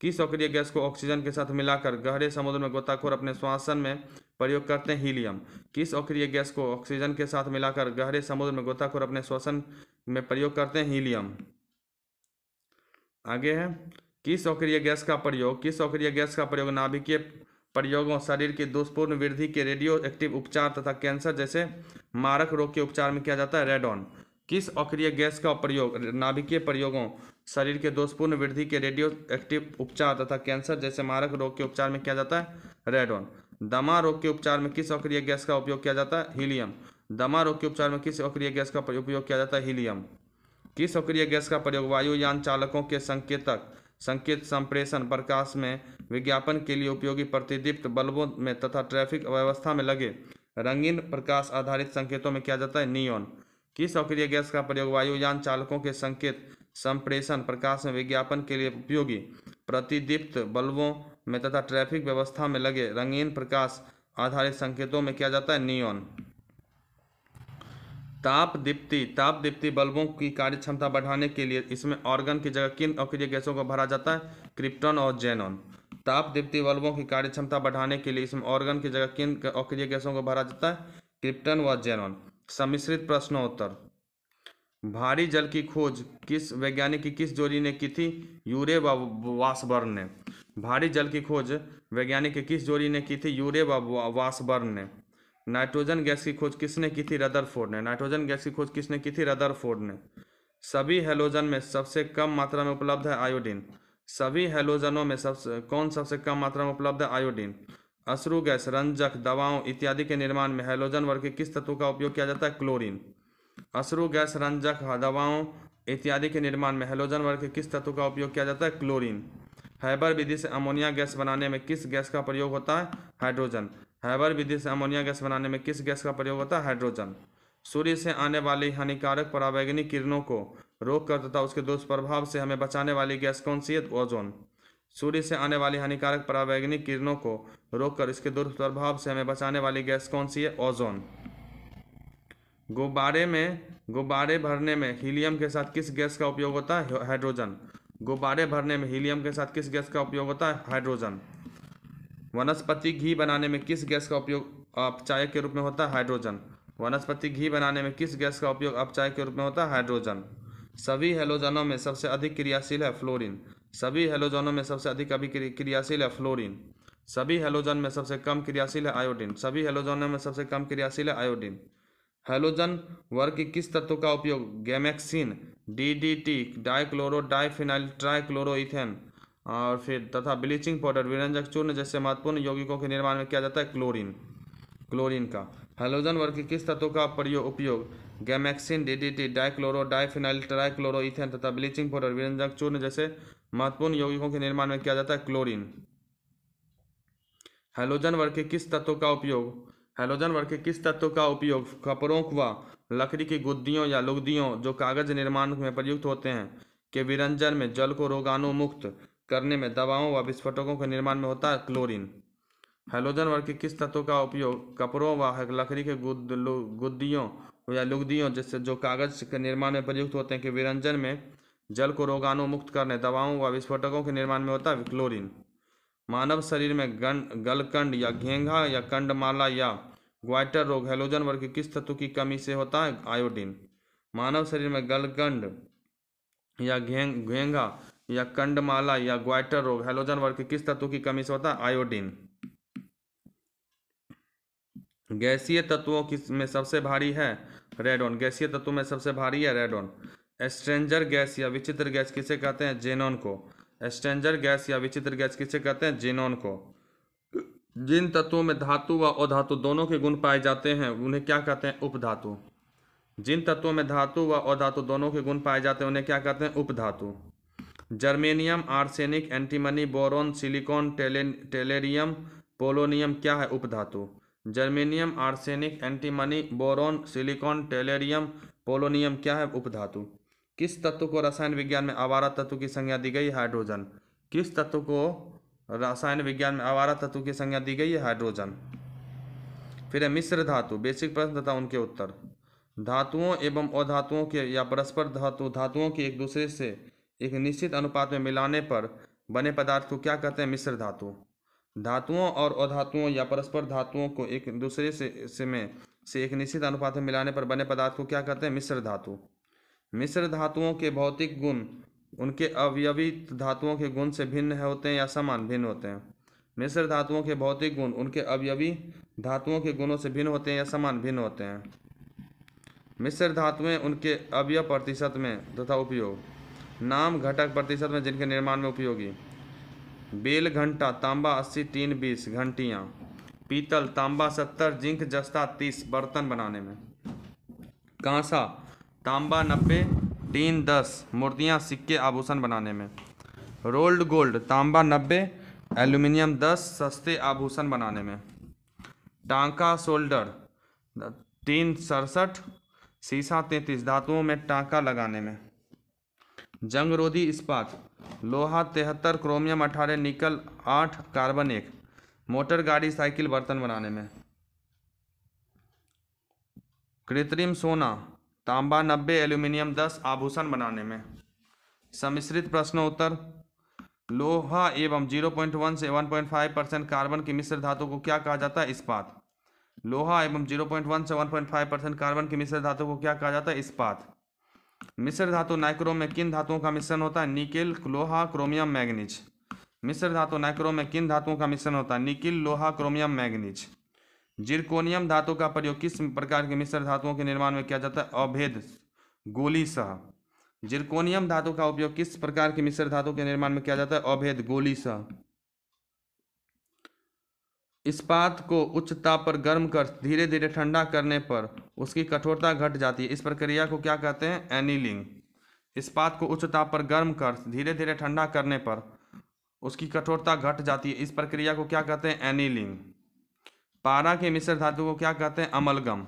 किस औक्रिय गैस को ऑक्सीजन के साथ मिलाकर गहरे समुद्र में गोताखोर अपने श्वासन में प्रयोग करते हैं हीलियम किस औक्रिय गैस को ऑक्सीजन के साथ मिलाकर गहरे समुद्र में गोताखोर अपने श्वसन में प्रयोग करते हैं हीलियम आगे है किस अक्रिय गैस का प्रयोग किस अक्रिय गैस का प्रयोग नाभिकीय प्रयोगों शरीर की दोषपूर्ण वृद्धि के रेडियो एक्टिव उपचार तथा कैंसर जैसे मारक रोग के उपचार में किया जाता है रेडॉन किस अक्रिय गैस का प्रयोग नाभिकीय प्रयोगों शरीर के दोषपूर्ण वृद्धि के रेडियो एक्टिव उपचार तथा कैंसर जैसे मारक रोग के उपचार में किया जाता है रेडॉन दमा रोग के उपचार में किस अक्रिय गैस का उपयोग किया जाता है हीलियम दमा रोग के उपचार में किस अक्रिय गैस का उपयोग किया जाता है हीलियम किस अक्रिय गैस का प्रयोग वायुयान चालकों के संकेतक संकेत संप्रेषण प्रकाश में विज्ञापन के लिए उपयोगी प्रतिदीप्त बल्बों में तथा ट्रैफिक व्यवस्था में लगे रंगीन प्रकाश आधारित संकेतों में किया जाता है नियोन की सक्रिय गैस का प्रयोग वायुयान चालकों के संकेत संप्रेषण प्रकाश में विज्ञापन के लिए उपयोगी प्रतिदीप्त बल्बों में तथा ट्रैफिक व्यवस्था में लगे रंगीन प्रकाश आधारित संकेतों में किया जाता है नियोन ताप दीप्ति ताप दीप्ति बल्बों की कार्य क्षमता बढ़ाने के लिए इसमें ऑर्गन की जगह किन ऑक्सीजन गैसों को भरा जाता है क्रिप्टन और जेनॉन ताप दीप्ति बल्बों की कार्य क्षमता बढ़ाने के लिए इसमें ऑर्गन की जगह किन ऑक्सीजन गैसों को भरा जाता है क्रिप्टन व जेनॉन सम्मिश्रित प्रश्नोत्तर भारी जल की खोज किस वैज्ञानिक की किस जोड़ी ने की थी यूरे व वासबर्न ने भारी जल की खोज वैज्ञानिक की किस जोड़ी ने की थी यूरे व वासबर्न ने नाइट्रोजन गैस की खोज किसने की थी रदरफोर्ड ने नाइट्रोजन गैस की खोज किसने की थी रदरफोर्ड ने सभी हेलोजन में सबसे कम मात्रा में उपलब्ध है आयोडीन सभी हेलोजनों में सबसे कौन सबसे कम मात्रा में उपलब्ध है आयोडीन अश्रु गैस रंजक दवाओं इत्यादि के निर्माण में हेलोजन वर्ग के किस तत्व का उपयोग किया जाता है क्लोरीन अश्रु गैस रंजक दवाओं इत्यादि के निर्माण में हेलोजन वर्ग के किस तत्व का उपयोग किया जाता है क्लोरीन हैबर विधि से अमोनिया गैस बनाने में किस गैस का प्रयोग होता है हाइड्रोजन हैबर विधि से अमोनिया गैस बनाने में किस गैस का प्रयोग होता है हाइड्रोजन सूर्य से आने वाली हानिकारक परावैज्ञानिक किरणों को रोक कर तथा उसके दुष्प्रभाव से हमें बचाने वाली गैस कौन सी है ओजोन सूर्य से आने वाली हानिकारक परावैज्ञानिक किरणों को रोककर इसके दुष्प्रभाव से हमें बचाने वाली गैस कौन सी है ओजोन गुब्बारे में गुब्बारे भरने में हीलियम के साथ किस गैस का उपयोग होता है हाइड्रोजन गुब्बारे भरने में हीलियम के साथ किस गैस का उपयोग होता है हाइड्रोजन वनस्पति घी बनाने में किस गैस का उपयोग अपचायक के रूप में होता है हाइड्रोजन वनस्पति घी बनाने में किस गैस का उपयोग अपचायक के रूप में होता है हाइड्रोजन सभी हेलोजनों में सबसे अधिक क्रियाशील है फ्लोरिन सभी हेलोजनों में सबसे अधिक अभी क्रियाशील है फ्लोरिन सभी हेलोजन में सबसे कम क्रियाशील है आयोडीन सभी हेलोजनों में सबसे कम क्रियाशील है आयोडीन हेलोजन वर्ग के किस तत्व का उपयोग gammexane T dichloro diphenyl trichloroethane और फिर तथा ब्लीचिंग पाउडर विरंजक चूर्ण जैसे महत्वपूर्ण यौगिकों के निर्माण में किया जाता है क्लोरीन क्लोरीन का हेलोजन वर्ग के किस तत्व का प्रयोग उपयोग gammexane DDT dichloro diphenyl trichloro ethane तथा ब्लीचिंग पाउडर विरंजक चूर्ण जैसे महत्वपूर्ण यौगिकों के निर्माण में किया जाता है क्लोरीन हेलोजन वर्ग के किस तत्व का उपयोग हेलोजन वर्ग के किस तत्व का उपयोग कपड़ों व लकड़ी की गुद्दियों या लुगदियों जो कागज निर्माण में प्रयुक्त होते हैं के विरंजन में जल को रोगाणु मुक्त करने में दवाओं व विस्फोटकों के निर्माण में होता है क्लोरीन हाइलोजन वर्ग के किस तत्व का उपयोग कपड़ों व लकड़ी के गुद गुद्दियों या लुगदियों जैसे जो कागज के निर्माण में प्रयुक्त होते हैं कि विरंजन में जल को रोगाणु मुक्त करने दवाओं व विस्फोटकों के निर्माण में होता है क्लोरीन मानव शरीर में गण गलकंड या घेंघा या कंडमाला या ग्वाइटर रोग हेलोजन वर्ग के किस तत्व की कमी से होता है आयोडीन मानव शरीर में गलकंड या घेंघा या कंडमाला या ग्वाइटर रोग हेलोजन वर्ग के किस तत्व की कमी से होता है आयोडीन गैसीय तत्वों किस में सबसे भारी है रेडोन गैसीय तत्वों में सबसे भारी है रेडोन एस्ट्रेंजर गैस या विचित्र गैस किसे कहते हैं जेनोन को एस्ट्रेंजर गैस या विचित्र गैस किसे कहते हैं जेनोन को जिन तत्वों में धातु व अधातु दोनों के गुण पाए जाते हैं उन्हें क्या कहते हैं उपधातु जिन तत्वों में धातु व अधातु दोनों के गुण पाए जाते हैं उन्हें क्या कहते हैं उपधातु germanium arsenic antimony boron silicon tele tellurium polonium क्या है उपधातु germanium arsenic antimony boron silicon tellurium polonium क्या है उपधातु किस तत्व को रसायन विज्ञान में आवारा तत्व की संज्ञा दी गई है हाइड्रोजन किस तत्व को रसायन विज्ञान में आवारा तत्व की संज्ञा दी गई है हाइड्रोजन फिर है मिश्र धातु बेसिक प्रश्न तथा उनके उत्तर धातुओं एवं अधातुओं के या परस्पर धातु धातुओं की एक दूसरे से एक निश्चित अनुपात में मिलाने पर बने पदार्थ को क्या कहते हैं मिश्र धातु धातुओं और अधातुओं या परस्पर धातुओं को एक दूसरे से से में से एक निश्चित अनुपात में मिलाने पर बने पदार्थ को क्या कहते हैं मिश्र धातु मिश्र धातुओं के भौतिक गुण उनके अवयवी धातुओं के गुण से भिन्न होते हैं या समान भिन्न होते हैं मिश्र धातुओं के भौतिक गुण उनके अवयवी धातुओं के गुणों से भिन्न होते हैं या समान भिन्न होते हैं मिश्र धातुएं उनके अवयव प्रतिशत में तथा उपयोग नाम घटक प्रतिशत में जिनके निर्माण में उपयोगी बेल घंटा तांबा अस्सी टीन बीस घंटियाँ पीतल तांबा सत्तर जिंक जस्ता तीस बर्तन बनाने में कांसा तांबा नब्बे टीन दस मूर्तियाँ सिक्के आभूषण बनाने में रोल्ड गोल्ड तांबा नब्बे एल्यूमिनियम दस सस्ते आभूषण बनाने में टांका शोल्डर तीन सड़सठ सीसा तैंतीस धातुओं में टांका लगाने में जंग रोधी इस्पात लोहा तिहत्तर क्रोमियम अठारह निकल आठ कार्बन एक मोटर गाड़ी साइकिल बर्तन बनाने में कृत्रिम सोना तांबा नब्बे एल्यूमिनियम दस आभूषण बनाने में सम्मिश्रित प्रश्नोत्तर लोहा एवं जीरो पॉइंट वन से one point five percent carbon की मिश्र धातु को क्या कहा जाता है इस्पात लोहा एवं जीरो पॉइंट वन से one point five percent carbon की मिश्र धातु को क्या कहा जाता है इस्पात मिश्र धातु नाइक्रोम में किन धातुओं का मिश्रण होता है निकिल लोहा क्रोमियम मैग्नीज मिश्र धातु नाइक्रोम में किन धातुओं का मिश्रण होता है निकिल लोहा क्रोमियम मैग्नीज जिरकोनियम धातु का प्रयोग किस प्रकार के मिश्र धातुओं के निर्माण में किया जाता है अभेद गोली सह जिरकोनियम धातु का उपयोग किस प्रकार के मिश्र धातु के निर्माण में किया जाता है अभेद गोली सह इस्पात को उच्च ताप पर गर्म कर धीरे धीरे ठंडा करने पर उसकी कठोरता घट जाती है इस प्रक्रिया को क्या कहते हैं एनीलिंग इस्पात को उच्च ताप पर गर्म कर धीरे धीरे ठंडा करने पर उसकी कठोरता घट जाती है इस प्रक्रिया को क्या कहते हैं एनीलिंग पारा के मिश्र धातु को क्या कहते हैं अमलगम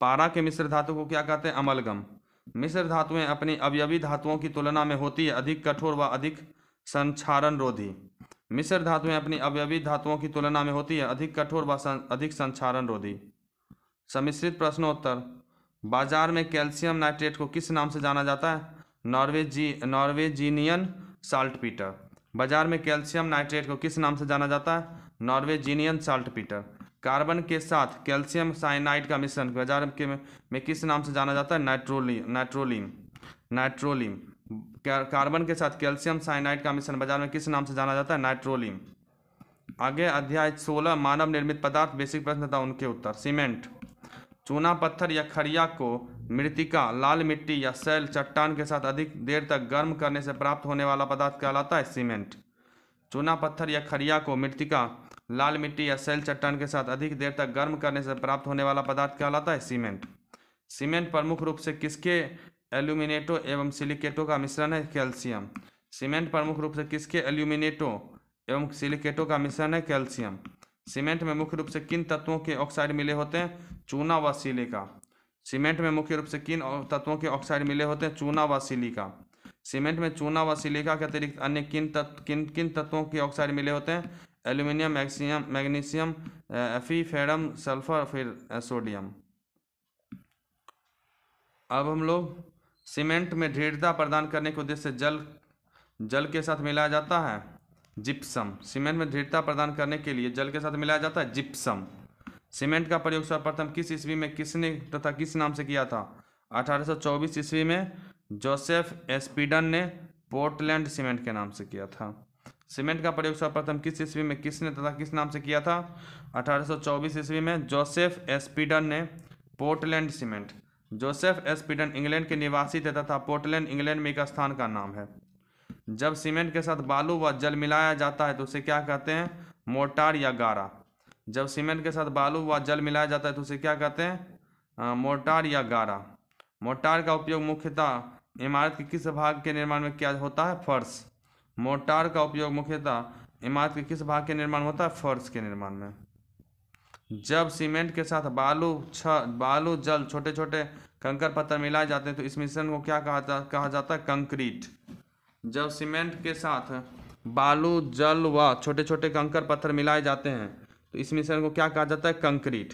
पारा के मिश्र धातु को क्या कहते हैं अमलगम मिश्र धातुएं अपनी अवयवी धातुओं की तुलना में होती है अधिक कठोर व अधिक संक्षारण रोधी मिश्र धातुएं अपनी अवयवी धातुओं की तुलना में होती है अधिक कठोर व अधिक संचारण रोधी समिश्रित प्रश्नोत्तर बाजार में कैल्शियम नाइट्रेट को किस नाम से जाना जाता है नॉर्वेजी नॉर्वेजीनियन साल्ट पीटर बाजार में कैल्शियम नाइट्रेट को किस नाम से जाना जाता है नॉर्वेजीनियन साल्ट पीटर कार्बन के साथ कैल्शियम साइनाइड का मिश्रण बाजार के में, किस नाम से जाना जाता है नाइट्रोलिन नाइट्रोलिन नाइट्रोलिन कार्बन के साथ कैल्शियम साइनाइड का मिश्रण बाजार में किस नाम से जाना जाता है नाइट्रोलिम आगे अध्याय सोलह मानव निर्मित पदार्थ बेसिक प्रश्न था उनके उत्तर सीमेंट चूना पत्थर या खड़िया को मृतिका लाल मिट्टी या सेल चट्टान के साथ अधिक देर तक गर्म करने से प्राप्त होने वाला पदार्थ कहलाता है सीमेंट चूना पत्थर या खड़िया को मृतिका लाल मिट्टी या सेल चट्टान के साथ अधिक देर तक गर्म करने से प्राप्त होने वाला पदार्थ कहलाता है सीमेंट सीमेंट प्रमुख रूप से किसके एल्यूमिनेटो एवं सिलिकेटो का मिश्रण है कैल्शियम सीमेंट प्रमुख रूप से किसके एल्यूमिनेटो एवं सिलिकेटो का मिश्रण है कैल्शियम सीमेंट में मुख्य रूप से किन तत्वों के ऑक्साइड मिले होते हैं चूना व सिलिका सीमेंट में मुख्य रूप से किन तत्वों के ऑक्साइड मिले होते हैं चूना व सिलिका सीमेंट में चूना व सिलिका के अतिरिक्त अन्य किन तत्व किन किन तत्वों के ऑक्साइड मिले होते हैं एल्यूमिनियम मैक्सियम मैग्नीशियम एफी फेरम सल्फर फिर सोडियम अब हम लोग सीमेंट में दृढ़ता प्रदान करने के उद्देश्य से जल जल के साथ मिलाया जाता है जिप्सम सीमेंट में दृढ़ता प्रदान करने के लिए जल के साथ मिलाया जाता है जिप्सम सीमेंट का प्रयोग सर्वप्रथम किस ईस्वी में किसने तथा किस नाम से किया था 1824 ईस्वी में जोसेफ एस्पीडन ने पोर्टलैंड सीमेंट के नाम से किया था सीमेंट का प्रयोग सर्वप्रथम किस ईस्वी में किसने तथा किस नाम से किया था 1824 ईस्वी में जोसेफ एस्पीडन ने Portland cement Joseph Aspdin England के निवासी थे तथा पोर्टलैंड इंग्लैंड में एक स्थान का नाम है जब सीमेंट के साथ बालू व जल मिलाया जाता है तो उसे क्या कहते हैं मोर्टार या गारा जब सीमेंट के साथ बालू व जल मिलाया जाता है तो उसे क्या कहते हैं मोर्टार या गारा मोर्टार का उपयोग मुख्यतः इमारत के किस भाग के निर्माण में किया होता है फर्श मोर्टार का उपयोग मुख्यतः इमारत के किस भाग के निर्माण होता है फर्श के निर्माण में जब सीमेंट के साथ बालू छ बालू जल छोटे छोटे कंकर पत्थर मिलाए जाते हैं तो इस मिश्रण को क्या कहा जा कहा जाता है कंक्रीट जब सीमेंट के साथ बालू जल व छोटे छोटे कंकर पत्थर मिलाए जाते हैं तो इस मिश्रण को क्या कहा जाता है कंक्रीट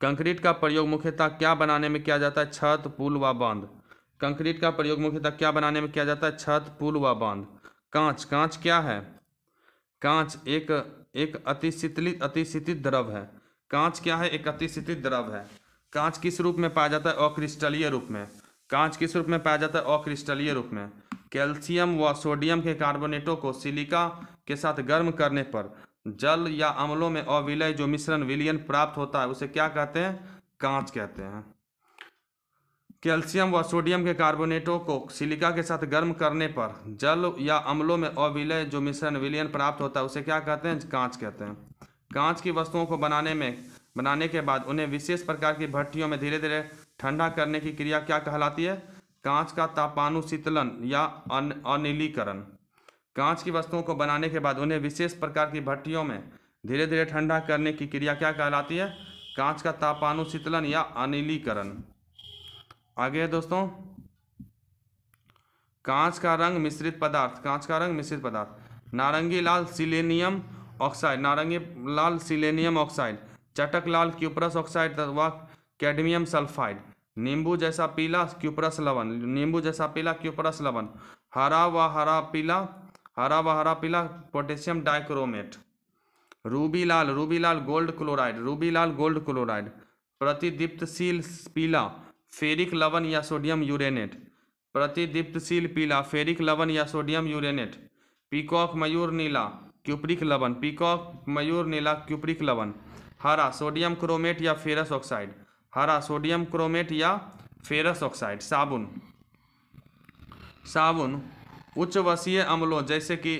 कंक्रीट का प्रयोग मुख्यतः क्या बनाने में किया जाता है छत पुल व बांध कंक्रीट का प्रयोग मुख्यतः क्या बनाने में किया जाता है छत पुल व बांध कांच कांच क्या है कांच एक एक अतिशीतलित अतिशीतित द्रव है कांच क्या है एक अतिशीतित द्रव है कांच किस रूप में पाया जाता है अक्रिस्टलीय रूप में कांच किस रूप में पाया जाता है अक्रिस्टलीय रूप में कैल्शियम व सोडियम के कार्बोनेटों को सिलिका के साथ गर्म करने पर जल या अम्लों में अविलय जो मिश्रण विलियन प्राप्त होता है उसे क्या कहते हैं कांच कहते हैं कैल्शियम व सोडियम के कार्बोनेटों को सिलिका के साथ गर्म करने पर जल या अम्लों में अविलय जो मिश्रण विलयन प्राप्त होता है उसे क्या कहते हैं कांच कहते हैं कांच की वस्तुओं को बनाने में बनाने के बाद उन्हें विशेष प्रकार की भट्टियों में धीरे धीरे ठंडा करने की क्रिया क्या कहलाती है कांच का तापानुशीतलन या अनिलीकरण कांच की वस्तुओं को बनाने के बाद उन्हें विशेष प्रकार की भट्टियों में धीरे धीरे ठंडा करने की क्रिया क्या कहलाती है कांच का तापानुशीतलन या अनिलीकरण आगे है दोस्तों कांच का रंग मिश्रित पदार्थ कांच का रंग मिश्रित पदार्थ नारंगी लाल सिलेनियम ऑक्साइड नारंगी लाल सिलेनियम ऑक्साइड चटक लाल क्यूपरस ऑक्साइड व कैडमियम सल्फाइड नींबू जैसा पीला क्यूपरस लवन नींबू जैसा पीला क्यूपरस लवन हरा व हरा पीला हरा व हरा पीला पोटेशियम डाइक्रोमेट रूबी लाल रूबी लाल गोल्ड क्लोराइड रूबी लाल गोल्ड क्लोराइड प्रतिदीप्तशील पीला फेरिक लवण या सोडियम यूरेनेट प्रतिदीप्तशील पीला फेरिक लवण या सोडियम यूरेनेट पीकॉक मयूर नीला क्यूप्रिक लवण पीकॉक मयूर नीला क्यूप्रिक लवण हरा सोडियम क्रोमेट या फेरस ऑक्साइड हरा सोडियम क्रोमेट या फेरस ऑक्साइड साबुन साबुन उच्च वसीय अम्लों जैसे कि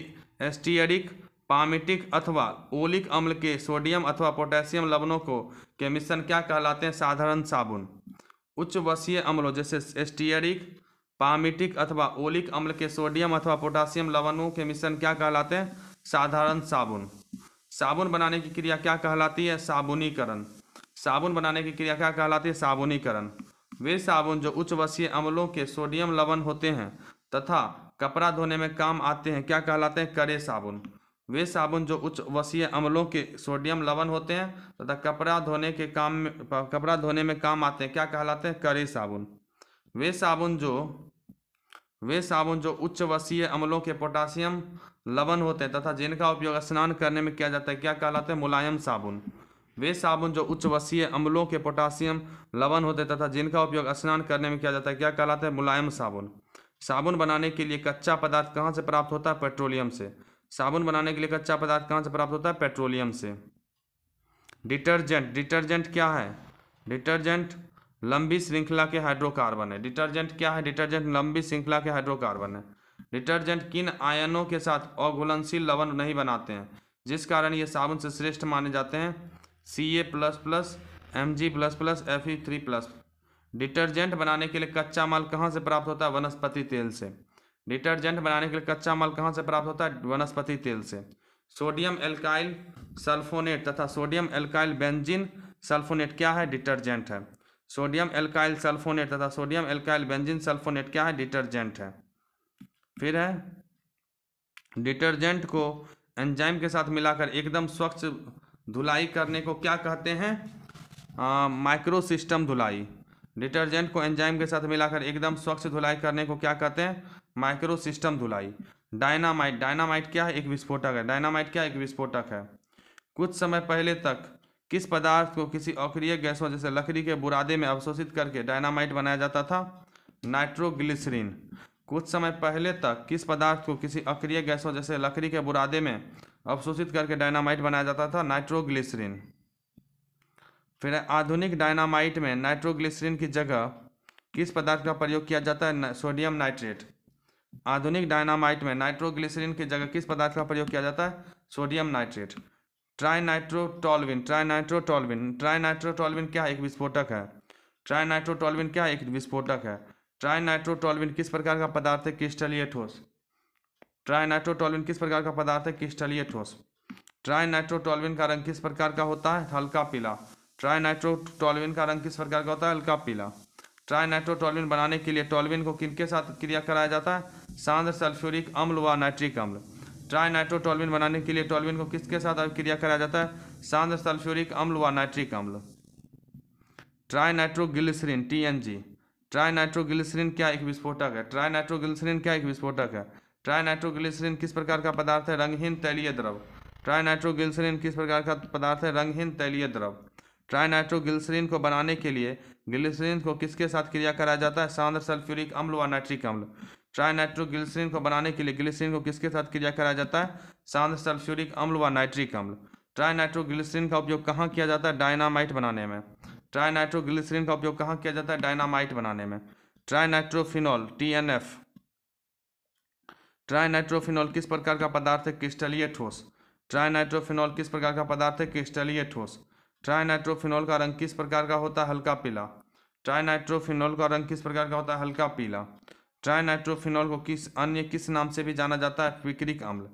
एस्टियरिक पामिटिक अथवा ओलिक अम्ल के सोडियम अथवा पोटेशियम लवणों को के मिश्रण क्या कहलाते हैं साधारण साबुन उच्च वसीय अम्लों जैसे एस्टियरिक पामिटिक अथवा ओलिक अम्ल के सोडियम अथवा पोटासियम लवणों के मिश्रण क्या कहलाते हैं साधारण साबुन साबुन बनाने की क्रिया क्या कहलाती है साबुनीकरण साबुन बनाने की क्रिया क्या कहलाती है साबुनीकरण वे साबुन जो उच्च वसीय अम्लों के सोडियम लवण होते हैं तथा कपड़ा धोने में काम आते हैं क्या कहलाते हैं करे साबुन वे साबुन जो उच्च वसीय अम्लों के सोडियम लवण होते हैं तथा कपड़ा धोने के काम में कपड़ा धोने में काम आते हैं क्या कहलाते हैं करे साबुन वे साबुन जो वे साबुन जो उच्च वसीय अम्लों के पोटासियम लवण होते हैं तथा जिनका उपयोग स्नान करने में किया जाता है क्या कहलाते हैं मुलायम साबुन वे साबुन जो उच्च वसीय अम्लों के पोटासियम लवण होते तथा जिनका उपयोग स्नान करने में किया जाता है क्या कहलाते हैं मुलायम साबुन साबुन बनाने के लिए कच्चा पदार्थ कहाँ से प्राप्त होता है पेट्रोलियम से साबुन बनाने के लिए कच्चा पदार्थ कहाँ से प्राप्त होता है पेट्रोलियम से डिटर्जेंट डिटर्जेंट क्या है डिटर्जेंट लंबी श्रृंखला के हाइड्रोकार्बन है डिटर्जेंट क्या है डिटर्जेंट लंबी श्रृंखला के हाइड्रोकार्बन है डिटर्जेंट किन आयनों के साथ अघुलनशील लवण नहीं बनाते हैं जिस कारण ये साबुन से श्रेष्ठ माने जाते हैं C A plus plus M G plus plus F E three plus detergent बनाने के लिए कच्चा माल कहाँ से प्राप्त होता है वनस्पति तेल से डिटर्जेंट बनाने के लिए कच्चा माल कहाँ से प्राप्त होता है वनस्पति तेल से सोडियम एल्काइल सल्फोनेट तथा सोडियम एल्काइल बेंजिन सल्फोनेट क्या है डिटर्जेंट है सोडियम एल्काइल सल्फोनेट तथा सोडियम एल्काइल बेंजिन सल्फोनेट क्या है डिटर्जेंट है फिर है डिटर्जेंट को एंजाइम के साथ मिलाकर एकदम स्वच्छ धुलाई करने को क्या कहते हैं माइक्रो सिस्टम धुलाई डिटर्जेंट को एंजाइम के साथ मिलाकर एकदम स्वच्छ धुलाई करने को क्या कहते हैं माइक्रो सिस्टम धुलाई डायनामाइट डायनामाइट क्या है एक विस्फोटक है डायनामाइट क्या है एक विस्फोटक है कुछ समय पहले तक किस पदार्थ को किसी अक्रिय गैसों जैसे लकड़ी के बुरादे में अवशोषित करके डायनामाइट बनाया जाता था नाइट्रोग्लिसरीन कुछ समय पहले तक किस पदार्थ को किसी अक्रिय गैसों जैसे लकड़ी के बुरादे में अवशोषित करके डायनामाइट बनाया जाता था नाइट्रोग्लिसरीन फिर आधुनिक डायनामाइट में नाइट्रोग्लिसरीन की जगह किस पदार्थ का प्रयोग किया जाता है सोडियम नाइट्रेट आधुनिक डायनामाइट में नाइट्रोग्लिसरीन की जगह किस पदार्थ का प्रयोग किया जाता है sodium nitrate trinitrotoluene tri trinitrotoluene क्या एक विस्फोटक है ट्राइनाइट्रोटॉलविन क्या एक विस्फोटक है ट्राइनाइट्रोटॉलविन किस प्रकार का पदार्थ है क्रिस्टलीय ठोस ट्राइनाइट्रोटॉलविन किस प्रकार का पदार्थ है क्रिस्टलीय ठोस ट्राइनाइट्रोटॉलविन का रंग किस प्रकार का होता है हल्का पीला नाइट्रोटोलविन का रंग किस प्रकार का होता है हल्का पीला नाइट्रोटोलविन बनाने के लिए टॉलविन को किनके साथ क्रिया कराया जाता है सांद्र सल्फ्यूरिक अम्ल व नाइट्रिक अम्ल ट्राई नाइट्रोटोलविन बनाने के लिए टोलविन को किसके साथ अभिक्रिया कराया जाता है सांद्र सल्फ्यूरिक अम्ल व नाइट्रिक अम्ल tri nitroglycerine T N G tri nitroglycerine क्या एक विस्फोटक है ट्राई नाइट्रोग्लिसरीन क्या एक विस्फोटक है ट्राई नाइट्रोग्लिसरीन किस प्रकार का पदार्थ है रंगहीन तैलीय द्रव ट्राई नाइट्रोग्लिसरीन किस प्रकार का पदार्थ है रंगहीन तैलीय द्रव ट्राई नाइट्रोग्लिसरीन को बनाने के लिए गिलिसरीन को किसके साथ क्रिया कराया जाता है सांद्र सल्फ्यूरिक अम्ल व नाइट्रिक अम्ल ट्राई नाइट्रोग्लिसरीन को बनाने के लिए ग्लिसरीन को किसके साथ क्रिया कराया जाता है सांद सल्फ्यूरिक अम्ल व नाइट्रिक अम्ल ट्राई नाइट्रोग्लिसरीन का उपयोग कहाँ किया जाता है डायनामाइट बनाने में ट्राई नाइट्रोग्लिसरीन का उपयोग कहाँ किया जाता है डायनामाइट बनाने में tri nitrophenol T N F tri nitrophenol किस प्रकार का पदार्थ है क्रिस्टलीय ठोस ट्राई नाइट्रोफिनॉल किस प्रकार का पदार्थ है क्रिस्टलीय ठोस ट्राई नाइट्रोफिनॉल का रंग किस प्रकार का होता है हल्का पीला ट्राई नाइट्रोफिनॉल का रंग किस प्रकार का होता है हल्का पीला ट्राइनाइट्रोफिनॉल को किस अन्य किस नाम से भी जाना जाता है पिकरिक अम्ल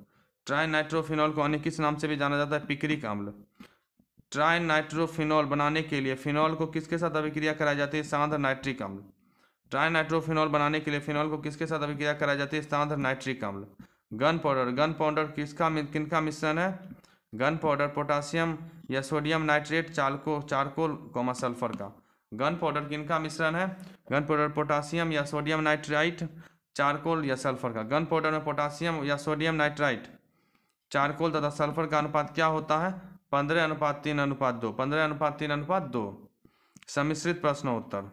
ट्राइनाइट्रोफिनॉल को अन्य किस नाम से भी जाना जाता है पिकरिक अम्ल ट्राइनाइट्रोफिनॉल बनाने के लिए फिनॉल को किसके साथ अभिक्रिया कराई जाती है सांद्र नाइट्रिक अम्ल ट्राइनाइट्रोफिनॉल बनाने के लिए फिनॉल को किसके साथ अभिक्रिया कराई जाती है सांद्र नाइट्रिक अम्ल गन पाउडर गन पाउडर किसका किनका मिश्रण है गन पाउडर पोटासियम या सोडियम नाइट्रेट चालको चारकोल कोमा सल्फर का गन पाउडर किन का मिश्रण है गन पाउडर पोटासियम या सोडियम नाइट्राइट चारकोल या सल्फर का गन पाउडर में पोटासियम या सोडियम नाइट्राइट चारकोल तथा सल्फर का अनुपात क्या होता है पंद्रह अनुपात तीन अनुपात दो पंद्रह अनुपात तीन अनुपात दो समिश्रित उत्तर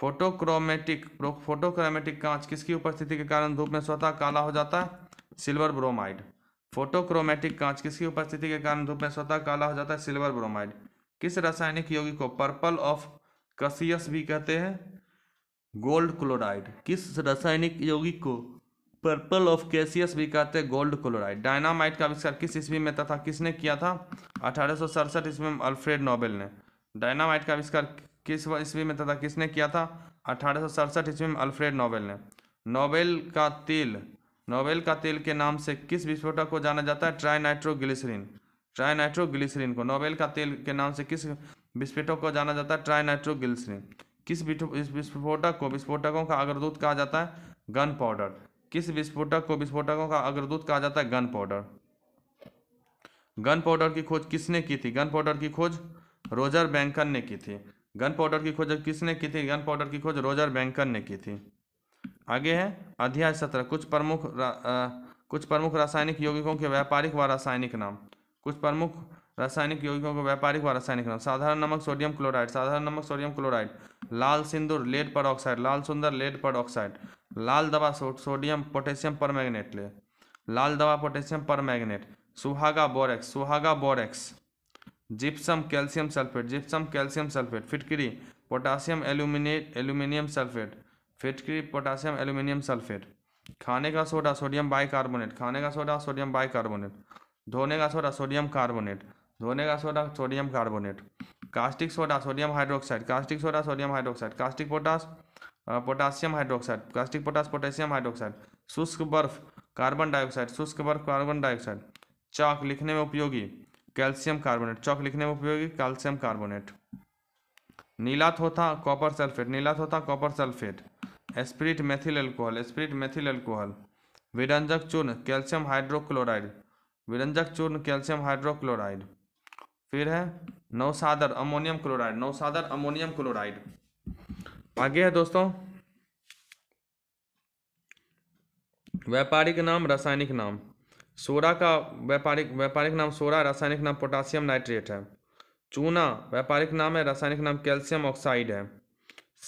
फोटोक्रोमेटिक फोटोक्रोमेटिक कांच किसकी उपस्थिति के कारण धूप में स्वतः काला हो जाता है सिल्वर ब्रोमाइड फोटोक्रोमेटिक कांच किसकी उपस्थिति के कारण धूप में स्वतः काला हो जाता है सिल्वर ब्रोमाइड किस रासायनिक यौगिक को पर्पल ऑफ कसियस भी कहते हैं गोल्ड क्लोराइड किस रासायनिक यौगिक को पर्पल ऑफ कैसियस भी कहते हैं गोल्ड क्लोराइड डायनामाइट का आविष्कार किस ईस्वी में तथा किसने किया था अठारह ईस्वी में अल्फ्रेड नोबेल ने डायनामाइट का आविष्कार किस ईस्वी में तथा किसने किया था अठारह ईस्वी में अल्फ्रेड नोबेल ने नोबेल का तेल नोबेल का तेल के नाम से किस विस्फोटक को जाना जाता है ट्राइनाइट्रोग्लिसरीन ट्राइनाइट्रोग्लिसरीन को नोबेल का तेल के नाम से किस विस्फोटक को जाना जाता है ट्राइनाइट्रोग्लिसरीन किस विस्फोटक को विस्फोटकों का अग्रदूत कहा जाता है गन पाउडर किस विस्फोटक को विस्फोटकों का अग्रदूत कहा जाता है गन पाउडर गन पाउडर की खोज किसने की थी गन पाउडर की खोज रोजर बैंकन ने की थी गन पाउडर की खोज किसने की थी गन पाउडर की खोज रोजर बैंकन ने की थी आगे है अध्याय सत्रह कुछ प्रमुख कुछ प्रमुख रासायनिक यौगिकों के व्यापारिक व रासायनिक नाम कुछ प्रमुख रासायनिक यौगिकों को व्यापारिक व रासायनिक नाम साधारण नमक सोडियम क्लोराइड साधारण नमक सोडियम क्लोराइड लाल सिंदूर लेड पर ऑक्साइड लाल सुंदर लेड पर ऑक्साइड लाल दवा सोडियम पोटेशियम पर मैग्नेट लाल दवा पोटेशियम पर मैग्नेट सुहागा बोरेक्स सुहागा borax gypsum calcium sulphate gypsum calcium sulphate फिटकरी पोटासियम एल्यूमिनेट एल्यूमिनियम सल्फेट फिटकरी पोटासियम एल्यूमिनियम सल्फेट खाने का सोडा सोडियम बाइकार्बोनेट खाने का सोडा सोडियम बाइकार्बोनेट धोने का सोडा सोडियम कार्बोनेट धोने का soda sodium carbonate caustic soda sodium hydroxide caustic soda sodium hydroxide caustic potash potassium hydroxide caustic potash potassium hydroxide शुष्क बर्फ कार्बन डाइऑक्साइड शुष्क बर्फ कार्बन डाइऑक्साइड चौक लिखने में उपयोगी कैल्शियम कार्बोनेट चौक लिखने में उपयोगी कैल्शियम कार्बोनेट नीला थोथा कॉपर सल्फेट नीला थोथा copper sulphate spirit methyl alcohol spirit methyl alcohol विरंजक चूर्ण कैल्शियम हाइड्रोक्लोराइड विरंजक चूर्ण कैल्शियम हाइड्रोक्लोराइड फिर है नौसादर अमोनियम क्लोराइड नौसादर अमोनियम क्लोराइड आगे है दोस्तों व्यापारिक नाम रासायनिक नाम सोरा का व्यापारिक व्यापारिक नाम सोरा रासायनिक नाम पोटासियम नाइट्रेट है चूना व्यापारिक नाम है रासायनिक नाम कैल्शियम ऑक्साइड है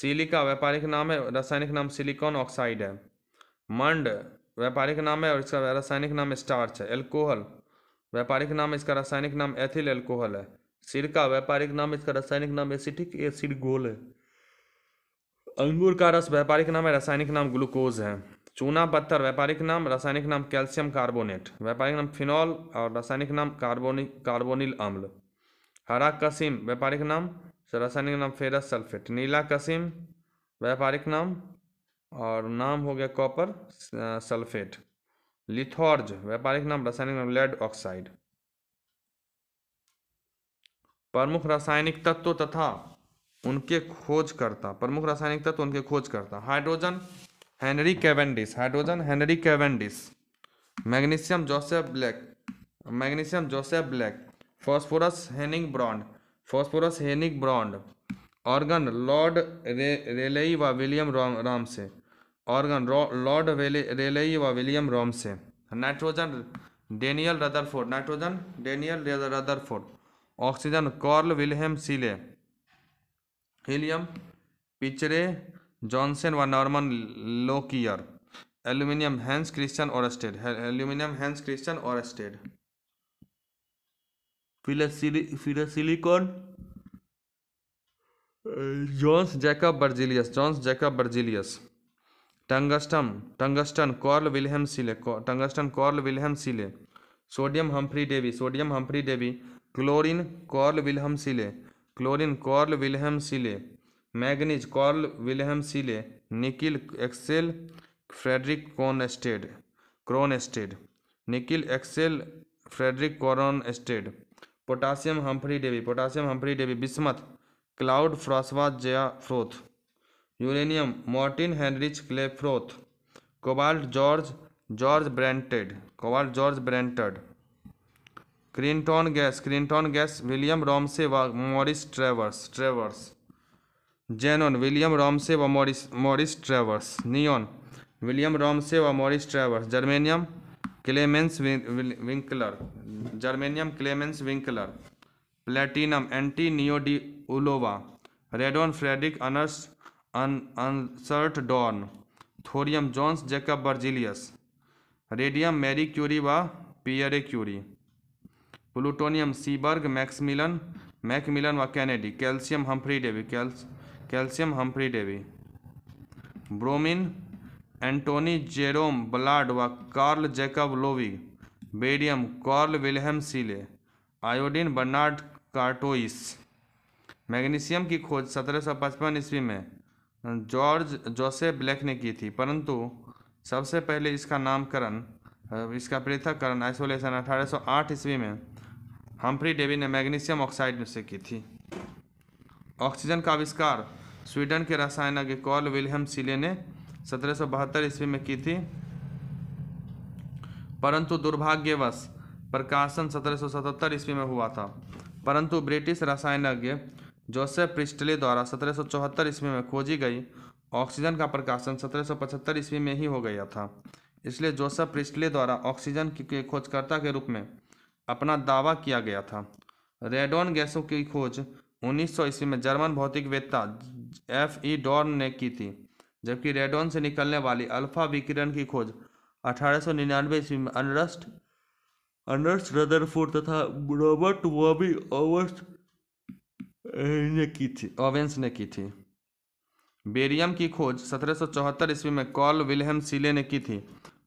सिलिका व्यापारिक नाम है रासायनिक नाम सिलिकॉन ऑक्साइड है मंड व्यापारिक नाम है और इसका रासायनिक नाम स्टार्च है एल्कोहल व्यापारिक नाम इसका रासायनिक नाम एथिल एल्कोहल है सिरका व्यापारिक नाम इसका रासायनिक नाम एसिटिक एसिड गोल है अंगूर का रस व्यापारिक नाम है रासायनिक नाम ग्लूकोज है चूना पत्थर व्यापारिक नाम रासायनिक नाम कैल्शियम कार्बोनेट व्यापारिक नाम फिनॉल और रासायनिक नाम कार्बोनिक कार्बोनिल अम्ल हरा कसीम व्यापारिक नाम रासायनिक नाम फेरस सल्फेट नीला कसीम व्यापारिक नाम और नाम हो गया कॉपर सल्फेट लिथोर्ज व्यापारिक नाम रासायनिक नाम लेड ऑक्साइड प्रमुख रासायनिक तत्व तथा उनके खोजकर्ता प्रमुख रासायनिक तत्व उनके खोजकर्ता hydrogen Henry Cavendish hydrogen Henry Cavendish magnesium Joseph Black magnesium Joseph Black phosphorus Henning Brand phosphorus Henning Brand argon Lord Ray Rayleigh व विलियम राम से ऑर्गन लॉर्ड रेले व William Ramsay nitrogen Daniel Rutherford nitrogen Daniel Rutherford oxygen Carl Wilhelm Scheele helium Pierre Janssen व Norman Lockyer aluminium Hans Christian Oersted aluminium Hans Christian Oersted फिर Jons Jacob Berzelius Jons Jacob Berzelius tungsten tungsten Carl Wilhelm Scheele tungsten Carl Wilhelm Scheele sodium Humphry Davy sodium Humphry Davy chlorine Carl Wilhelm Scheele chlorine Carl Wilhelm Scheele manganese Carl Wilhelm Scheele nickel Axel Fredrik Cronstedt Cronstedt nickel Axel Fredrik Cronstedt potassium Humphry Davy potassium Humphry Davy bismuth Claude Francois Geoffroy uranium Martin Heinrich Klaproth cobalt George George Brandt cobalt George Brandt krypton gas krypton gas William Ramsay व Morris Travers Travers xenon William Ramsay व Morris Morris Travers neon William Ramsay व Morris Travers germanium Clemens Winkler germanium Clemens Winkler platinum Antonio Ulloa radon Friedrich अनर्स Ernst Dorn thorium Jons Jacob Berzelius radium Marie Curie व Pierre Curie plutonium Seaborg McMillan McMillan व Kennedy calcium Humphry Davy calc calcium Humphry Davy bromine Antoine Jerome Balard व Carl Jacob Lowig barium Carl Wilhelm Scheele iodine Bernard Courtois magnesium की खोज सत्रह सौ पचपन ईस्वी में जॉर्ज जोसेफ ब्लैक ने की थी परंतु सबसे पहले इसका नामकरण इसका पृथककरण आइसोलेशन 1808 ईस्वी में हम्फ्री डेवी ने मैग्नीशियम ऑक्साइड से की थी ऑक्सीजन का आविष्कार स्वीडन के रसायनज्ञ कॉल विलियम सिले ने सत्रह ईस्वी में की थी परंतु दुर्भाग्यवश प्रकाशन 1777 ईस्वी में हुआ था परंतु ब्रिटिश रसायनज्ञ जोसेफ प्रिस्टले द्वारा सत्रह सौ चौहत्तर ईस्वी में खोजी गई ऑक्सीजन का प्रकाशन सत्रह सौ पचहत्तर ईस्वी में ही हो गया था इसलिए जोसेफ प्रिस्टले द्वारा ऑक्सीजन के खोजकर्ता के रूप में अपना दावा किया गया था रेडोन गैसों की खोज 1900 ईस्वी में जर्मन भौतिक वेत्ता एफ ई डॉर्न ने की थी जबकि रेडोन से निकलने वाली अल्फा विकिरण की खोज अठारह सौ निन्यानवे ईस्वी में अनरस्ट अनरस्ट रदरफोर्ड तथा रॉबर्ट वॉबी ओवर्स्ट ने की थी ओवेंस ने की थी बेरियम की खोज 1774 ईस्वी में कॉल विलहम सीले ने की थी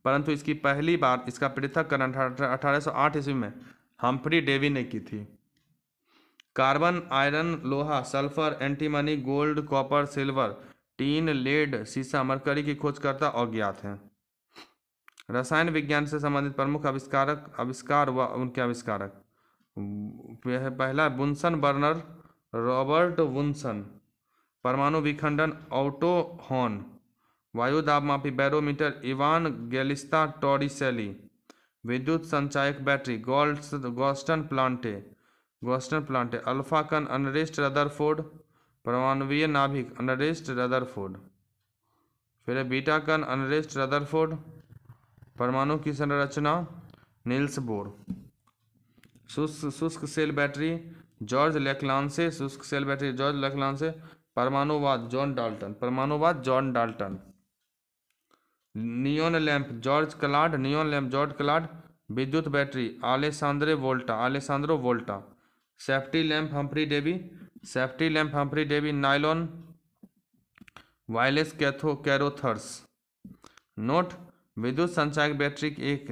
परंतु इसकी पहली बार इसका पृथककरण 1808 ईस्वी में हम्फ्री डेवी ने की थी कार्बन आयरन लोहा sulphur antimony gold copper silver tin lead सीसा मरकरी की खोजकर्ता अज्ञात हैं रसायन विज्ञान से संबंधित प्रमुख आविष्कारक आविष्कार व उनके आविष्कारक पहला बुनसन बर्नर रॉबर्ट वुनसन परमाणु विखंडन ऑटो हॉर्न वायु दाब मापी बैरोमीटर इवान गैलिस्ता टॉरिसेली विद्युत संचायक बैटरी गोल्ड Gaston Plante Gaston Plante alpha कन रदरफोर्ड परमाणुवीय नाभिक अनरिस्ट रदरफोर्ड फिर बीटाकन बीटा कन रदरफोर्ड परमाणु की संरचना नील्स बोर शुष्क शुष्क सेल बैटरी जॉर्ज लेकलांसे शुष्क सेल बैटरी जॉर्ज लेकलांसे परमाणुवाद जॉन डाल्टन परमाणुवाद John Dalton neon lamp George Claude neon lamp George Claude विद्युत battery Alessandro Volta Alessandro Volta safety lamp Humphry Davy safety lamp Humphry Davy nylon Wallace Caro Carothers note विद्युत संचायक battery की एक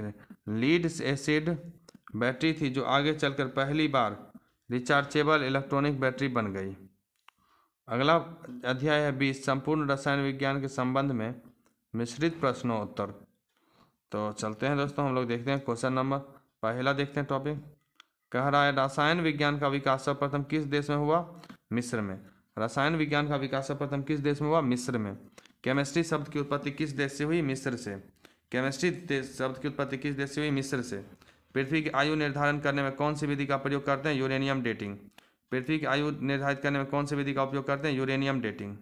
lead acid battery थी जो आगे चलकर पहली बार रिचार्जेबल इलेक्ट्रॉनिक बैटरी बन गई अगला अध्याय है बीस संपूर्ण रसायन विज्ञान के संबंध में मिश्रित प्रश्नों उत्तर तो चलते हैं दोस्तों हम लोग देखते हैं क्वेश्चन नंबर पहला देखते हैं टॉपिक कह रहा है रसायन विज्ञान का विकास सर्वप्रथम किस देश में हुआ मिस्र में रसायन विज्ञान का विकास सर्वप्रथम किस देश में हुआ मिस्र में केमिस्ट्री शब्द की उत्पत्ति किस देश से हुई मिस्र से केमिस्ट्री शब्द की उत्पत्ति किस देश से हुई मिस्र से पृथ्वी की आयु निर्धारण करने में कौन सी विधि का प्रयोग करते हैं यूरेनियम डेटिंग पृथ्वी की आयु निर्धारित करने में कौन सी विधि का उपयोग करते हैं यूरेनियम डेटिंग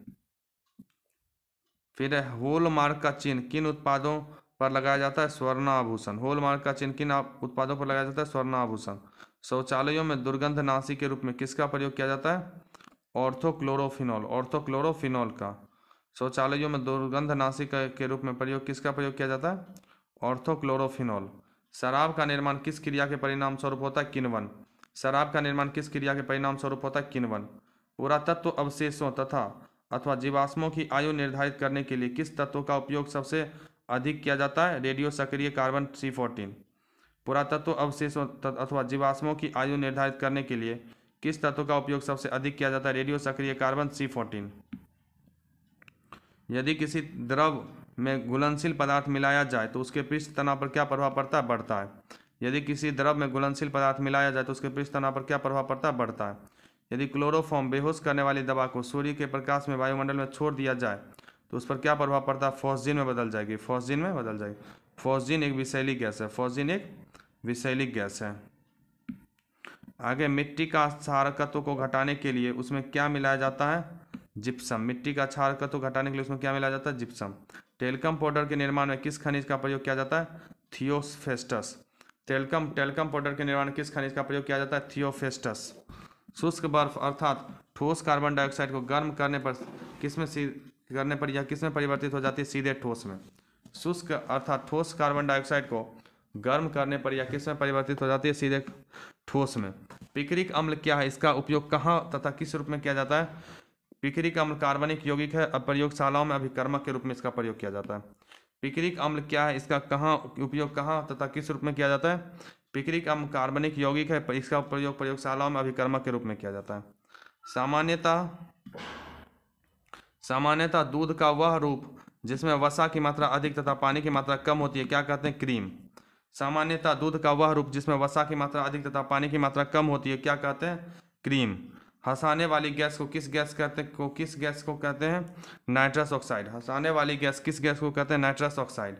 फिर होल मार्क का चिन्ह किन उत्पादों पर लगाया जाता है आभूषण होल मार्क का चिन्ह किन उत्पादों पर लगाया जाता है स्वर्ण आभूषण शौचालयों में दुर्गंध नाशी के रूप में किसका प्रयोग किया जाता है ऑर्थोक्लोरोफिनॉल ऑर्थोक्लोरोफिनॉल का शौचालयों में दुर्गंध नाशी के रूप में प्रयोग किसका प्रयोग किया जाता है ऑर्थोक्लोरोफिनॉल शराब का निर्माण किस क्रिया के परिणाम स्वरूप होता है किनवन शराब का निर्माण किस क्रिया के परिणाम स्वरूप होता है किनवन पुरातत्व अवशेषों तथा अथवा जीवाश्मों की आयु निर्धारित करने के लिए किस तत्व का उपयोग सबसे अधिक किया जाता है रेडियो सक्रिय कार्बन सी फोर्टीन पुरातत्व अवशेषों अथवा जीवाश्मों की आयु निर्धारित करने के लिए किस तत्व का उपयोग सबसे अधिक किया जाता है रेडियो सक्रिय कार्बन सी फोर्टीन यदि किसी द्रव में घुलनशील पदार्थ मिलाया जाए तो उसके पृष्ठ तनाव पर क्या प्रभाव पड़ता है बढ़ता है यदि किसी द्रव में घुलनशील पदार्थ मिलाया जाए तो उसके पृष्ठ तनाव पर क्या प्रभाव पड़ता है बढ़ता है यदि क्लोरोफॉर्म बेहोश करने वाली दवा को सूर्य के प्रकाश में वायुमंडल में छोड़ दिया जाए तो उस पर क्या प्रभाव पड़ता है फॉसजिन में बदल जाएगी फॉसजिन में बदल जाएगी फॉसजिन एक विशैली गैस है फॉसजिन एक विशैली गैस है आगे मिट्टी का क्षारकत्व को घटाने के लिए उसमें क्या मिलाया जाता है जिप्सम मिट्टी का क्षारकत्व घटाने के लिए उसमें क्या मिलाया जाता है जिप्सम टेलकम पाउडर के निर्माण में किस खनिज का प्रयोग किया जाता है थियोफेस्टस टेलकम टेलकम पाउडर के निर्माण में किस खनिज का प्रयोग किया जाता है थियोफेस्टस शुष्क बर्फ अर्थात ठोस कार्बन डाइऑक्साइड को गर्म करने पर किसमें करने पर या किसमें परिवर्तित हो जाती है सीधे ठोस में शुष्क अर्थात ठोस कार्बन डाइऑक्साइड को गर्म करने पर या किसमें परिवर्तित हो जाती है सीधे ठोस में पिकरिक अम्ल क्या है इसका उपयोग कहाँ तथा किस रूप में किया जाता है पिकरिक अम्ल कार्बनिक यौगिक है अब प्रयोगशालाओं में अभिकर्मक के रूप में इसका प्रयोग किया जाता है पिकरिक अम्ल क्या है इसका कहाँ उपयोग कहाँ तथा किस रूप में किया जाता है पिकरिक अम्ल कार्बनिक यौगिक है इसका प्रयोग प्रयोगशालाओं में अभिकर्मक के रूप में किया जाता है सामान्यतः सामान्यतः दूध का वह रूप जिसमें वसा की मात्रा अधिक तथा पानी की मात्रा कम होती है क्या कहते हैं क्रीम सामान्यतः दूध का वह रूप जिसमें वसा की मात्रा अधिक तथा पानी की मात्रा कम होती है क्या कहते हैं क्रीम हंसाने वाली गैस को किस गैस कहते को किस गैस को कहते हैं नाइट्रस ऑक्साइड हंसाने वाली गैस किस गैस को कहते हैं नाइट्रस ऑक्साइड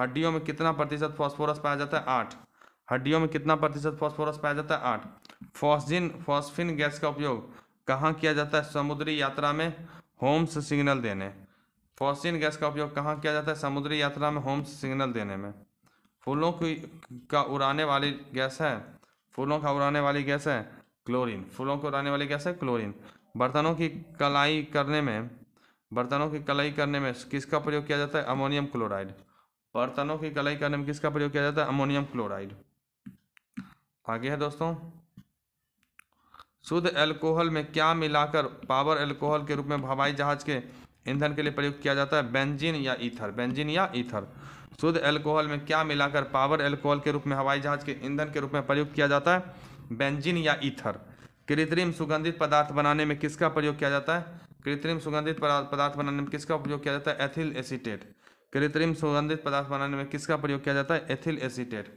हड्डियों में कितना प्रतिशत फॉस्फोरस पाया जाता है आठ हड्डियों में कितना प्रतिशत फॉस्फोरस पाया जाता है आठ फॉस्जिन फॉस्फिन गैस का उपयोग कहाँ किया जाता है समुद्री यात्रा में होम्स सिग्नल देने फॉस्जिन गैस का उपयोग कहाँ किया जाता है समुद्री यात्रा में होम्स सिग्नल देने में फूलों की का उड़ाने वाली गैस है फूलों का उड़ाने वाली गैस है क्लोरीन फूलों को उड़ाने वाले गैस है क्लोरीन बर्तनों की कलाई करने में बर्तनों की कलाई करने में किसका प्रयोग किया जाता है अमोनियम क्लोराइड बर्तनों की कलाई करने में किसका प्रयोग किया जाता है अमोनियम क्लोराइड आगे है दोस्तों शुद्ध एल्कोहल में क्या मिलाकर पावर एल्कोहल के रूप में हवाई जहाज के ईंधन के लिए प्रयोग किया जाता है बेंजीन या ईथर बेंजीन या ईथर शुद्ध एल्कोहल में क्या मिलाकर पावर एल्कोहल के रूप में हवाई जहाज के ईंधन के रूप में प्रयोग किया जाता है बेंजिन या ईथर कृत्रिम सुगंधित पदार्थ बनाने में किसका प्रयोग किया जाता है कृत्रिम सुगंधित पदार्थ बनाने में किसका प्रयोग किया जाता है एथिल एसीटेट कृत्रिम सुगंधित पदार्थ बनाने में किसका प्रयोग किया जाता है एथिल एसीटेट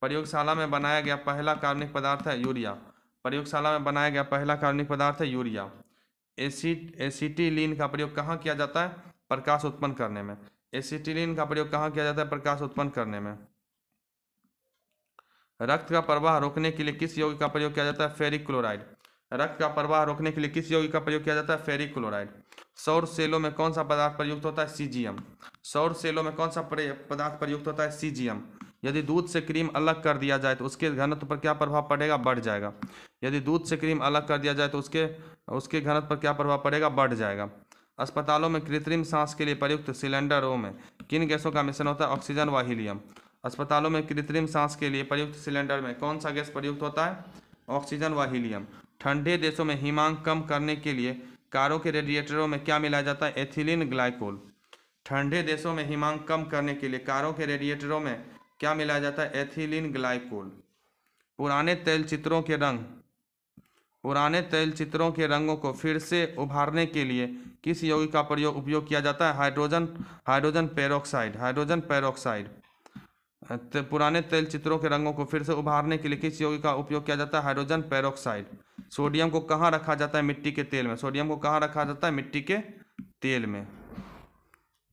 प्रयोगशाला में बनाया गया पहला कार्बनिक पदार्थ है यूरिया प्रयोगशाला में बनाया गया पहला कार्बनिक पदार्थ है यूरिया एसिट एसिटिलीन का प्रयोग कहाँ किया जाता है प्रकाश उत्पन्न करने में एसिटिलीन का प्रयोग कहाँ किया जाता है प्रकाश उत्पन्न करने में रक्त का प्रवाह रोकने के लिए किस योग का प्रयोग किया जाता है फेरिक क्लोराइड रक्त का प्रवाह रोकने के लिए किस योग का प्रयोग किया जाता है फेरिक क्लोराइड सौर सेलों में कौन सा पदार्थ प्रयुक्त होता है सीजीएम सौर सेलों में कौन सा पदार्थ प्रयुक्त होता है सीजीएम यदि दूध से क्रीम अलग कर दिया जाए तो उसके घनत्व पर क्या प्रभाव पड़ेगा बढ़ जाएगा यदि दूध से क्रीम अलग कर दिया जाए तो उसके उसके घनत्व पर क्या प्रभाव पड़ेगा बढ़ जाएगा अस्पतालों में कृत्रिम सांस के लिए प्रयुक्त सिलेंडरों में किन गैसों का मिश्रण होता है ऑक्सीजन व हीलियम अस्पतालों में कृत्रिम सांस के लिए प्रयुक्त सिलेंडर में कौन सा गैस प्रयुक्त होता है ऑक्सीजन व हीलियम ठंडे देशों में हिमांग कम करने के लिए कारों के रेडिएटरों में क्या मिलाया जाता है एथिलीन ग्लाइकोल ठंडे देशों में हिमांग कम करने के लिए कारों के रेडिएटरों में क्या मिलाया जाता है एथिलीन ग्लाइकोल पुराने तैल चित्रों के रंग पुराने तेल चित्रों के रंगों को फिर से उभारने के लिए किस यौगिक का प्रयोग उपयोग किया जाता है hydrogen hydrogen peroxide hydrogen peroxide पुराने तेल चित्रों के रंगों को फिर से उभारने के लिए किस योगिक का उपयोग किया जाता है हाइड्रोजन पेरोक्साइड सोडियम को कहाँ रखा जाता है मिट्टी के तेल में सोडियम को कहाँ रखा जाता है मिट्टी के तेल में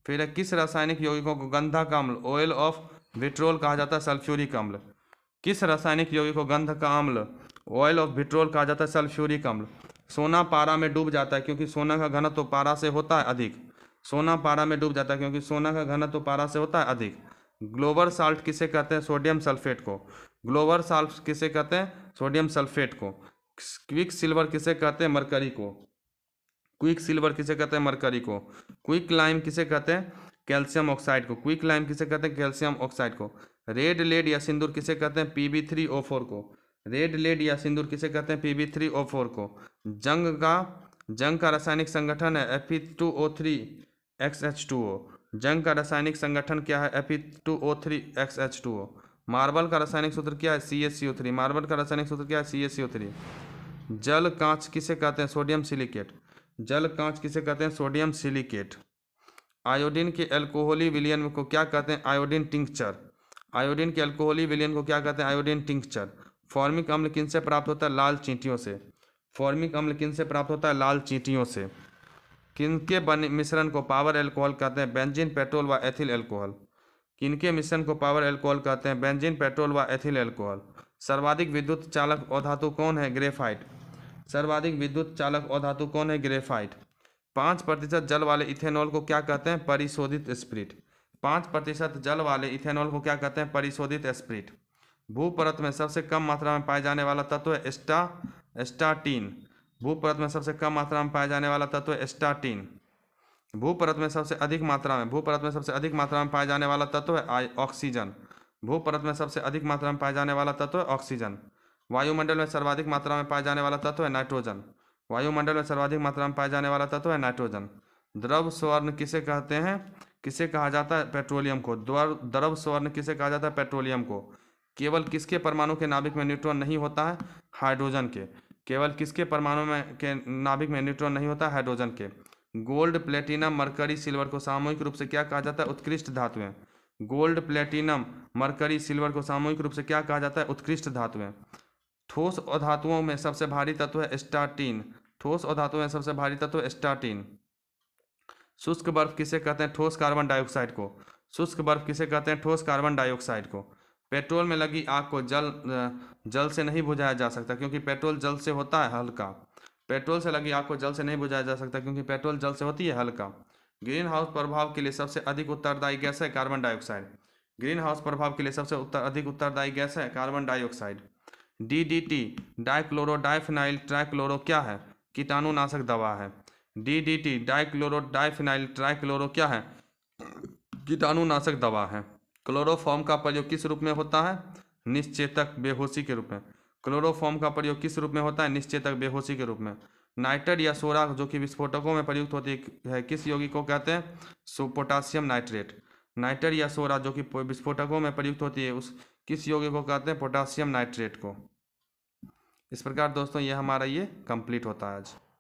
फिर किस रासायनिक यौगिकों को गंधक अम्ल ऑयल ऑफ विट्रोल कहा जाता है सल्फ्यूरिक अम्ल किस रासायनिक यौगिक को गंधक अम्ल ऑयल ऑफ विट्रोल कहा जाता है सल्फ्यूरिक अम्ल सोना पारा में डूब जाता है क्योंकि सोना का घनत्व तो पारा से होता है अधिक सोना पारा में डूब जाता है क्योंकि सोना का घनत्व तो पारा से होता है अधिक ग्लोबर साल्ट किसे कहते हैं सोडियम सल्फेट को ग्लोबर साल्ट किसे कहते हैं सोडियम सल्फेट को क्विक सिल्वर किसे कहते हैं मरकरी को क्विक सिल्वर किसे कहते हैं मरकरी को क्विक लाइम किसे कहते हैं कैल्शियम ऑक्साइड को क्विक लाइम किसे कहते हैं कैल्शियम ऑक्साइड को रेड लेड या सिंदूर किसे कहते हैं P B three O four को रेड लेड या सिंदूर किसे कहते हैं P B three O four को जंग का जंग का रासायनिक संगठन है F E two O three X H two O जंग का रासायनिक संगठन क्या है F two O three X H two ओ मार्बल का रासायनिक सूत्र क्या है C S C O three marble का रासायनिक सूत्र क्या है C S C O three जल कांच किसे कहते हैं सोडियम सिलिकेट जल कांच किसे कहते हैं सोडियम सिलिकेट आयोडीन के एल्कोहली विलियन को क्या कहते हैं आयोडीन टिंक्चर आयोडीन के एल्कोहली विलियन को क्या कहते हैं आयोडीन टिंक्चर फॉर्मिक अम्ल किन से प्राप्त होता है लाल चींटियों से फॉर्मिक अम्ल किन से प्राप्त होता है लाल चींटियों से किनके बने मिश्रण को पावर एल्कोहल कहते हैं बेंजिन पेट्रोल व एथिल एल्कोहल किनके मिश्रण को पावर एल्कोहल कहते हैं बेंजिन पेट्रोल व एथिल एल्कोहल सर्वाधिक विद्युत चालक अधातु कौन है ग्रेफाइट सर्वाधिक विद्युत चालक अधातु कौन है ग्रेफाइट पाँच प्रतिशत जल वाले इथेनॉल को क्या कहते हैं परिशोधित स्प्रिट पाँच प्रतिशत जल वाले इथेनॉल को क्या कहते हैं परिशोधित स्प्रिट भूपरत में सबसे कम मात्रा में पाए जाने वाला तत्व एस्टा एस्टाटीन भू परत में सबसे कम मात्रा में पाया जाने वाला तत्व है भू परत में सबसे अधिक मात्रा में भू परत में सबसे अधिक मात्रा में पाया जाने वाला तत्व है ऑक्सीजन भू परत में सबसे अधिक मात्रा में पाया जाने वाला तत्व है ऑक्सीजन वायुमंडल में सर्वाधिक मात्रा में पाया जाने वाला तत्व है नाइट्रोजन वायुमंडल में सर्वाधिक मात्रा में पाया जाने वाला तत्व है नाइट्रोजन द्रव स्वर्ण किसे कहते हैं किसे कहा जाता है पेट्रोलियम को द्रव स्वर्ण किसे कहा जाता है पेट्रोलियम को केवल किसके परमाणु के नाभिक में न्यूट्रॉन नहीं होता है हाइड्रोजन के केवल किसके परमाणु में के नाभिक में न्यूट्रॉन नहीं होता हाइड्रोजन के गोल्ड प्लेटिनम मरकरी सिल्वर को सामूहिक रूप से क्या कहा जाता है उत्कृष्ट धातुएं गोल्ड प्लेटिनम मरकरी सिल्वर को सामूहिक रूप से क्या कहा जाता है उत्कृष्ट धातुएं ठोस अधातुओं में सबसे भारी तत्व है स्टार्टीन ठोस और में सबसे भारी तत्व स्टार्टीन शुष्क बर्फ किसे कहते हैं ठोस कार्बन डाइऑक्साइड को शुष्क बर्फ किसे कहते हैं ठोस कार्बन डाइऑक्साइड को पेट्रोल में लगी आग को जल जल से नहीं बुझाया जा सकता क्योंकि पेट्रोल जल से होता है हल्का पेट्रोल से लगी आग को जल से नहीं बुझाया जा सकता क्योंकि पेट्रोल जल से होती है हल्का ग्रीन हाउस प्रभाव के लिए सबसे अधिक उत्तरदायी गैस है कार्बन डाइऑक्साइड ग्रीन हाउस प्रभाव के लिए सबसे उत्तर अधिक उत्तरदायी गैस है carbon dioxide D D T dichloro diphenyl trichloro क्या है कीटाणुनाशक दवा है D D T dichloro diphenyl trichloro क्या है कीटाणुनाशक दवा है क्लोरोफॉर्म का प्रयोग किस रूप में होता है निश्चेतक बेहोशी के रूप में क्लोरोफॉर्म का प्रयोग किस रूप में होता है निश्चेतक बेहोशी के रूप में नाइट्रेट या सोरा जो कि विस्फोटकों में प्रयुक्त होती है किस यौगिक को कहते हैं सो पोटासियम नाइट्रेट नाइट्रेट या सोरा जो कि विस्फोटकों में प्रयुक्त होती है उस किस यौगिक को कहते हैं पोटासियम नाइट्रेट को इस प्रकार दोस्तों यह हमारा ये कंप्लीट होता है आज